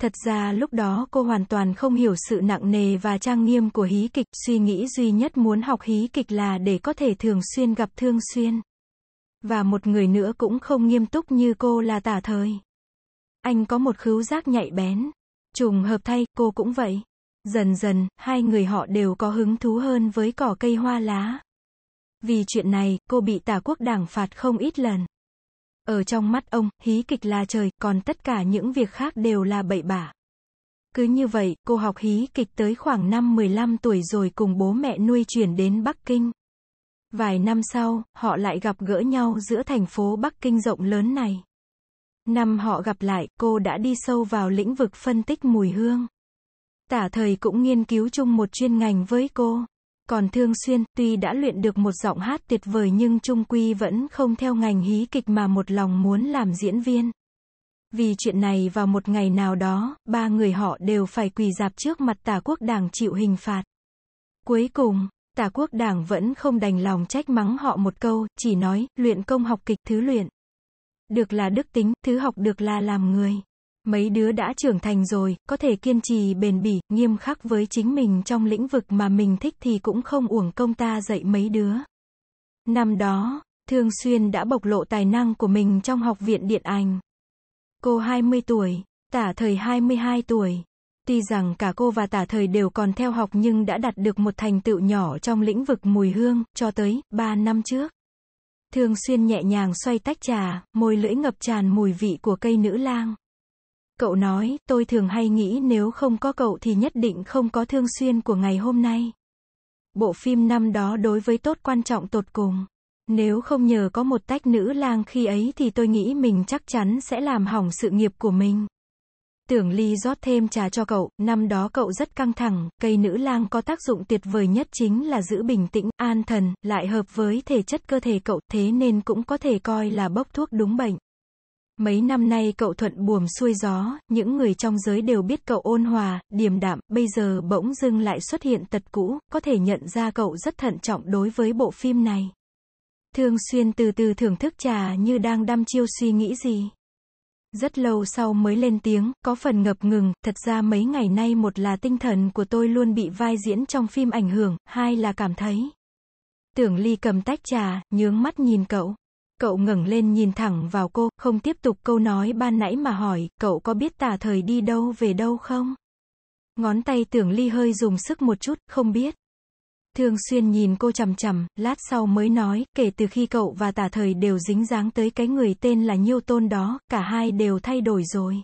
Thật ra lúc đó cô hoàn toàn không hiểu sự nặng nề và trang nghiêm của hí kịch, suy nghĩ duy nhất muốn học hí kịch là để có thể thường xuyên gặp thương xuyên. Và một người nữa cũng không nghiêm túc như cô là tả thời. Anh có một khứu giác nhạy bén. Trùng hợp thay, cô cũng vậy. Dần dần, hai người họ đều có hứng thú hơn với cỏ cây hoa lá. Vì chuyện này, cô bị tả quốc đảng phạt không ít lần. Ở trong mắt ông, hí kịch là trời, còn tất cả những việc khác đều là bậy bạ. Cứ như vậy, cô học hí kịch tới khoảng năm 15 tuổi rồi cùng bố mẹ nuôi chuyển đến Bắc Kinh. Vài năm sau, họ lại gặp gỡ nhau giữa thành phố Bắc Kinh rộng lớn này. Năm họ gặp lại, cô đã đi sâu vào lĩnh vực phân tích mùi hương. Tả thời cũng nghiên cứu chung một chuyên ngành với cô. Còn Thương Xuyên, tuy đã luyện được một giọng hát tuyệt vời nhưng Trung Quy vẫn không theo ngành hí kịch mà một lòng muốn làm diễn viên. Vì chuyện này vào một ngày nào đó, ba người họ đều phải quỳ dạp trước mặt tả quốc đảng chịu hình phạt. Cuối cùng, tả quốc đảng vẫn không đành lòng trách mắng họ một câu, chỉ nói, luyện công học kịch thứ luyện. Được là đức tính, thứ học được là làm người. Mấy đứa đã trưởng thành rồi, có thể kiên trì bền bỉ, nghiêm khắc với chính mình trong lĩnh vực mà mình thích thì cũng không uổng công ta dạy mấy đứa. Năm đó, Thương Xuyên đã bộc lộ tài năng của mình trong học viện điện ảnh. Cô 20 tuổi, tả thời 22 tuổi. Tuy rằng cả cô và tả thời đều còn theo học nhưng đã đạt được một thành tựu nhỏ trong lĩnh vực mùi hương, cho tới 3 năm trước. Thường xuyên nhẹ nhàng xoay tách trà, môi lưỡi ngập tràn mùi vị của cây nữ lang. Cậu nói, tôi thường hay nghĩ nếu không có cậu thì nhất định không có thương xuyên của ngày hôm nay. Bộ phim năm đó đối với tốt quan trọng tột cùng. Nếu không nhờ có một tách nữ lang khi ấy thì tôi nghĩ mình chắc chắn sẽ làm hỏng sự nghiệp của mình. Tưởng Ly rót thêm trà cho cậu, năm đó cậu rất căng thẳng, cây nữ lang có tác dụng tuyệt vời nhất chính là giữ bình tĩnh, an thần, lại hợp với thể chất cơ thể cậu, thế nên cũng có thể coi là bốc thuốc đúng bệnh. Mấy năm nay cậu thuận buồm xuôi gió, những người trong giới đều biết cậu ôn hòa, điềm đạm, bây giờ bỗng dưng lại xuất hiện tật cũ, có thể nhận ra cậu rất thận trọng đối với bộ phim này. thường xuyên từ từ thưởng thức trà như đang đăm chiêu suy nghĩ gì. Rất lâu sau mới lên tiếng, có phần ngập ngừng, thật ra mấy ngày nay một là tinh thần của tôi luôn bị vai diễn trong phim ảnh hưởng, hai là cảm thấy. Tưởng ly cầm tách trà, nhướng mắt nhìn cậu. Cậu ngẩng lên nhìn thẳng vào cô, không tiếp tục câu nói ban nãy mà hỏi, cậu có biết tà thời đi đâu về đâu không? Ngón tay tưởng ly hơi dùng sức một chút, không biết. Thường xuyên nhìn cô chằm chằm, lát sau mới nói, kể từ khi cậu và tà thời đều dính dáng tới cái người tên là Nhiêu Tôn đó, cả hai đều thay đổi rồi.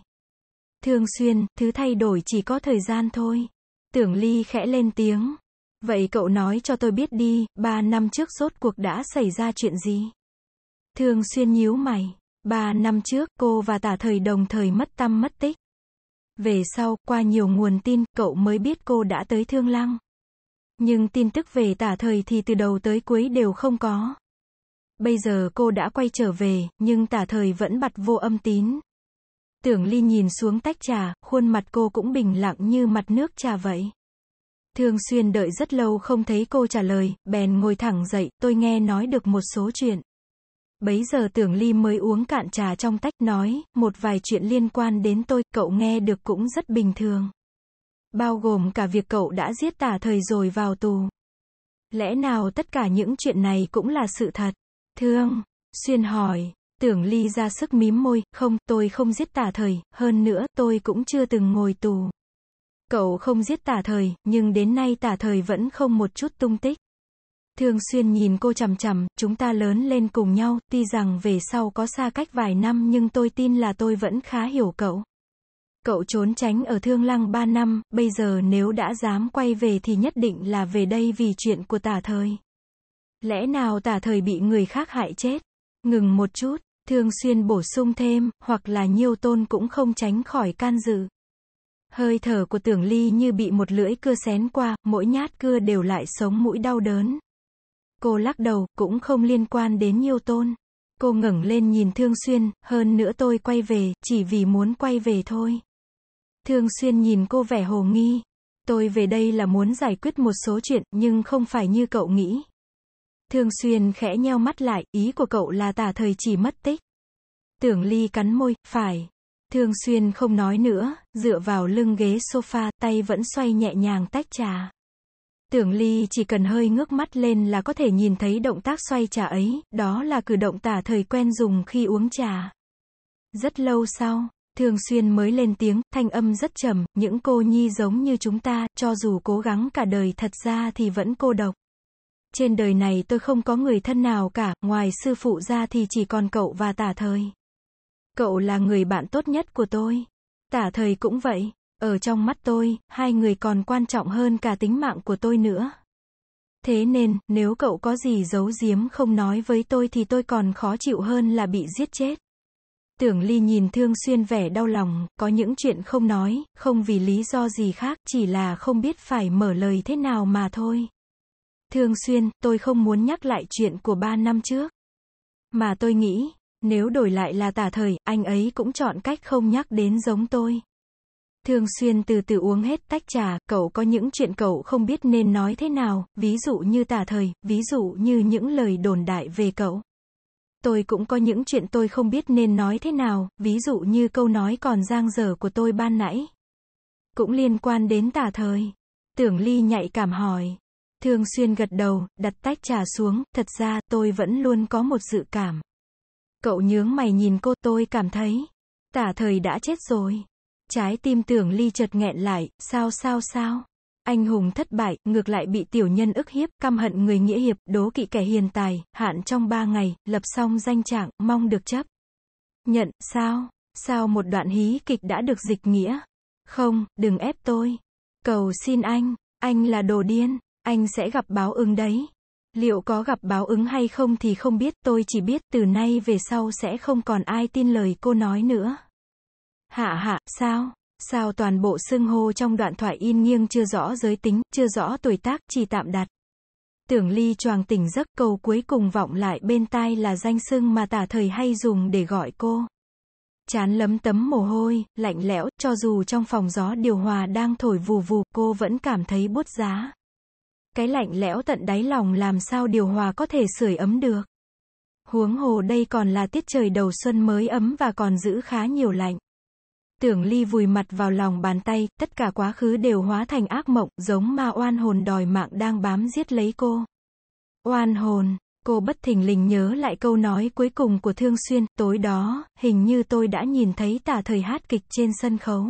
Thường xuyên, thứ thay đổi chỉ có thời gian thôi. Tưởng ly khẽ lên tiếng. Vậy cậu nói cho tôi biết đi, ba năm trước rốt cuộc đã xảy ra chuyện gì? Thường xuyên nhíu mày. Ba năm trước, cô và tả thời đồng thời mất tâm mất tích. Về sau, qua nhiều nguồn tin, cậu mới biết cô đã tới Thương Lăng. Nhưng tin tức về tả thời thì từ đầu tới cuối đều không có. Bây giờ cô đã quay trở về, nhưng tả thời vẫn bật vô âm tín. Tưởng Ly nhìn xuống tách trà, khuôn mặt cô cũng bình lặng như mặt nước trà vậy. Thường xuyên đợi rất lâu không thấy cô trả lời, bèn ngồi thẳng dậy, tôi nghe nói được một số chuyện. Bấy giờ tưởng ly mới uống cạn trà trong tách nói, một vài chuyện liên quan đến tôi, cậu nghe được cũng rất bình thường. Bao gồm cả việc cậu đã giết tả thời rồi vào tù. Lẽ nào tất cả những chuyện này cũng là sự thật? Thương, xuyên hỏi, tưởng ly ra sức mím môi, không, tôi không giết tả thời, hơn nữa, tôi cũng chưa từng ngồi tù. Cậu không giết tả thời, nhưng đến nay tả thời vẫn không một chút tung tích thường xuyên nhìn cô chằm chằm, chúng ta lớn lên cùng nhau, tuy rằng về sau có xa cách vài năm nhưng tôi tin là tôi vẫn khá hiểu cậu. Cậu trốn tránh ở Thương Lăng 3 năm, bây giờ nếu đã dám quay về thì nhất định là về đây vì chuyện của tả thời. Lẽ nào tả thời bị người khác hại chết? Ngừng một chút, thường xuyên bổ sung thêm, hoặc là nhiêu tôn cũng không tránh khỏi can dự. Hơi thở của tưởng ly như bị một lưỡi cưa xén qua, mỗi nhát cưa đều lại sống mũi đau đớn. Cô lắc đầu, cũng không liên quan đến Nhiêu Tôn. Cô ngẩng lên nhìn Thương Xuyên, hơn nữa tôi quay về, chỉ vì muốn quay về thôi. Thương Xuyên nhìn cô vẻ hồ nghi. Tôi về đây là muốn giải quyết một số chuyện, nhưng không phải như cậu nghĩ. Thương Xuyên khẽ nheo mắt lại, ý của cậu là tả thời chỉ mất tích. Tưởng Ly cắn môi, phải. Thương Xuyên không nói nữa, dựa vào lưng ghế sofa, tay vẫn xoay nhẹ nhàng tách trà. Tưởng Ly chỉ cần hơi ngước mắt lên là có thể nhìn thấy động tác xoay trà ấy, đó là cử động tả thời quen dùng khi uống trà. Rất lâu sau, Thường xuyên mới lên tiếng, thanh âm rất trầm, những cô nhi giống như chúng ta, cho dù cố gắng cả đời thật ra thì vẫn cô độc. Trên đời này tôi không có người thân nào cả, ngoài sư phụ ra thì chỉ còn cậu và tả thời. Cậu là người bạn tốt nhất của tôi. Tả thời cũng vậy. Ở trong mắt tôi, hai người còn quan trọng hơn cả tính mạng của tôi nữa. Thế nên, nếu cậu có gì giấu giếm không nói với tôi thì tôi còn khó chịu hơn là bị giết chết. Tưởng Ly nhìn Thương Xuyên vẻ đau lòng, có những chuyện không nói, không vì lý do gì khác, chỉ là không biết phải mở lời thế nào mà thôi. Thương Xuyên, tôi không muốn nhắc lại chuyện của ba năm trước. Mà tôi nghĩ, nếu đổi lại là tả thời, anh ấy cũng chọn cách không nhắc đến giống tôi. Thường xuyên từ từ uống hết tách trà, cậu có những chuyện cậu không biết nên nói thế nào, ví dụ như tả thời, ví dụ như những lời đồn đại về cậu. Tôi cũng có những chuyện tôi không biết nên nói thế nào, ví dụ như câu nói còn giang dở của tôi ban nãy. Cũng liên quan đến tả thời. Tưởng Ly nhạy cảm hỏi. Thường xuyên gật đầu, đặt tách trà xuống, thật ra tôi vẫn luôn có một dự cảm. Cậu nhướng mày nhìn cô tôi cảm thấy. Tả thời đã chết rồi. Trái tim tưởng ly chợt nghẹn lại, sao sao sao? Anh hùng thất bại, ngược lại bị tiểu nhân ức hiếp, căm hận người nghĩa hiệp, đố kỵ kẻ hiền tài, hạn trong ba ngày, lập xong danh trạng, mong được chấp. Nhận, sao? Sao một đoạn hí kịch đã được dịch nghĩa? Không, đừng ép tôi. Cầu xin anh, anh là đồ điên, anh sẽ gặp báo ứng đấy. Liệu có gặp báo ứng hay không thì không biết, tôi chỉ biết từ nay về sau sẽ không còn ai tin lời cô nói nữa. Hạ hạ, sao? Sao toàn bộ xưng hô trong đoạn thoại in nghiêng chưa rõ giới tính, chưa rõ tuổi tác, chỉ tạm đặt. Tưởng ly choàng tỉnh giấc câu cuối cùng vọng lại bên tai là danh xưng mà tả thời hay dùng để gọi cô. Chán lấm tấm mồ hôi, lạnh lẽo, cho dù trong phòng gió điều hòa đang thổi vù vù, cô vẫn cảm thấy bút giá. Cái lạnh lẽo tận đáy lòng làm sao điều hòa có thể sưởi ấm được. Huống hồ đây còn là tiết trời đầu xuân mới ấm và còn giữ khá nhiều lạnh. Tưởng Ly vùi mặt vào lòng bàn tay, tất cả quá khứ đều hóa thành ác mộng, giống ma oan hồn đòi mạng đang bám giết lấy cô. Oan hồn, cô bất thình lình nhớ lại câu nói cuối cùng của Thương Xuyên, tối đó, hình như tôi đã nhìn thấy tả thời hát kịch trên sân khấu.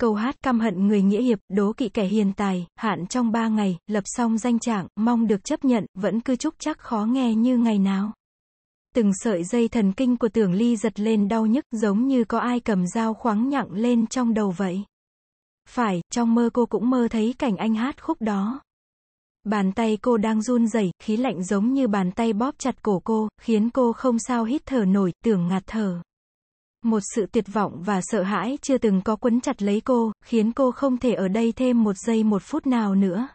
Câu hát căm hận người nghĩa hiệp, đố kỵ kẻ hiền tài, hạn trong ba ngày, lập xong danh trạng, mong được chấp nhận, vẫn cứ chúc chắc khó nghe như ngày nào. Từng sợi dây thần kinh của tưởng ly giật lên đau nhức giống như có ai cầm dao khoáng nhặng lên trong đầu vậy. Phải, trong mơ cô cũng mơ thấy cảnh anh hát khúc đó. Bàn tay cô đang run rẩy, khí lạnh giống như bàn tay bóp chặt cổ cô, khiến cô không sao hít thở nổi, tưởng ngạt thở. Một sự tuyệt vọng và sợ hãi chưa từng có quấn chặt lấy cô, khiến cô không thể ở đây thêm một giây một phút nào nữa.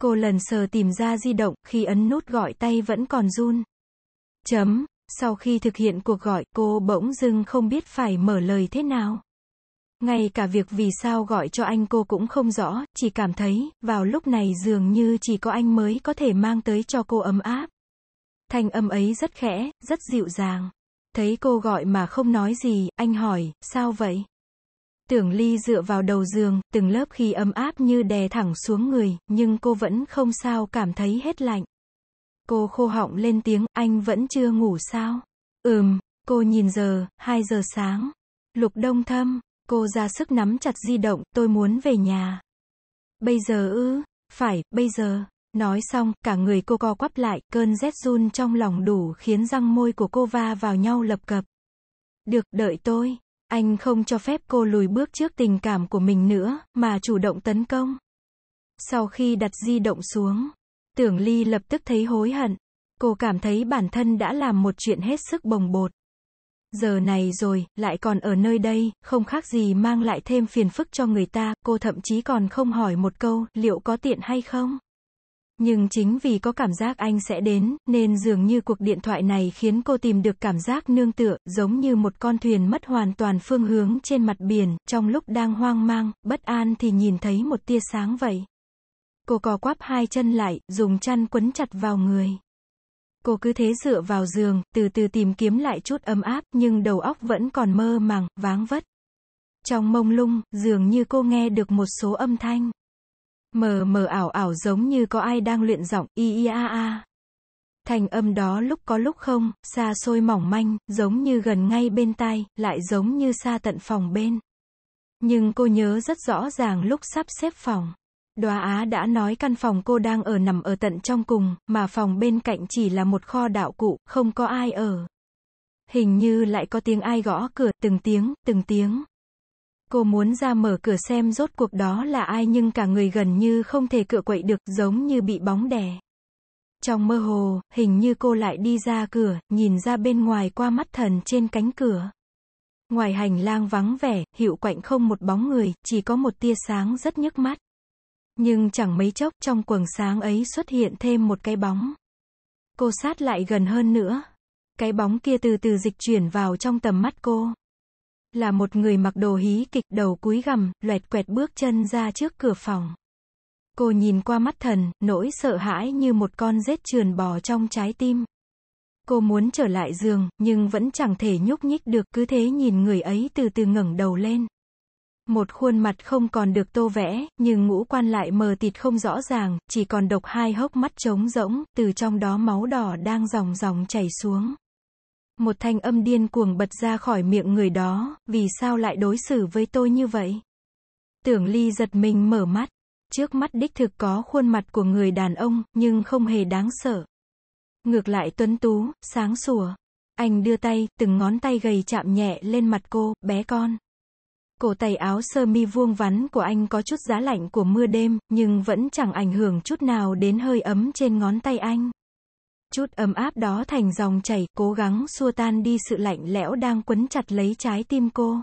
Cô lần sờ tìm ra di động, khi ấn nút gọi tay vẫn còn run. Chấm. Sau khi thực hiện cuộc gọi, cô bỗng dưng không biết phải mở lời thế nào. Ngay cả việc vì sao gọi cho anh cô cũng không rõ, chỉ cảm thấy, vào lúc này dường như chỉ có anh mới có thể mang tới cho cô ấm áp. Thanh âm ấy rất khẽ, rất dịu dàng. Thấy cô gọi mà không nói gì, anh hỏi, sao vậy? Tưởng Ly dựa vào đầu giường, từng lớp khi ấm áp như đè thẳng xuống người, nhưng cô vẫn không sao cảm thấy hết lạnh. Cô khô họng lên tiếng, anh vẫn chưa ngủ sao? Ừm, cô nhìn giờ, 2 giờ sáng. Lục đông thâm, cô ra sức nắm chặt di động, tôi muốn về nhà. Bây giờ ư, phải, bây giờ. Nói xong, cả người cô co quắp lại, cơn rét run trong lòng đủ khiến răng môi của cô va vào nhau lập cập. Được, đợi tôi. Anh không cho phép cô lùi bước trước tình cảm của mình nữa, mà chủ động tấn công. Sau khi đặt di động xuống, Tưởng Ly lập tức thấy hối hận. Cô cảm thấy bản thân đã làm một chuyện hết sức bồng bột. Giờ này rồi, lại còn ở nơi đây, không khác gì mang lại thêm phiền phức cho người ta, cô thậm chí còn không hỏi một câu, liệu có tiện hay không? Nhưng chính vì có cảm giác anh sẽ đến, nên dường như cuộc điện thoại này khiến cô tìm được cảm giác nương tựa, giống như một con thuyền mất hoàn toàn phương hướng trên mặt biển, trong lúc đang hoang mang, bất an thì nhìn thấy một tia sáng vậy. Cô co quắp hai chân lại, dùng chăn quấn chặt vào người. Cô cứ thế dựa vào giường, từ từ tìm kiếm lại chút ấm áp, nhưng đầu óc vẫn còn mơ màng, váng vất. Trong mông lung, dường như cô nghe được một số âm thanh. Mờ mờ ảo ảo giống như có ai đang luyện giọng, i i a a. Thành âm đó lúc có lúc không, xa xôi mỏng manh, giống như gần ngay bên tai, lại giống như xa tận phòng bên. Nhưng cô nhớ rất rõ ràng lúc sắp xếp phòng. Đoá Á đã nói căn phòng cô đang ở nằm ở tận trong cùng, mà phòng bên cạnh chỉ là một kho đạo cụ, không có ai ở. Hình như lại có tiếng ai gõ cửa, từng tiếng, từng tiếng. Cô muốn ra mở cửa xem rốt cuộc đó là ai nhưng cả người gần như không thể cựa quậy được, giống như bị bóng đè. Trong mơ hồ, hình như cô lại đi ra cửa, nhìn ra bên ngoài qua mắt thần trên cánh cửa. Ngoài hành lang vắng vẻ, hiệu quạnh không một bóng người, chỉ có một tia sáng rất nhức mắt. Nhưng chẳng mấy chốc trong quầng sáng ấy xuất hiện thêm một cái bóng. Cô sát lại gần hơn nữa. Cái bóng kia từ từ dịch chuyển vào trong tầm mắt cô. Là một người mặc đồ hí kịch đầu cúi gằm, loẹt quẹt bước chân ra trước cửa phòng. Cô nhìn qua mắt thần, nỗi sợ hãi như một con rết trườn bò trong trái tim. Cô muốn trở lại giường, nhưng vẫn chẳng thể nhúc nhích được, cứ thế nhìn người ấy từ từ ngẩng đầu lên. Một khuôn mặt không còn được tô vẽ, nhưng ngũ quan lại mờ tịt không rõ ràng, chỉ còn độc hai hốc mắt trống rỗng, từ trong đó máu đỏ đang dòng dòng chảy xuống. Một thanh âm điên cuồng bật ra khỏi miệng người đó, vì sao lại đối xử với tôi như vậy? Tưởng Ly giật mình mở mắt, trước mắt đích thực có khuôn mặt của người đàn ông, nhưng không hề đáng sợ. Ngược lại tuấn tú, sáng sủa. Anh đưa tay, từng ngón tay gầy chạm nhẹ lên mặt cô, bé con. Cổ tay áo sơ mi vuông vắn của anh có chút giá lạnh của mưa đêm, nhưng vẫn chẳng ảnh hưởng chút nào đến hơi ấm trên ngón tay anh. Chút ấm áp đó thành dòng chảy, cố gắng xua tan đi sự lạnh lẽo đang quấn chặt lấy trái tim cô.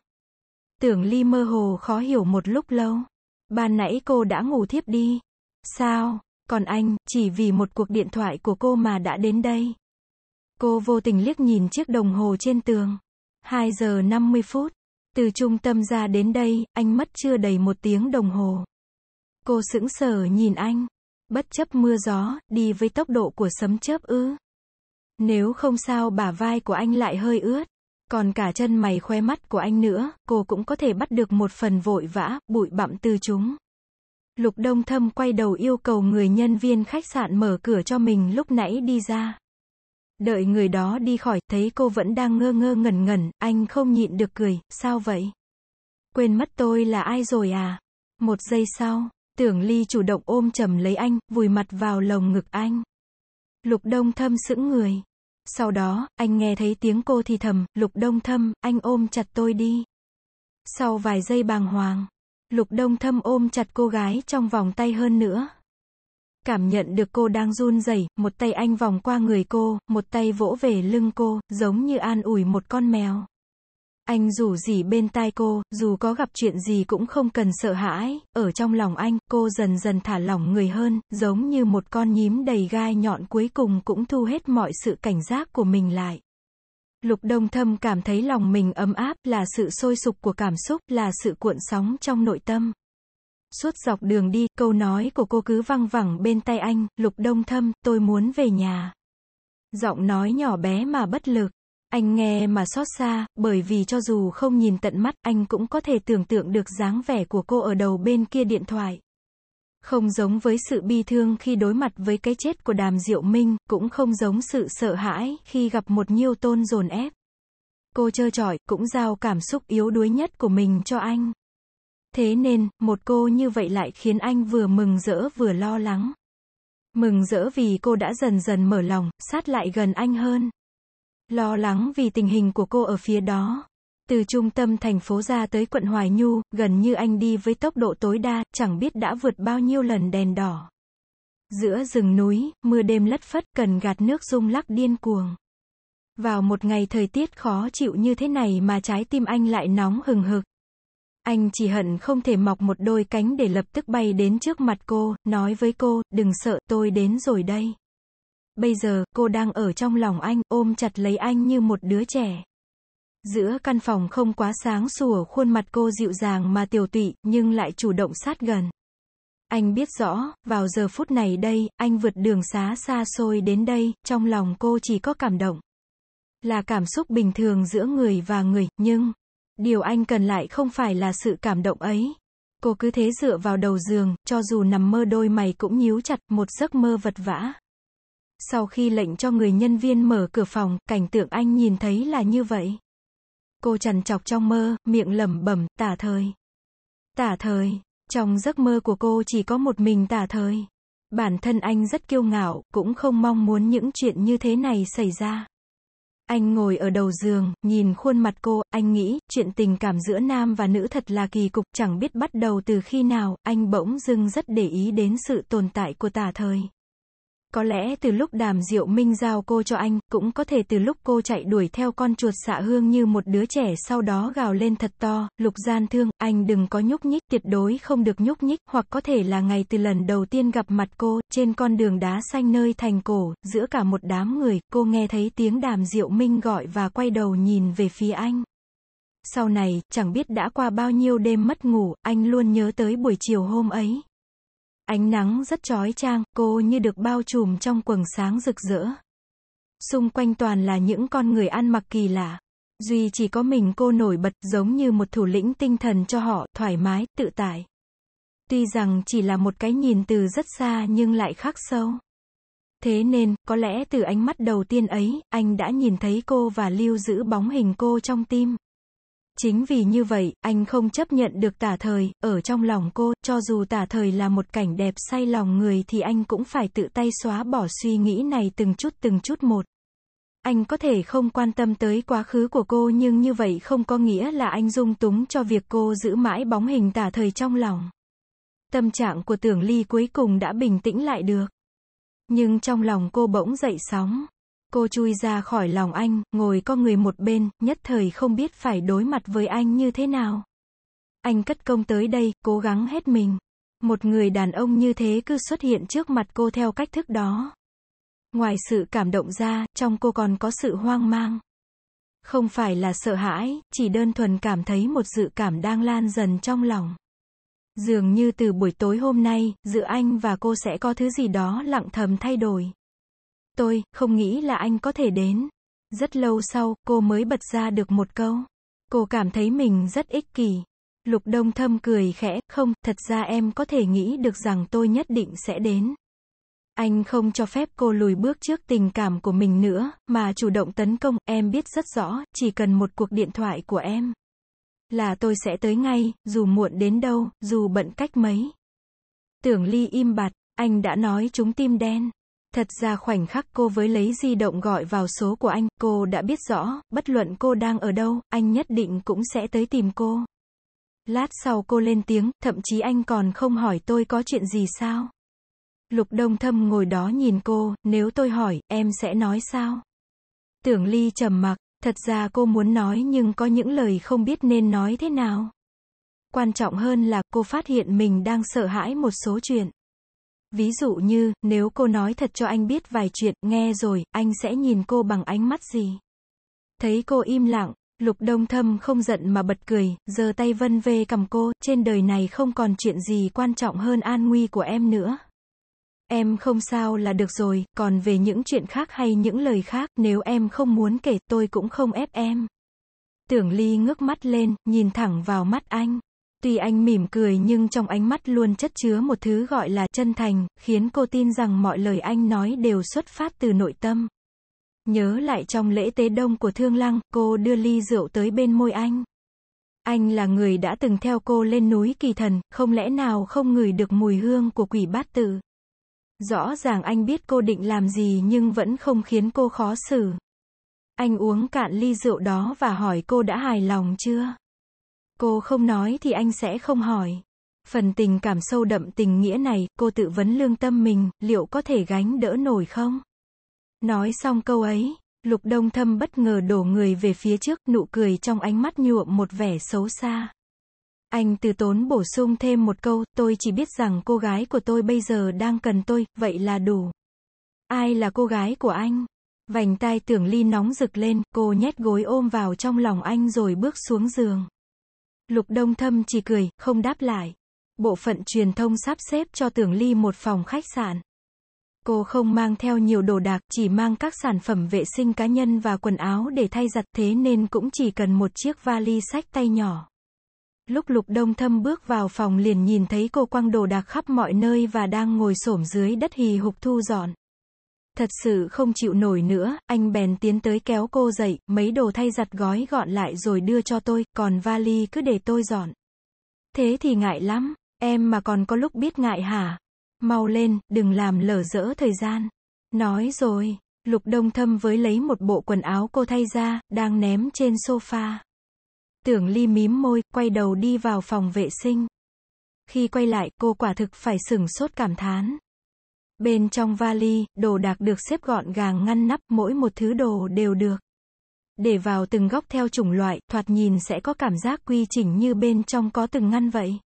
Tưởng Ly mơ hồ khó hiểu một lúc lâu. Ban nãy cô đã ngủ thiếp đi. Sao? Còn anh, chỉ vì một cuộc điện thoại của cô mà đã đến đây. Cô vô tình liếc nhìn chiếc đồng hồ trên tường. 2 giờ 50 phút. Từ trung tâm ra đến đây, anh mất chưa đầy một tiếng đồng hồ. Cô sững sờ nhìn anh. Bất chấp mưa gió, đi với tốc độ của sấm chớp ư. Nếu không sao bả vai của anh lại hơi ướt. Còn cả chân mày khoe mắt của anh nữa, cô cũng có thể bắt được một phần vội vã, bụi bặm từ chúng. Lục Đông Thâm quay đầu yêu cầu người nhân viên khách sạn mở cửa cho mình lúc nãy đi ra. Đợi người đó đi khỏi, thấy cô vẫn đang ngơ ngơ ngẩn ngẩn, anh không nhịn được cười, sao vậy? Quên mất tôi là ai rồi à? Một giây sau, tưởng ly chủ động ôm chầm lấy anh, vùi mặt vào lồng ngực anh. Lục đông thâm sững người. Sau đó, anh nghe thấy tiếng cô thì thầm, lục đông thâm, anh ôm chặt tôi đi. Sau vài giây bàng hoàng, lục đông thâm ôm chặt cô gái trong vòng tay hơn nữa cảm nhận được cô đang run rẩy, một tay anh vòng qua người cô, một tay vỗ về lưng cô, giống như an ủi một con mèo. Anh dù gì bên tai cô, dù có gặp chuyện gì cũng không cần sợ hãi, ở trong lòng anh, cô dần dần thả lỏng người hơn, giống như một con nhím đầy gai nhọn cuối cùng cũng thu hết mọi sự cảnh giác của mình lại. Lục Đông Thâm cảm thấy lòng mình ấm áp là sự sôi sục của cảm xúc, là sự cuộn sóng trong nội tâm suốt dọc đường đi, câu nói của cô cứ văng vẳng bên tay anh, lục đông thâm, tôi muốn về nhà. Giọng nói nhỏ bé mà bất lực. Anh nghe mà xót xa, bởi vì cho dù không nhìn tận mắt, anh cũng có thể tưởng tượng được dáng vẻ của cô ở đầu bên kia điện thoại. Không giống với sự bi thương khi đối mặt với cái chết của đàm diệu minh, cũng không giống sự sợ hãi khi gặp một nhiêu tôn dồn ép. Cô trơ trọi, cũng giao cảm xúc yếu đuối nhất của mình cho anh. Thế nên, một cô như vậy lại khiến anh vừa mừng rỡ vừa lo lắng. Mừng rỡ vì cô đã dần dần mở lòng, sát lại gần anh hơn. Lo lắng vì tình hình của cô ở phía đó. Từ trung tâm thành phố ra tới quận Hoài Nhu, gần như anh đi với tốc độ tối đa, chẳng biết đã vượt bao nhiêu lần đèn đỏ. Giữa rừng núi, mưa đêm lất phất, cần gạt nước rung lắc điên cuồng. Vào một ngày thời tiết khó chịu như thế này mà trái tim anh lại nóng hừng hực. Anh chỉ hận không thể mọc một đôi cánh để lập tức bay đến trước mặt cô, nói với cô, đừng sợ, tôi đến rồi đây. Bây giờ, cô đang ở trong lòng anh, ôm chặt lấy anh như một đứa trẻ. Giữa căn phòng không quá sáng sủa khuôn mặt cô dịu dàng mà tiểu tụy, nhưng lại chủ động sát gần. Anh biết rõ, vào giờ phút này đây, anh vượt đường xá xa xôi đến đây, trong lòng cô chỉ có cảm động. Là cảm xúc bình thường giữa người và người, nhưng... Điều anh cần lại không phải là sự cảm động ấy. Cô cứ thế dựa vào đầu giường, cho dù nằm mơ đôi mày cũng nhíu chặt, một giấc mơ vật vã. Sau khi lệnh cho người nhân viên mở cửa phòng, cảnh tượng anh nhìn thấy là như vậy. Cô trằn chọc trong mơ, miệng lẩm bẩm, tả thời. Tả thời, trong giấc mơ của cô chỉ có một mình tả thời. Bản thân anh rất kiêu ngạo, cũng không mong muốn những chuyện như thế này xảy ra. Anh ngồi ở đầu giường, nhìn khuôn mặt cô, anh nghĩ, chuyện tình cảm giữa nam và nữ thật là kỳ cục, chẳng biết bắt đầu từ khi nào, anh bỗng dưng rất để ý đến sự tồn tại của tả thời. Có lẽ từ lúc đàm diệu minh giao cô cho anh, cũng có thể từ lúc cô chạy đuổi theo con chuột xạ hương như một đứa trẻ sau đó gào lên thật to, lục gian thương, anh đừng có nhúc nhích, tuyệt đối không được nhúc nhích, hoặc có thể là ngày từ lần đầu tiên gặp mặt cô, trên con đường đá xanh nơi thành cổ, giữa cả một đám người, cô nghe thấy tiếng đàm diệu minh gọi và quay đầu nhìn về phía anh. Sau này, chẳng biết đã qua bao nhiêu đêm mất ngủ, anh luôn nhớ tới buổi chiều hôm ấy. Ánh nắng rất chói chang, cô như được bao trùm trong quầng sáng rực rỡ. Xung quanh toàn là những con người ăn mặc kỳ lạ. Duy chỉ có mình cô nổi bật giống như một thủ lĩnh tinh thần cho họ, thoải mái, tự tại. Tuy rằng chỉ là một cái nhìn từ rất xa nhưng lại khác sâu. Thế nên, có lẽ từ ánh mắt đầu tiên ấy, anh đã nhìn thấy cô và lưu giữ bóng hình cô trong tim. Chính vì như vậy, anh không chấp nhận được tả thời, ở trong lòng cô, cho dù tả thời là một cảnh đẹp say lòng người thì anh cũng phải tự tay xóa bỏ suy nghĩ này từng chút từng chút một. Anh có thể không quan tâm tới quá khứ của cô nhưng như vậy không có nghĩa là anh dung túng cho việc cô giữ mãi bóng hình tả thời trong lòng. Tâm trạng của tưởng ly cuối cùng đã bình tĩnh lại được. Nhưng trong lòng cô bỗng dậy sóng. Cô chui ra khỏi lòng anh, ngồi co người một bên, nhất thời không biết phải đối mặt với anh như thế nào. Anh cất công tới đây, cố gắng hết mình. Một người đàn ông như thế cứ xuất hiện trước mặt cô theo cách thức đó. Ngoài sự cảm động ra, trong cô còn có sự hoang mang. Không phải là sợ hãi, chỉ đơn thuần cảm thấy một dự cảm đang lan dần trong lòng. Dường như từ buổi tối hôm nay, giữa anh và cô sẽ có thứ gì đó lặng thầm thay đổi tôi, không nghĩ là anh có thể đến. Rất lâu sau, cô mới bật ra được một câu. Cô cảm thấy mình rất ích kỷ. Lục Đông Thâm cười khẽ, không, thật ra em có thể nghĩ được rằng tôi nhất định sẽ đến. Anh không cho phép cô lùi bước trước tình cảm của mình nữa, mà chủ động tấn công, em biết rất rõ, chỉ cần một cuộc điện thoại của em. Là tôi sẽ tới ngay, dù muộn đến đâu, dù bận cách mấy. Tưởng Ly im bặt, anh đã nói chúng tim đen. Thật ra khoảnh khắc cô với lấy di động gọi vào số của anh, cô đã biết rõ, bất luận cô đang ở đâu, anh nhất định cũng sẽ tới tìm cô. Lát sau cô lên tiếng, thậm chí anh còn không hỏi tôi có chuyện gì sao. Lục Đông Thâm ngồi đó nhìn cô, nếu tôi hỏi, em sẽ nói sao? Tưởng Ly trầm mặc, thật ra cô muốn nói nhưng có những lời không biết nên nói thế nào. Quan trọng hơn là cô phát hiện mình đang sợ hãi một số chuyện. Ví dụ như, nếu cô nói thật cho anh biết vài chuyện, nghe rồi, anh sẽ nhìn cô bằng ánh mắt gì? Thấy cô im lặng, Lục Đông Thâm không giận mà bật cười, giơ tay vân về cầm cô, trên đời này không còn chuyện gì quan trọng hơn an nguy của em nữa. Em không sao là được rồi, còn về những chuyện khác hay những lời khác, nếu em không muốn kể tôi cũng không ép em. Tưởng Ly ngước mắt lên, nhìn thẳng vào mắt anh. Tuy anh mỉm cười nhưng trong ánh mắt luôn chất chứa một thứ gọi là chân thành, khiến cô tin rằng mọi lời anh nói đều xuất phát từ nội tâm. Nhớ lại trong lễ tế đông của Thương Lăng, cô đưa ly rượu tới bên môi anh. Anh là người đã từng theo cô lên núi kỳ thần, không lẽ nào không ngửi được mùi hương của quỷ bát tự. Rõ ràng anh biết cô định làm gì nhưng vẫn không khiến cô khó xử. Anh uống cạn ly rượu đó và hỏi cô đã hài lòng chưa? Cô không nói thì anh sẽ không hỏi. Phần tình cảm sâu đậm tình nghĩa này, cô tự vấn lương tâm mình, liệu có thể gánh đỡ nổi không? Nói xong câu ấy, Lục Đông Thâm bất ngờ đổ người về phía trước, nụ cười trong ánh mắt nhuộm một vẻ xấu xa. Anh từ tốn bổ sung thêm một câu, tôi chỉ biết rằng cô gái của tôi bây giờ đang cần tôi, vậy là đủ. Ai là cô gái của anh? Vành tai tưởng ly nóng rực lên, cô nhét gối ôm vào trong lòng anh rồi bước xuống giường. Lục Đông Thâm chỉ cười, không đáp lại. Bộ phận truyền thông sắp xếp cho Tưởng Ly một phòng khách sạn. Cô không mang theo nhiều đồ đạc, chỉ mang các sản phẩm vệ sinh cá nhân và quần áo để thay giặt thế nên cũng chỉ cần một chiếc vali sách tay nhỏ. Lúc Lục Đông Thâm bước vào phòng liền nhìn thấy cô quăng đồ đạc khắp mọi nơi và đang ngồi xổm dưới đất hì hục thu dọn. Thật sự không chịu nổi nữa, anh bèn tiến tới kéo cô dậy, mấy đồ thay giặt gói gọn lại rồi đưa cho tôi, còn vali cứ để tôi dọn. Thế thì ngại lắm, em mà còn có lúc biết ngại hả? Mau lên, đừng làm lở dỡ thời gian. Nói rồi, Lục Đông Thâm với lấy một bộ quần áo cô thay ra, đang ném trên sofa. Tưởng Ly mím môi, quay đầu đi vào phòng vệ sinh. Khi quay lại, cô quả thực phải sửng sốt cảm thán. Bên trong vali, đồ đạc được xếp gọn gàng ngăn nắp, mỗi một thứ đồ đều được. Để vào từng góc theo chủng loại, thoạt nhìn sẽ có cảm giác quy trình như bên trong có từng ngăn vậy.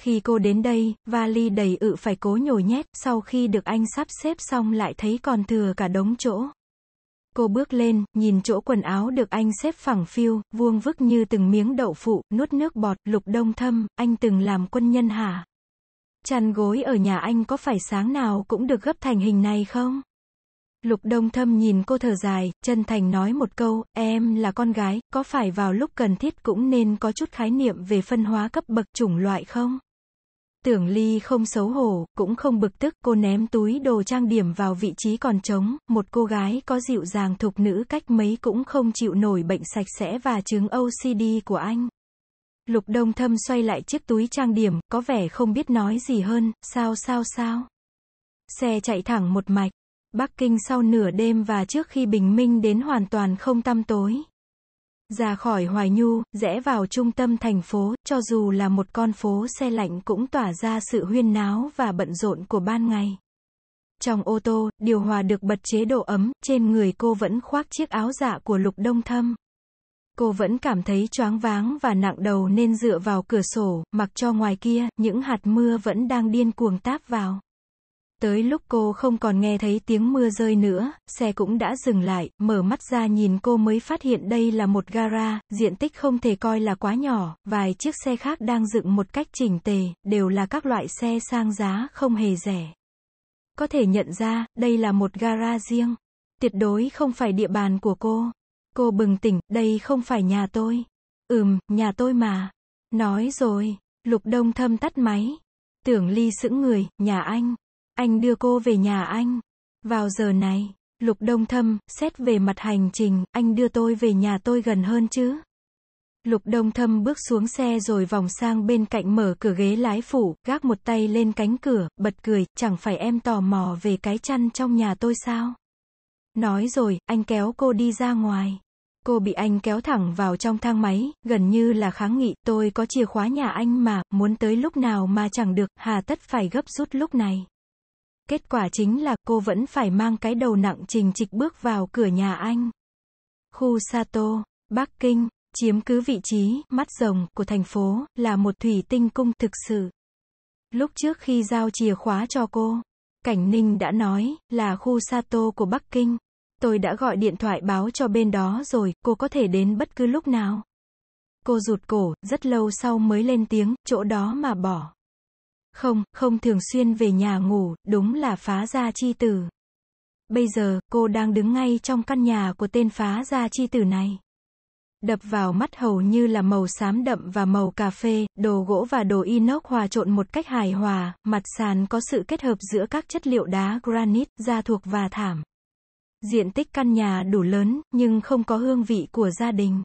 Khi cô đến đây, vali đầy ự phải cố nhồi nhét, sau khi được anh sắp xếp xong lại thấy còn thừa cả đống chỗ. Cô bước lên, nhìn chỗ quần áo được anh xếp phẳng phiu, vuông vức như từng miếng đậu phụ, nuốt nước bọt, lục đông thâm, anh từng làm quân nhân hả? Chăn gối ở nhà anh có phải sáng nào cũng được gấp thành hình này không? Lục Đông Thâm nhìn cô thở dài, chân thành nói một câu, em là con gái, có phải vào lúc cần thiết cũng nên có chút khái niệm về phân hóa cấp bậc chủng loại không? Tưởng Ly không xấu hổ, cũng không bực tức, cô ném túi đồ trang điểm vào vị trí còn trống, một cô gái có dịu dàng thục nữ cách mấy cũng không chịu nổi bệnh sạch sẽ và chứng OCD của anh. Lục Đông Thâm xoay lại chiếc túi trang điểm, có vẻ không biết nói gì hơn, sao sao sao. Xe chạy thẳng một mạch, Bắc Kinh sau nửa đêm và trước khi bình minh đến hoàn toàn không tăm tối. Ra khỏi Hoài Nhu, rẽ vào trung tâm thành phố, cho dù là một con phố xe lạnh cũng tỏa ra sự huyên náo và bận rộn của ban ngày. Trong ô tô, điều hòa được bật chế độ ấm, trên người cô vẫn khoác chiếc áo dạ của lục đông thâm. Cô vẫn cảm thấy choáng váng và nặng đầu nên dựa vào cửa sổ, mặc cho ngoài kia, những hạt mưa vẫn đang điên cuồng táp vào. Tới lúc cô không còn nghe thấy tiếng mưa rơi nữa, xe cũng đã dừng lại, mở mắt ra nhìn cô mới phát hiện đây là một gara, diện tích không thể coi là quá nhỏ, vài chiếc xe khác đang dựng một cách chỉnh tề, đều là các loại xe sang giá không hề rẻ. Có thể nhận ra, đây là một gara riêng, tuyệt đối không phải địa bàn của cô. Cô bừng tỉnh, đây không phải nhà tôi. Ừm, nhà tôi mà. Nói rồi, Lục Đông Thâm tắt máy. Tưởng Ly sững người, nhà anh. Anh đưa cô về nhà anh. Vào giờ này, Lục Đông Thâm, xét về mặt hành trình, anh đưa tôi về nhà tôi gần hơn chứ. Lục Đông Thâm bước xuống xe rồi vòng sang bên cạnh mở cửa ghế lái phụ, gác một tay lên cánh cửa, bật cười, chẳng phải em tò mò về cái chăn trong nhà tôi sao? Nói rồi, anh kéo cô đi ra ngoài. Cô bị anh kéo thẳng vào trong thang máy, gần như là kháng nghị, tôi có chìa khóa nhà anh mà, muốn tới lúc nào mà chẳng được, hà tất phải gấp rút lúc này. Kết quả chính là cô vẫn phải mang cái đầu nặng trình trịch bước vào cửa nhà anh. Khu Sato, Bắc Kinh, chiếm cứ vị trí, mắt rồng, của thành phố, là một thủy tinh cung thực sự. Lúc trước khi giao chìa khóa cho cô, Cảnh Ninh đã nói, là khu Sato của Bắc Kinh. Tôi đã gọi điện thoại báo cho bên đó rồi, cô có thể đến bất cứ lúc nào. Cô rụt cổ, rất lâu sau mới lên tiếng, chỗ đó mà bỏ. Không, không thường xuyên về nhà ngủ, đúng là phá gia chi tử. Bây giờ, cô đang đứng ngay trong căn nhà của tên phá gia chi tử này đập vào mắt hầu như là màu xám đậm và màu cà phê, đồ gỗ và đồ inox hòa trộn một cách hài hòa, mặt sàn có sự kết hợp giữa các chất liệu đá granite, da thuộc và thảm. Diện tích căn nhà đủ lớn, nhưng không có hương vị của gia đình.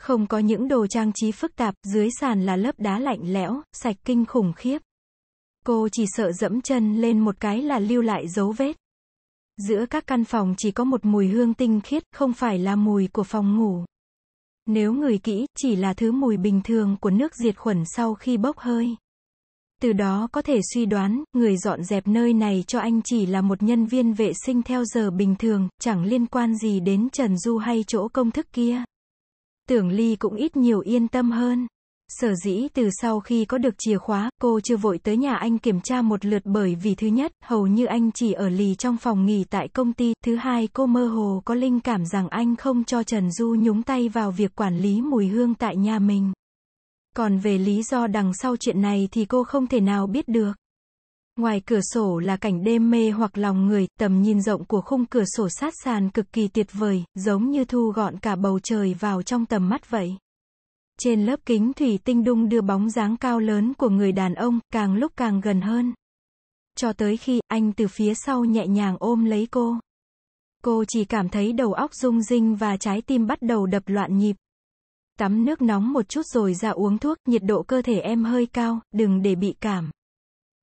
Không có những đồ trang trí phức tạp, dưới sàn là lớp đá lạnh lẽo, sạch kinh khủng khiếp. Cô chỉ sợ dẫm chân lên một cái là lưu lại dấu vết. Giữa các căn phòng chỉ có một mùi hương tinh khiết, không phải là mùi của phòng ngủ. Nếu ngửi kỹ, chỉ là thứ mùi bình thường của nước diệt khuẩn sau khi bốc hơi. Từ đó có thể suy đoán, người dọn dẹp nơi này cho anh chỉ là một nhân viên vệ sinh theo giờ bình thường, chẳng liên quan gì đến Trần Du hay chỗ công thức kia. Tưởng Ly cũng ít nhiều yên tâm hơn. Sở dĩ từ sau khi có được chìa khóa, cô chưa vội tới nhà anh kiểm tra một lượt bởi vì thứ nhất, hầu như anh chỉ ở lì trong phòng nghỉ tại công ty, thứ hai cô mơ hồ có linh cảm rằng anh không cho Trần Du nhúng tay vào việc quản lý mùi hương tại nhà mình. Còn về lý do đằng sau chuyện này thì cô không thể nào biết được. Ngoài cửa sổ là cảnh đêm mê hoặc lòng người, tầm nhìn rộng của khung cửa sổ sát sàn cực kỳ tuyệt vời, giống như thu gọn cả bầu trời vào trong tầm mắt vậy. Trên lớp kính thủy tinh đung đưa bóng dáng cao lớn của người đàn ông, càng lúc càng gần hơn. Cho tới khi, anh từ phía sau nhẹ nhàng ôm lấy cô. Cô chỉ cảm thấy đầu óc rung rinh và trái tim bắt đầu đập loạn nhịp. Tắm nước nóng một chút rồi ra uống thuốc, nhiệt độ cơ thể em hơi cao, đừng để bị cảm.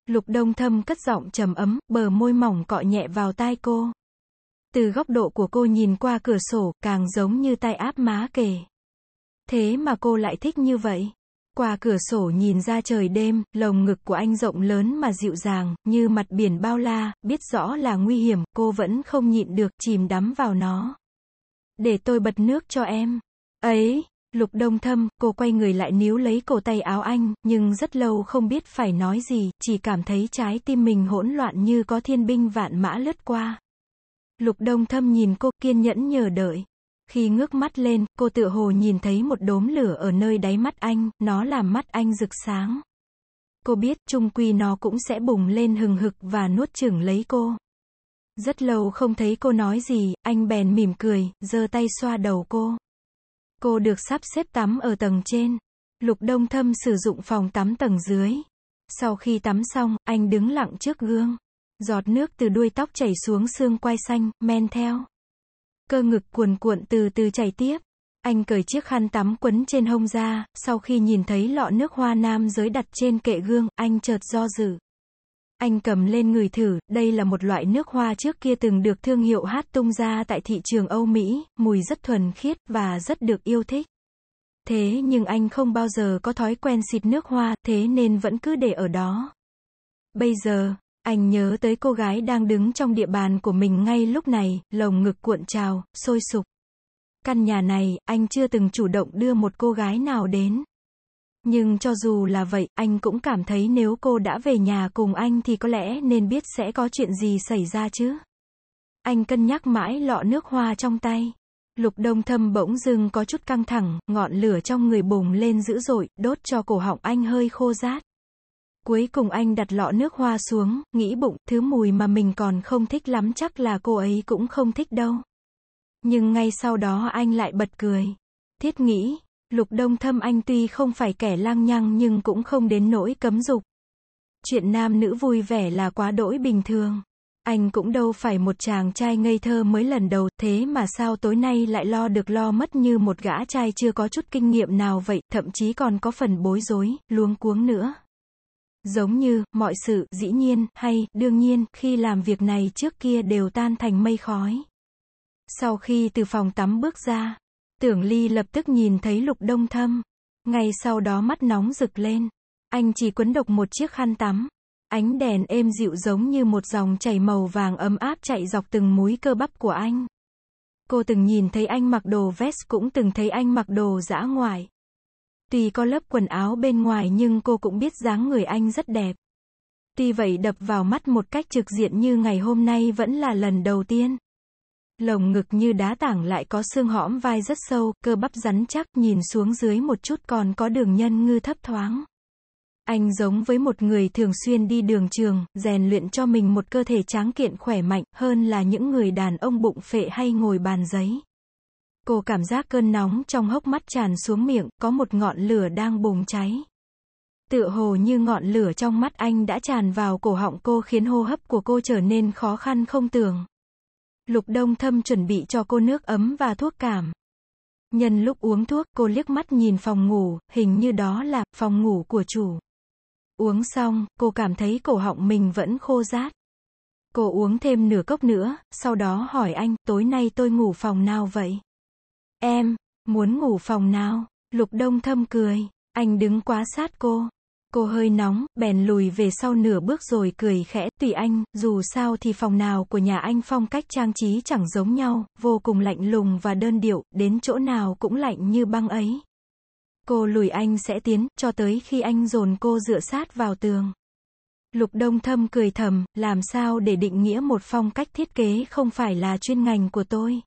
Lục đông thâm cất giọng trầm ấm, bờ môi mỏng cọ nhẹ vào tai cô. Từ góc độ của cô nhìn qua cửa sổ, càng giống như tay áp má kề. Thế mà cô lại thích như vậy. Qua cửa sổ nhìn ra trời đêm, lồng ngực của anh rộng lớn mà dịu dàng, như mặt biển bao la, biết rõ là nguy hiểm, cô vẫn không nhịn được chìm đắm vào nó. Để tôi bật nước cho em. Ấy, lục đông thâm, cô quay người lại níu lấy cổ tay áo anh, nhưng rất lâu không biết phải nói gì, chỉ cảm thấy trái tim mình hỗn loạn như có thiên binh vạn mã lướt qua. Lục đông thâm nhìn cô kiên nhẫn nhờ đợi. Khi ngước mắt lên, cô tự hồ nhìn thấy một đốm lửa ở nơi đáy mắt anh, nó làm mắt anh rực sáng. Cô biết trung quy nó cũng sẽ bùng lên hừng hực và nuốt chửng lấy cô. Rất lâu không thấy cô nói gì, anh bèn mỉm cười, giơ tay xoa đầu cô. Cô được sắp xếp tắm ở tầng trên. Lục Đông Thâm sử dụng phòng tắm tầng dưới. Sau khi tắm xong, anh đứng lặng trước gương. Giọt nước từ đuôi tóc chảy xuống xương quai xanh, men theo cơ ngực cuồn cuộn từ từ chảy tiếp. Anh cởi chiếc khăn tắm quấn trên hông ra, sau khi nhìn thấy lọ nước hoa nam giới đặt trên kệ gương, anh chợt do dự. Anh cầm lên người thử, đây là một loại nước hoa trước kia từng được thương hiệu hát tung ra tại thị trường Âu Mỹ, mùi rất thuần khiết và rất được yêu thích. Thế nhưng anh không bao giờ có thói quen xịt nước hoa, thế nên vẫn cứ để ở đó. Bây giờ, anh nhớ tới cô gái đang đứng trong địa bàn của mình ngay lúc này, lồng ngực cuộn trào, sôi sục. Căn nhà này, anh chưa từng chủ động đưa một cô gái nào đến. Nhưng cho dù là vậy, anh cũng cảm thấy nếu cô đã về nhà cùng anh thì có lẽ nên biết sẽ có chuyện gì xảy ra chứ. Anh cân nhắc mãi lọ nước hoa trong tay. Lục đông thâm bỗng dưng có chút căng thẳng, ngọn lửa trong người bùng lên dữ dội, đốt cho cổ họng anh hơi khô rát. Cuối cùng anh đặt lọ nước hoa xuống, nghĩ bụng, thứ mùi mà mình còn không thích lắm chắc là cô ấy cũng không thích đâu. Nhưng ngay sau đó anh lại bật cười. Thiết nghĩ, Lục Đông Thâm anh tuy không phải kẻ lang nhăng nhưng cũng không đến nỗi cấm dục. Chuyện nam nữ vui vẻ là quá đỗi bình thường. Anh cũng đâu phải một chàng trai ngây thơ mới lần đầu, thế mà sao tối nay lại lo được lo mất như một gã trai chưa có chút kinh nghiệm nào vậy, thậm chí còn có phần bối rối, luống cuống nữa. Giống như, mọi sự, dĩ nhiên, hay, đương nhiên, khi làm việc này trước kia đều tan thành mây khói. Sau khi từ phòng tắm bước ra, tưởng ly lập tức nhìn thấy lục đông thâm. Ngay sau đó mắt nóng rực lên. Anh chỉ quấn độc một chiếc khăn tắm. Ánh đèn êm dịu giống như một dòng chảy màu vàng ấm áp chạy dọc từng múi cơ bắp của anh. Cô từng nhìn thấy anh mặc đồ vest cũng từng thấy anh mặc đồ dã ngoại. Tuy có lớp quần áo bên ngoài nhưng cô cũng biết dáng người anh rất đẹp. Tuy vậy đập vào mắt một cách trực diện như ngày hôm nay vẫn là lần đầu tiên. Lồng ngực như đá tảng lại có xương hõm vai rất sâu, cơ bắp rắn chắc, nhìn xuống dưới một chút còn có đường nhân ngư thấp thoáng. Anh giống với một người thường xuyên đi đường trường, rèn luyện cho mình một cơ thể tráng kiện khỏe mạnh hơn là những người đàn ông bụng phệ hay ngồi bàn giấy. Cô cảm giác cơn nóng trong hốc mắt tràn xuống miệng, có một ngọn lửa đang bùng cháy. Tựa hồ như ngọn lửa trong mắt anh đã tràn vào cổ họng cô khiến hô hấp của cô trở nên khó khăn không tưởng. Lục Đông Thâm chuẩn bị cho cô nước ấm và thuốc cảm. Nhân lúc uống thuốc, cô liếc mắt nhìn phòng ngủ, hình như đó là phòng ngủ của chủ. Uống xong, cô cảm thấy cổ họng mình vẫn khô rát. Cô uống thêm nửa cốc nữa, sau đó hỏi anh, tối nay tôi ngủ phòng nào vậy? Em, muốn ngủ phòng nào? Lục Đông Thâm cười, anh đứng quá sát cô. Cô hơi nóng, bèn lùi về sau nửa bước rồi cười khẽ, tùy anh, dù sao thì phòng nào của nhà anh phong cách trang trí chẳng giống nhau, vô cùng lạnh lùng và đơn điệu, đến chỗ nào cũng lạnh như băng ấy. Cô lùi anh sẽ tiến, cho tới khi anh dồn cô dựa sát vào tường. Lục Đông Thâm cười thầm, làm sao để định nghĩa một phong cách thiết kế không phải là chuyên ngành của tôi.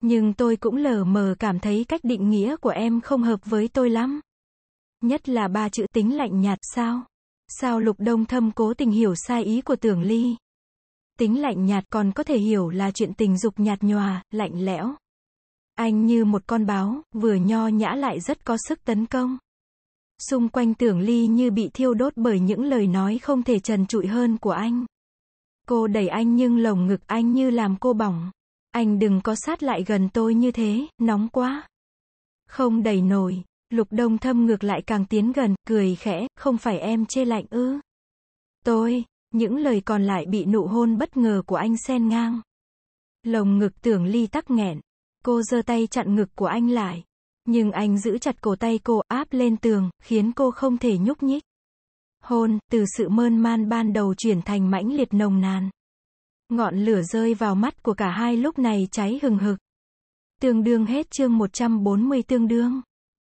Nhưng tôi cũng lờ mờ cảm thấy cách định nghĩa của em không hợp với tôi lắm. Nhất là ba chữ tính lạnh nhạt sao? Sao Lục Đông Thâm cố tình hiểu sai ý của Tưởng Ly? Tính lạnh nhạt còn có thể hiểu là chuyện tình dục nhạt nhòa, lạnh lẽo. Anh như một con báo, vừa nho nhã lại rất có sức tấn công. Xung quanh Tưởng Ly như bị thiêu đốt bởi những lời nói không thể trần trụi hơn của anh. Cô đẩy anh nhưng lồng ngực anh như làm cô bỏng. Anh đừng có sát lại gần tôi như thế, nóng quá. Không đầy nổi, lục đông thâm ngược lại càng tiến gần, cười khẽ, không phải em chê lạnh ư. Tôi, những lời còn lại bị nụ hôn bất ngờ của anh xen ngang. Lồng ngực tưởng ly tắc nghẹn. Cô giơ tay chặn ngực của anh lại. Nhưng anh giữ chặt cổ tay cô áp lên tường, khiến cô không thể nhúc nhích. Hôn, từ sự mơn man ban đầu chuyển thành mãnh liệt nồng nàn. Ngọn lửa rơi vào mắt của cả hai lúc này cháy hừng hực. Tương đương hết chương 140 tương đương.